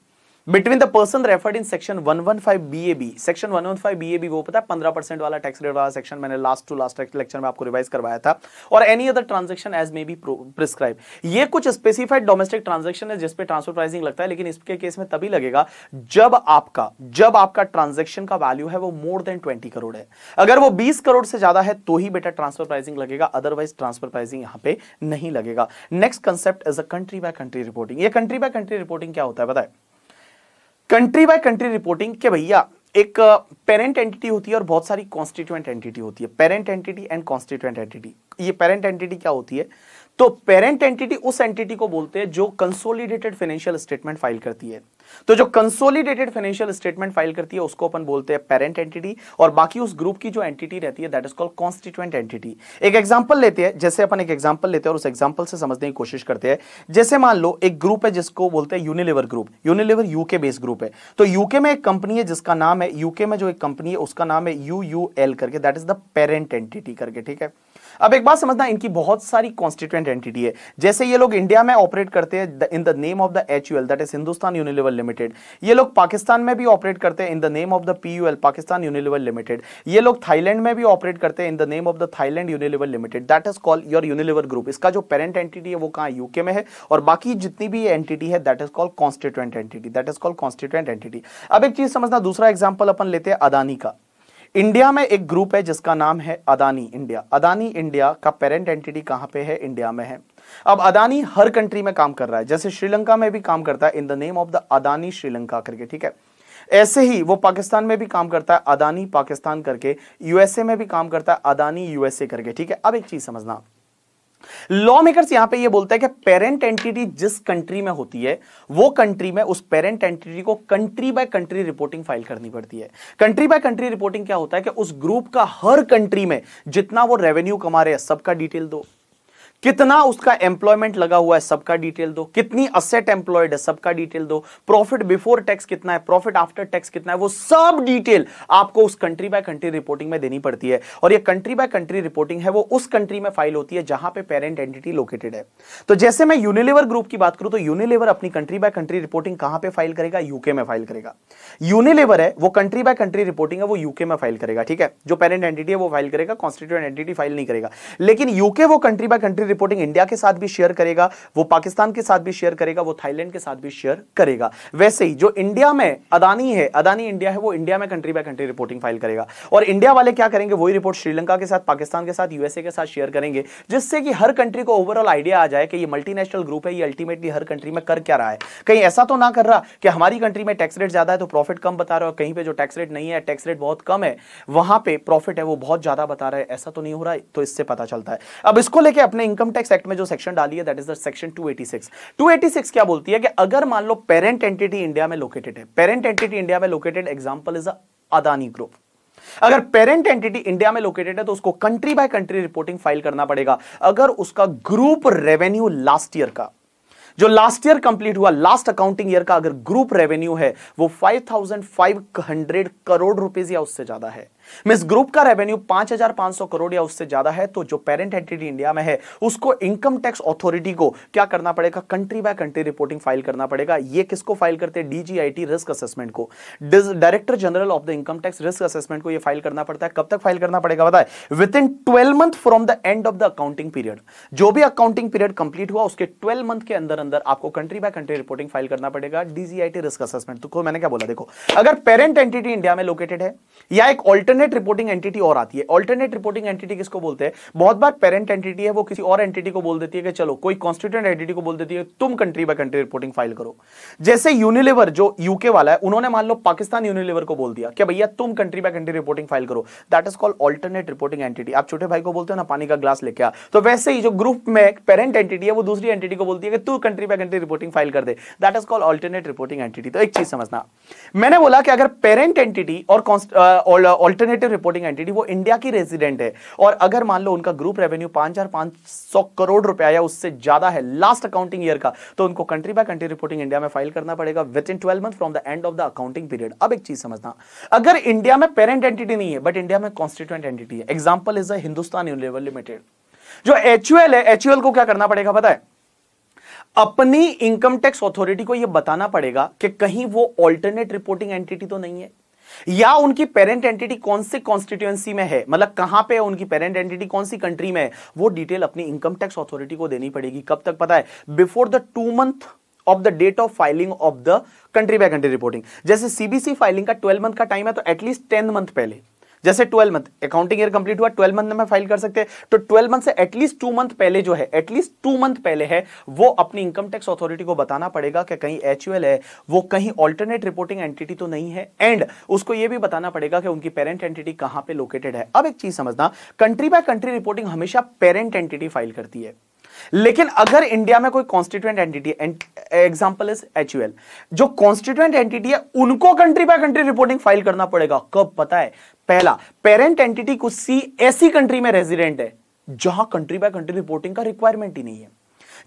between the person referred in section 115 BAB section 115 BAB वो पता है 15 परसेंट वाला टैक्स रेट वाला सेक्शन मैंने लास्ट टू लास्ट लेक्चर में आपको रिवाइज करवाया था और any other transaction as may be prescribe ये कुछ स्पेसिफाइड डोमेस्टिक ट्रांजेक्शन है जिसपे ट्रांसफर प्राइसिंग लगता है लेकिन इसके केस में तभी लगेगा जब आपका जब आपका ट्रांजेक्शन का वैल्यू है वो मोर देन ट्वेंटी करोड़ है अगर वो बीस करोड़ से ज्यादा है तो ही बेटा ट्रांसफर प्राइसिंग लगेगा अदरवाइज ट्रांसफर प्राइसिंग यहाँ पे नहीं लगेगा next concept is a country by country reporting ये कंट्री बाय कंट्री रिपोर्टिंग क्या होता है बताए कंट्री बाय कंट्री रिपोर्टिंग के भैया एक पेरेंट एंटिटी होती है और बहुत सारी कॉन्स्टिट्यूएंट एंटिटी होती है parent entity and constituent entity ये पेरेंट एंटिटी क्या होती है तो पेरेंट एंटिटी उस एंटिटी को बोलते हैं जो कंसोलिडेटेड फाइनेंशियल स्टेटमेंट फाइल करती है तो जो कंसोलिडेटेड फाइनेंशियल स्टेटमेंट फाइल करती है उसको अपन बोलते हैं पेरेंट एंटिटी और बाकी उस ग्रुप की जो एंटिटी रहती है that is called constituent entity एक एग्जांपल लेते हैं जैसे अपन एक एग्जांपल लेते हैं और उस एग्जांपल से समझने की कोशिश करते हैं जैसे मान लो एक ग्रुप है जिसको बोलते हैं Unilever group Unilever UK based group है तो यूके में एक कंपनी है जिसका नाम है यूके में जो एक कंपनी है उसका नाम है यू करके that is the parent entity करके ठीक है अब एक बात समझना इनकी बहुत सारी कॉन्स्टिट्यूंट एंटिटी है जैसे ये लोग इंडिया में ऑपरेट करते हैं in the name of the H U L that is Hindustan Unilever Limited ये लोग पाकिस्तान में भी ऑपरेट करते हैं in the name of the P U L Pakistan Unilever Limited ये लोग थाईलैंड में भी ऑपरेट करते हैं in the name of the Thailand Unilever Limited that is call your Unilever group इसका जो पेरेंट एंटिटी है वो कहाँ यूके में है और बाकी जितनी भी एंटिटी है that is call constituent entity that is call constituent entity अब एक चीज समझना दूसरा एग्जाम्पल अपन लेते हैं अदानी का इंडिया में एक ग्रुप है जिसका नाम है अदानी इंडिया अदानी इंडिया का पेरेंट एंटिटी कहां पे है इंडिया में है अब अदानी हर कंट्री में काम कर रहा है जैसे श्रीलंका में भी काम करता है in the name of the Adani Sri Lanka करके ठीक है ऐसे ही वो पाकिस्तान में भी काम करता है अदानी पाकिस्तान करके यूएसए में भी काम करता है अदानी यूएसए करके ठीक है अब एक चीज समझना लॉ मेकर्स यहां पे ये बोलता है कि पेरेंट एंटिटी जिस कंट्री में होती है वो कंट्री में उस पेरेंट एंटिटी को country by country reporting file करनी पड़ती है कंट्री बाय कंट्री रिपोर्टिंग क्या होता है कि उस ग्रुप का हर कंट्री में जितना वो रेवेन्यू कमा रहे हैं सबका डिटेल दो कितना उसका एम्प्लॉयमेंट लगा हुआ है सबका डिटेल दो कितनी असेट एम्प्लॉयड है सबका डिटेल दो प्रॉफिट बिफोर टैक्स कितना है प्रॉफिट आफ्टर टैक्स कितना है वो सब डिटेल आपको उस कंट्री बाय कंट्री रिपोर्टिंग में देनी पड़ती है और ये कंट्री बाय कंट्री रिपोर्टिंग है वो उस कंट्री में फाइल होती है जहां पे पेरेंट एंटिटी लोकेटेड है तो जैसे मैं यूनिलीवर ग्रुप की बात करूं तो यूनिलीवर अपनी कंट्री बाय कंट्री रिपोर्टिंग कहां पर फाइल करेगा यूके में फाइल करेगा यूनिलीवर है वो कंट्री बाय कंट्री रिपोर्टिंग है वो यूके में फाइल करेगा ठीक है जो पेरेंट एंटिटी है वो फाइल करेगा कॉन्स्टिट्यूट एंटिटी फाइल नहीं करेगा लेकिन यूके वो country by country reporting India के साथ भी शेयर करेगा वो पाकिस्तान के साथ भी शेयर करेगा वो थाईलैंड के साथ भी शेयर करेगा वैसे ही जो इंडिया में अदानी है अदानी इंडिया है वो इंडिया में country by country reporting file करेगा और इंडिया वाले क्या करेंगे वही रिपोर्ट श्रीलंका के साथ पाकिस्तान के साथ यूएसए के साथ शेयर करेंगे जिससे कि हर कंट्री को ओवरऑल आइडिया आ जाए कि ये मल्टीनेशनल ग्रुप है ये अल्टीमेटली हर कंट्री में कर क्या रहा है कहीं ऐसा तो ना कर रहा कि हमारी कंट्री में टैक्स रेट ज्यादा है तो प्रॉफिट कम बता रहा है कहीं पर जो टैक्स रेट नहीं है टैक्स रेट बहुत कम है वहां पर प्रॉफिट है वो बहुत ज्यादा बता रहा है ऐसा तो नहीं हो रहा है तो इससे पता चलता है अब इसको लेकर अपने इनकम इनकम टैक्स एक्ट में जो सेक्शन डाली है दैट इज द सेक्शन 286 286 क्या बोलती है कि अगर मान लो पेरेंट एंटिटी इंडिया में लोकेटेड है पेरेंट एंटिटी इंडिया में located example is Adani group अगर पेरेंट एंटिटी इंडिया में लोकेटेड है तो उसको country by country reporting file करना पड़ेगा अगर उसका ग्रुप रेवेन्यू लास्ट ईयर का जो लास्ट ईयर कंप्लीट हुआ लास्ट अकाउंटिंग ईयर का अगर ग्रुप रेवेन्यू है वो 5,500 करोड़ रुपीस या उससे ज्यादा है मिस ग्रुप का रेवेन्यू 5,500 करोड़ या उससे ज्यादा है तो जो पेरेंट एंटिटी इंडिया में है उसको इनकम टैक्स अथॉरिटी को क्या करना पड़ेगा country by country reporting file करना पड़ेगा ये किसको फाइल करते हैं डीजीआईटी रिस्क असेसमेंट को director general of the income tax risk assessment को ये फाइल करना पड़ता है कब तक फाइल करना पड़ेगा बताए within twelve month from the end of the accounting period जो भी अकाउंटिंग पीरियड कंप्लीट हुआ उसके ट्वेल्व मंथ के अंदर अंदर आपको country by country reporting file करना पड़ेगा डीजीआईटी रिस्क असेसमेंट तो मैंने क्या बोला देखो अगर पेरेंट एंटिटी इंडिया में लोकेटेड है या एक ऑल्टरनेट ऑल्टरनेट रिपोर्टिंग एंटिटी और आती है ऑल्टरनेट रिपोर्टिंग एंटिटी किसको बोलते हैं बहुत बार पेरेंट एंटिटी है वो किसी और एंटिटी को बोल देती है कि चलो कोई कॉन्स्टिट्यूंट एंटिटी को बोल देती है तुम country by country reporting file करो जैसे यूनिलिवर जो यूके वाला है उन्होंने मान लो पाकिस्तान यूनिलिवर को बोल दिया कि भैया तुम country by country reporting file करो that is called alternate reporting entity आप छोटे भाई को बोलते हो ना पानी का ग्लास लेके आ तो वैसे ही जो ग्रुप में पेरेंट एंटिटी है वो दूसरी एंटिटी को बोलती है कि तू country by country reporting file कर दे that is called alternate reporting entity तो एक चीज समझना मैंने बोला कि अगर पेरेंट एंटिटी और ऑल्टरनेट अल्टरनेटिव रिपोर्टिंग एंटिटी वो इंडिया की रेजिडेंट है और अगर मान लो उनका ग्रुप रेवेन्यू पांच हजार पांच सौ करोड़ रुपया या उससे ज्यादा है लास्ट अकाउंटिंग ईयर का तो उनको country by country reporting India में फाइल करना पड़ेगा within twelve month from the end of the accounting period अब एक चीज समझना अगर इंडिया में पेरेंट एंटिटी नहीं है बट इंडिया में कॉन्स्टिट्यूंट एंटिटी है example is a Hindustan Unilever limited जो एचयूएल है एचयूएल को क्या करना पड़ेगा पता है अपनी इनकम टैक्स अथॉरिटी को यह बताना पड़ेगा कि कहीं वो अल्टरनेट रिपोर्टिंग एंटिटी तो नहीं है या उनकी पेरेंट एंटिटी कौन से कॉन्स्टिट्यूएंसी में है मतलब कहां पे उनकी पेरेंट एंटिटी कौन सी कंट्री में है वो डिटेल अपनी इनकम टैक्स अथॉरिटी को देनी पड़ेगी कब तक पता है before the two month of the date of filing of the country by country reporting जैसे सीबीसी फाइलिंग का ट्वेल्व मंथ का टाइम है तो एटलीस्ट टेन मंथ पहले जैसे twelve month accounting year complete हुआ ट्वेल्व मंथ में फाइल कर सकते हैं तो ट्वेल्व मंथ से एटलीस्ट टू मंथ पहले जो है एटलीस्ट टू मंथ पहले है वो अपनी इनकम टैक्स अथॉरिटी को बताना पड़ेगा कि कहीं एच है वो कहीं ऑल्टरनेट रिपोर्टिंग एंटिटी तो नहीं है एंड उसको यह भी बताना पड़ेगा कि उनकी पेरेंट एंटिटी कहां पर लोकेटेड है अब एक चीज समझना कंट्री बाय कंट्री रिपोर्टिंग हमेशा पेरेंट एंटिटी फाइल करती है लेकिन अगर इंडिया में कोई constituent entity example is H जो कॉन्स्टिट्यूएंट एंटिटी है उनको country by country reporting file करना पड़ेगा कब पता है पहला पेरेंट एंटिटी कुछ सी ऐसी कंट्री में रेजिडेंट है जहां कंट्री बाय कंट्री रिपोर्टिंग का रिक्वायरमेंट ही नहीं है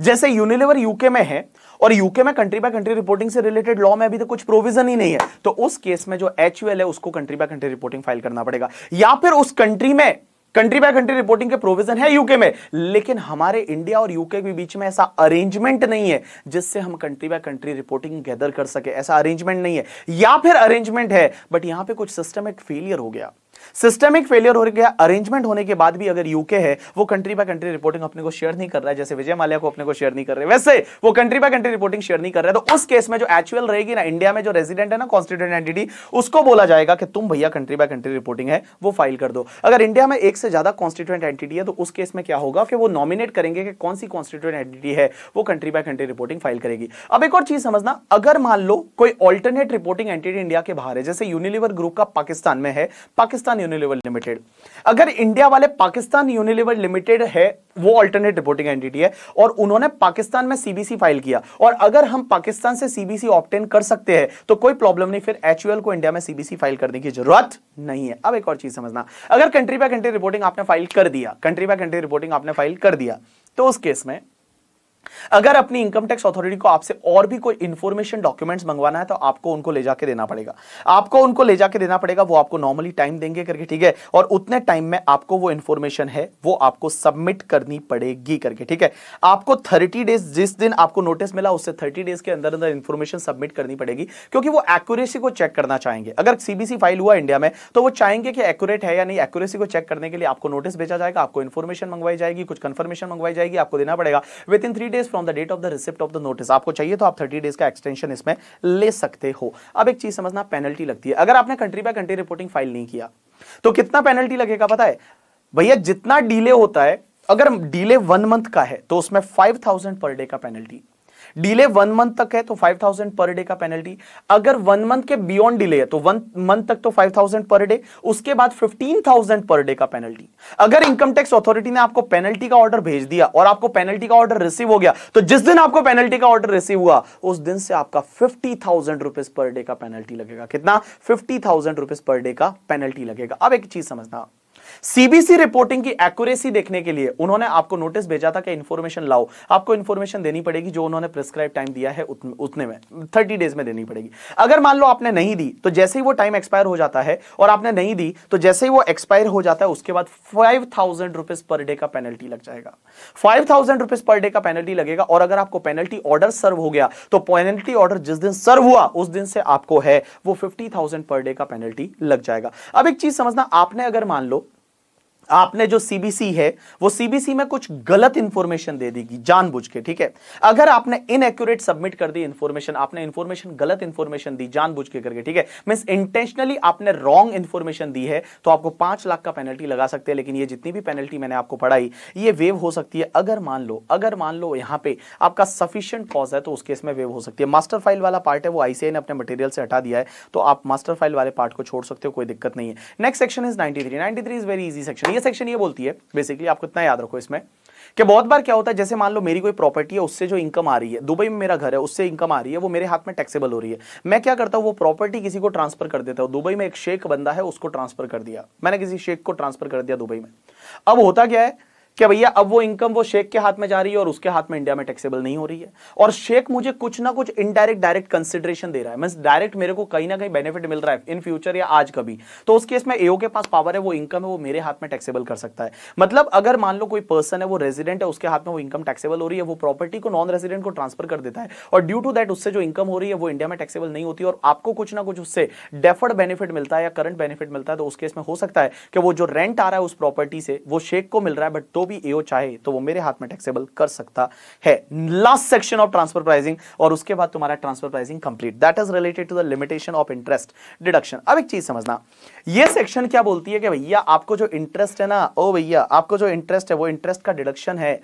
जैसे यूनिलेवर यूके में है और यूके में कंट्री बाय कंट्री रिपोर्टिंग से रिलेटेड लॉ में अभी तक तो कुछ प्रोविजन ही नहीं है तो उस केस में जो एच है उसको country by country reporting file करना पड़ेगा या फिर उस कंट्री में कंट्री बाय कंट्री रिपोर्टिंग के प्रोविजन है यूके में लेकिन हमारे इंडिया और यूके के बीच में ऐसा अरेंजमेंट नहीं है जिससे हम country by country reporting gather कर सके ऐसा अरेंजमेंट नहीं है या फिर अरेंजमेंट है बट यहां पे कुछ सिस्टम एक फेलियर हो गया सिस्टमिक फेलियर हो गया अरेंजमेंट होने के बाद भी अगर यूके है वो कंट्री बाय कंट्री रिपोर्टिंग अपने को शेयर नहीं कर रहा है जैसे विजय माल्या को अपने को शेयर नहीं कर रहे वैसे वो country by country reporting share नहीं कर रहा है तो उस केस में जो एक्चुअल रहेगी ना इंडिया में जो रेजिडेंट है ना कॉन्स्टिट्यूट एंटिटी उसको बोला जाएगा कि तुम भैया कंट्री बाय कंट्री रिपोर्टिंग है वो फाइल कर दो अगर इंडिया में एक से ज्यादा कॉन्स्टिट्यूट एंटिटी है तो उस केस में क्या होगा कि वो नॉमिनेट करेंगे कि कौन सी कॉन्स्टिट्यूट एंटिटी है वो country by country reporting file करेगी अब एक और चीज समझना अगर मान लो कोई ऑल्टरनेट रिपोर्टिंग एंटिटी इंडिया के बाहर है जैसे यूनिलिवर ग्रुप का पाकिस्तान में है पाकिस्तान यूनिलीवर लिमिटेड अगर इंडिया वाले पाकिस्तान यूनिलीवर लिमिटेड है वो अल्टरनेट रिपोर्टिंग एंटिटी है और उन्होंने पाकिस्तान में सीबीसी फाइल किया और अगर हम पाकिस्तान से सीबीसी ऑप्टेन कर सकते हैं तो कोई प्रॉब्लम नहीं फिर एचयूएल को इंडिया में सीबीसी फाइल करने की जरूरत नहीं है अब एक और चीज समझना अगर कंट्री बाय कंट्री रिपोर्टिंग आपने फाइल कर दिया कंट्री बाय कंट्री रिपोर्टिंग आपने फाइल कर दिया तो उस केस में अगर अपनी इनकम टैक्स अथॉरिटी को आपसे और भी कोई इंफॉर्मेशन डॉक्यूमेंट्स मंगवाना है तो आपको उनको ले जाके देना पड़ेगा आपको उनको ले जाके देना पड़ेगा वो आपको नॉर्मली टाइम देंगे करके ठीक है और उतने टाइम में आपको वो इन्फॉर्मेशन है वो आपको सबमिट करनी पड़ेगी करके ठीक है आपको थर्टी डेज जिस दिन आपको नोटिस मिला उससे थर्टी डेज के अंदर अंदर इन्फॉर्मेशन सबमिट करनी पड़ेगी क्योंकि वो एक्यूरेसी को चेक करना चाहेंगे अगर सीबीसी फाइल हुआ इंडिया में तो वो चाहेंगे कि एक्यूरेट है या नहीं एक्यूरेसी को चेक करने के लिए आपको नोटिस भेजा जाएगा आपको इन्फॉर्मेशन मंगवाई जाएगी कुछ कंफर्मेशन मंगवाई जाएगी आपको देना पड़ेगा within three days from the date of the receipt of the notice आपको चाहिए तो आप थर्टी डेज का एक्सटेंशन इसमें ले सकते हो अब एक चीज समझना पेनल्टी लगती है अगर आपने country by country reporting file नहीं किया तो कितना पेनल्टी लगेगा पता है भैया जितना डीले होता है अगर डिले वन मंथ का है तो उसमें फाइव थाउजेंड पर डे का पेनल्टी डिले वन मंथ तक है तो फाइव थाउजेंड पर डे का पेनल्टी अगर वन मंथ के बियॉन्ड डिले है तो वन मंथ तक तो फाइव थाउजेंड पर डे उसके बाद फिफ्टीन थाउजेंड पर डे का पेनल्टी अगर इनकम टैक्स अथॉरिटी ने आपको पेनल्टी का ऑर्डर भेज दिया और आपको पेनल्टी का ऑर्डर रिसीव हो गया तो जिस दिन आपको पेनल्टी का ऑर्डर रिसीव हुआ उस दिन से आपका fifty thousand rupees per day का पेनल्टी लगेगा कितना fifty thousand rupees per day का पेनल्टी लगेगा अब एक चीज समझना सीबीसी रिपोर्टिंग की एक्यूरेसी देखने के लिए उन्होंने आपको नोटिस भेजा था कि इन्फॉर्मेशन लाओ आपको इन्फॉर्मेशन देनी पड़ेगी जो उन्होंने प्रिस्क्राइब टाइम दिया है उतने, में थर्टी डेज में देनी पड़ेगी अगर मान लो आपने नहीं दी तो जैसे ही वो टाइम एक्सपायर हो जाता है और आपने नहीं दी तो जैसे ही वो एक्सपायर हो जाता है उसके बाद five thousand rupees per day का पेनल्टी लग जाएगा five thousand rupees per day का पेनल्टी लगेगा और अगर आपको पेनल्टी ऑर्डर सर्व हो गया तो पेनल्टी ऑर्डर जिस दिन सर्व हुआ उस दिन से आपको है वो फिफ्टी थाउजेंड पर डे का पेनल्टी लग जाएगा अब एक चीज समझना आपने अगर मान लो आपने जो सीबीसी है वो सीबीसी में कुछ गलत इंफॉर्मेशन दे देगी जानबूझ के ठीक है अगर आपने इनएक्यूरेट सबमिट कर दी इंफॉर्मेशन आपने इंफॉर्मेशन गलत इंफॉर्मेशन दी जानबूझ के करके ठीक है मीन इंटेंशनली आपने रॉन्ग इंफॉर्मेशन दी है तो आपको पांच लाख का पेनल्टी लगा सकते हैं लेकिन ये जितनी भी पेनल्टी मैंने आपको पढ़ाई ये वेव हो सकती है अगर मान लो अगर मान लो यहां पर आपका सफिशियंट कॉज है तो उस केस में वेव हो सकती है मास्टर फाइल वाला पार्ट है वो आईसीआई ने अपने मटेरियल से हटा दिया है तो आप मास्टर फाइल वाले पार्ट को छोड़ सकते हो कोई दिक्कत नहीं है next section is three ninety three is very easy section ये सेक्शन ये बोलती है बेसिकली आपको इतना याद रखो इसमें कि बहुत बार क्या होता है जैसे मान लो मेरी कोई प्रॉपर्टी है उससे जो इनकम आ रही है दुबई में मेरा घर है उससे इनकम आ रही है वो मेरे हाथ में टैक्सेबल हो रही है मैं क्या करता हूँ वो प्रॉपर्टी किसी को ट्रांसफर कर देता हूँ दुबई में एक शेख बंदा है उसको ट्रांसफर कर दिया मैंने किसी शेख को ट्रांसफर कर दिया दुबई में अब होता क्या है कि भैया अब वो इनकम वो शेख के हाथ में जा रही है और उसके हाथ में इंडिया में टैक्सेबल नहीं हो रही है और शेख मुझे कुछ ना कुछ इनडायरेक्ट डायरेक्ट कंसिडरेशन दे रहा है मीन डायरेक्ट मेरे को कहीं ना कहीं बेनिफिट मिल रहा है इन फ्यूचर या आज कभी तो उस केस में एओ के पास पावर है वो इनकम है वो मेरे हाथ में टैक्सेबल कर सकता है मतलब अगर मान लो कोई पर्सन है वो रेजिडेंट है उसके हाथ में वो इनकम टैक्सेबल हो रही है वो प्रॉपर्टी को नॉन रेजिडेंट को ट्रांसफर कर देता है और ड्यू टू दैट उससे जो इनकम हो रही है वो इंडिया में टैक्सेबल नहीं होती और आपको कुछ ना कुछ उससे डेफर्ड बेनिफिट मिलता है या करंट बेनिफिट मिलता है तो उस केस में हो सकता है कि वो जो रेंट आ रहा है उस प्रॉपर्टी से वो शेख को मिल रहा है बट तो भी एओ चाहे तो वो मेरे हाथ में टैक्सेबल कर सकता है last section of transfer pricing और उसके बाद तुम्हारा transfer pricing complete that is related to the limitation of interest deduction अब एक चीज समझना ये सेक्शन क्या बोलती है कि भैया आपको जो इंटरेस्ट है ना ओ भैया आपको जो इंटरेस्ट है वो इंटरेस्ट का डिडक्शन है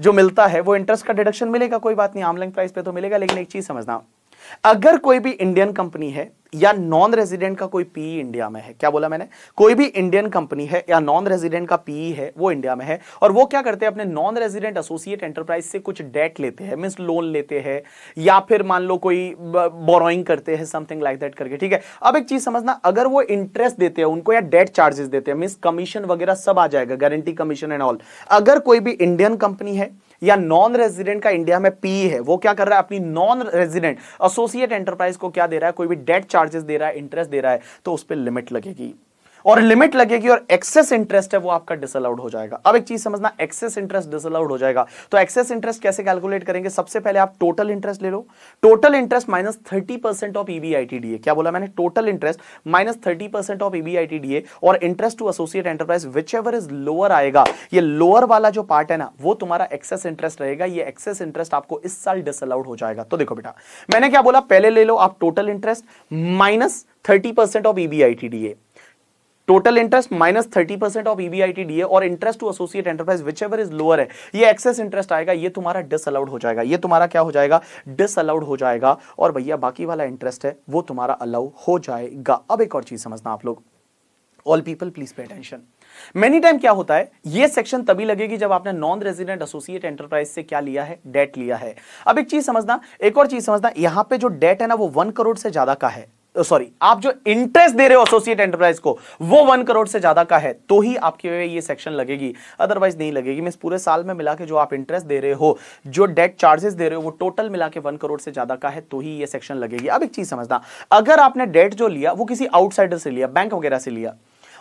जो मिलता है वो इंटरेस्ट का डिडक्शन मिलेगा कोई बात नहीं आमलिंग प्राइस पे तो मिलेगा लेकिन एक चीज समझना अगर कोई भी इंडियन कंपनी है या नॉन रेजिडेंट का कोई पीई इंडिया e में है क्या बोला मैंने कोई भी इंडियन कंपनी है या नॉन रेजिडेंट का पीई e है वो इंडिया में है और वो क्या करते हैं अपने नॉन रेजिडेंट एसोसिएट एंटरप्राइज से कुछ डेट लेते हैं मीन लोन लेते हैं या फिर मान लो कोई बोरोइंग करते हैं समथिंग लाइक दैट करके ठीक है अब एक चीज समझना अगर वो इंटरेस्ट देते हैं उनको या डेट चार्जेस देते हैं मीन कमीशन वगैरह सब आ जाएगा गारंटी कमीशन एंड ऑल अगर कोई भी इंडियन कंपनी है या नॉन रेजिडेंट का इंडिया में पी है वो क्या कर रहा है अपनी नॉन रेजिडेंट एसोसिएट एंटरप्राइज को क्या दे रहा है कोई भी डेट चार्जेस दे रहा है इंटरेस्ट दे रहा है तो उस पर लिमिट लगेगी और लिमिट लगेगी और एक्सेस इंटरेस्ट है वो आपका डिसअलाउड हो जाएगा अब एक चीज समझना एक्सेस इंटरेस्ट डिसअलाउड हो जाएगा तो एक्सेस इंटरेस्ट कैसे कैलकुलेट करेंगे सबसे पहले आप टोटल इंटरेस्ट ले लो total interest minus thirty percent of EBITDA क्या बोला मैंने total interest minus thirty percent of EBITDA और interest to associate enterprise whichever is lower आएगा ये लोअर वाला जो पार्ट है ना वो तुम्हारा एक्सेस इंटरेस्ट रहेगा ये एक्सेस इंटरेस्ट आपको इस साल डिसअलाउड हो जाएगा तो देखो बेटा मैंने क्या बोला पहले ले लो आप total interest minus thirty percent of EBITDA total interest minus thirty percent of EBIT D और interest to associate enterprise whichever is lower है ये एक्सेस इंटरेस्ट आएगा ये तुम्हारा डिसअलाउड हो जाएगा ये तुम्हारा क्या हो जाएगा डिसअलाउड हो जाएगा और भैया बाकी वाला इंटरेस्ट है वो तुम्हारा अलाउ हो जाएगा अब एक और चीज समझना आप लोग all people please pay attention many time क्या होता है ये सेक्शन तभी लगेगी जब आपने नॉन रेजिडेंट एसोसिएट एंटरप्राइज से क्या लिया है डेट लिया है अब एक चीज समझना एक और चीज समझना यहां पे जो डेट है ना वो वन करोड़ से ज्यादा का है सॉरी आप जो इंटरेस्ट दे रहे हो एसोसिएट एंटरप्राइज को वो वन करोड़ से ज्यादा का है तो ही आपके ये सेक्शन लगेगी अदरवाइज नहीं लगेगी मीन पूरे साल में मिला के जो आप इंटरेस्ट दे रहे हो जो डेट चार्जेस दे रहे हो वो टोटल मिला के वन करोड़ से ज्यादा का है तो ही ये सेक्शन लगेगी अब एक चीज समझना अगर आपने डेट जो लिया वो किसी आउटसाइडर से लिया बैंक वगैरह से लिया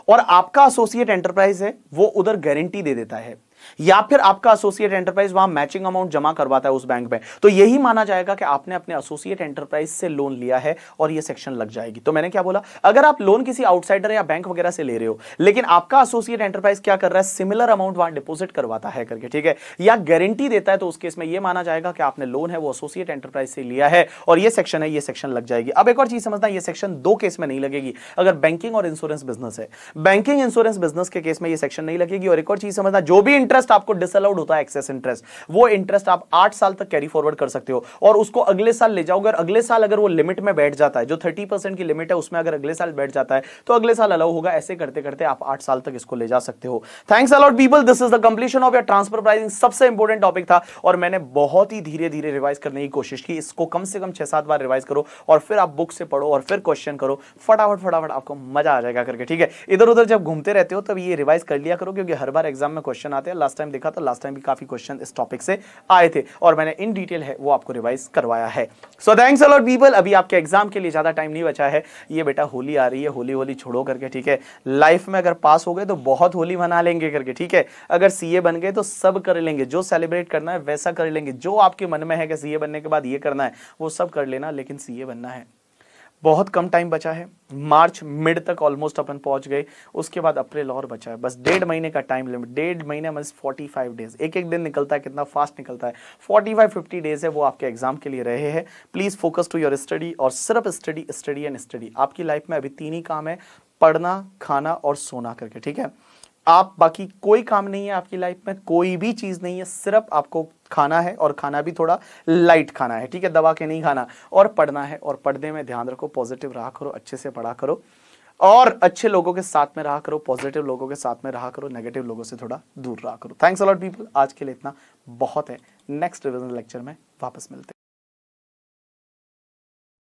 और आपका एसोसिएट एंटरप्राइज है वो उधर गारंटी दे देता है या फिर आपका एसोसिएट एंटरप्राइज वहां मैचिंग अमाउंट जमा करवाता है उस बैंक में तो यही माना जाएगा कि आपने अपने एसोसिएट एंटरप्राइज से लोन लिया है और यह सेक्शन लग जाएगी तो मैंने क्या बोला अगर आप लोन किसी आउटसाइडर या बैंक वगैरह से ले रहे हो लेकिन आपका एसोसिएट एंटरप्राइज क्या कर रहा है सिमिलर अमाउंट वहां डिपोजिट करवाता है करके ठीक है या गारंटी देता है तो उस केस में यह माना जाएगा कि आपने लोन है वो एसोसिएट एंटरप्राइज से लिया है और यह सेक्शन है यह सेक्शन लग जाएगी अब एक और चीज समझना यह सेक्शन दो केस में नहीं लगेगी अगर बैंकिंग और इंश्योरेंस बिजनेस है बैंकिंग इंश्योरेंस बिजनेस के केस में यह सेक्शन नहीं लगेगी और एक और चीज समझना जो भी इंटरेस्ट इंटरेस्ट आपको डिसअलाउड होता है एक्सेस इंटरेस्ट वो इंटरेस्ट आप आठ साल तक कैरी फॉरवर्ड कर सकते हो और उसको अगले साल ले जाओगे अगले साल अगर वो लिमिट में बैठ जाता है जो थर्टी की लिमिट है उसमें अगर अगले साल बैठ जाता है तो अगले साल अलाउ होगा ऐसे करते करते आप आठ साल तक इसको ले जा सकते हो thanks a lot people this is the completion of your transfer pricing सबसे इंपॉर्टेंट टॉपिक था और मैंने बहुत ही धीरे धीरे रिवाइज करने की कोशिश की इसको कम से कम छह सात बार रिवाइज करो और फिर आप बुक से पढ़ो और फिर क्वेश्चन करो फटाफट फटाफट आपको मजा आ जाएगा करके ठीक है इधर उधर जब घूमते रहते हो तब ये रिवाइज कर लिया करो क्योंकि हर बार एग्जाम में क्वेश्चन आते हैं लास्ट टाइम देखा था लास्ट टाइम भी काफी क्वेश्चन इस टॉपिक से आए थे और मैंने इन डिटेल है वो आपको रिवाइज करवाया है सो थैंक्स अलॉट पीपल अभी आपके एग्जाम के लिए ज्यादा टाइम नहीं बचा है ये बेटा होली आ रही है होली होली छोड़ो करके ठीक है लाइफ में अगर पास हो गए तो बहुत होली मना लेंगे करके ठीक है अगर सीए बन गए तो सब कर लेंगे जो सेलिब्रेट करना है वैसा कर लेंगे जो आपके मन में है कि सीए बनने के बाद ये करना है वो सब कर लेना लेकिन सीए बनना है बहुत कम टाइम बचा है मार्च मिड तक ऑलमोस्ट अपन पहुंच गए उसके बाद अप्रैल और बचा है बस डेढ़ महीने का टाइम लिमिट डेढ़ महीने में फोर्टी फाइव डेज एक एक दिन निकलता है कितना फास्ट निकलता है फोर्टी फाइव फिफ्टी डेज है वो आपके एग्जाम के लिए रहे हैं please focus to your study और सिर्फ स्टडी स्टडी एंड स्टडी आपकी लाइफ में अभी तीन ही काम है पढ़ना खाना और सोना करके ठीक है आप बाकी कोई काम नहीं है आपकी लाइफ में कोई भी चीज़ नहीं है सिर्फ आपको खाना है और खाना भी थोड़ा लाइट खाना है ठीक है दबा के नहीं खाना और पढ़ना है और पढ़ने में ध्यान रखो पॉजिटिव रहा करो अच्छे से पढ़ा करो और अच्छे लोगों के साथ में रहा करो पॉजिटिव लोगों के साथ में रहा करो नेगेटिव लोगों से थोड़ा दूर रहा करो थैंक्स अलॉट पीपल आज के लिए इतना बहुत है नेक्स्ट रिविजन लेक्चर में वापस मिलते हैं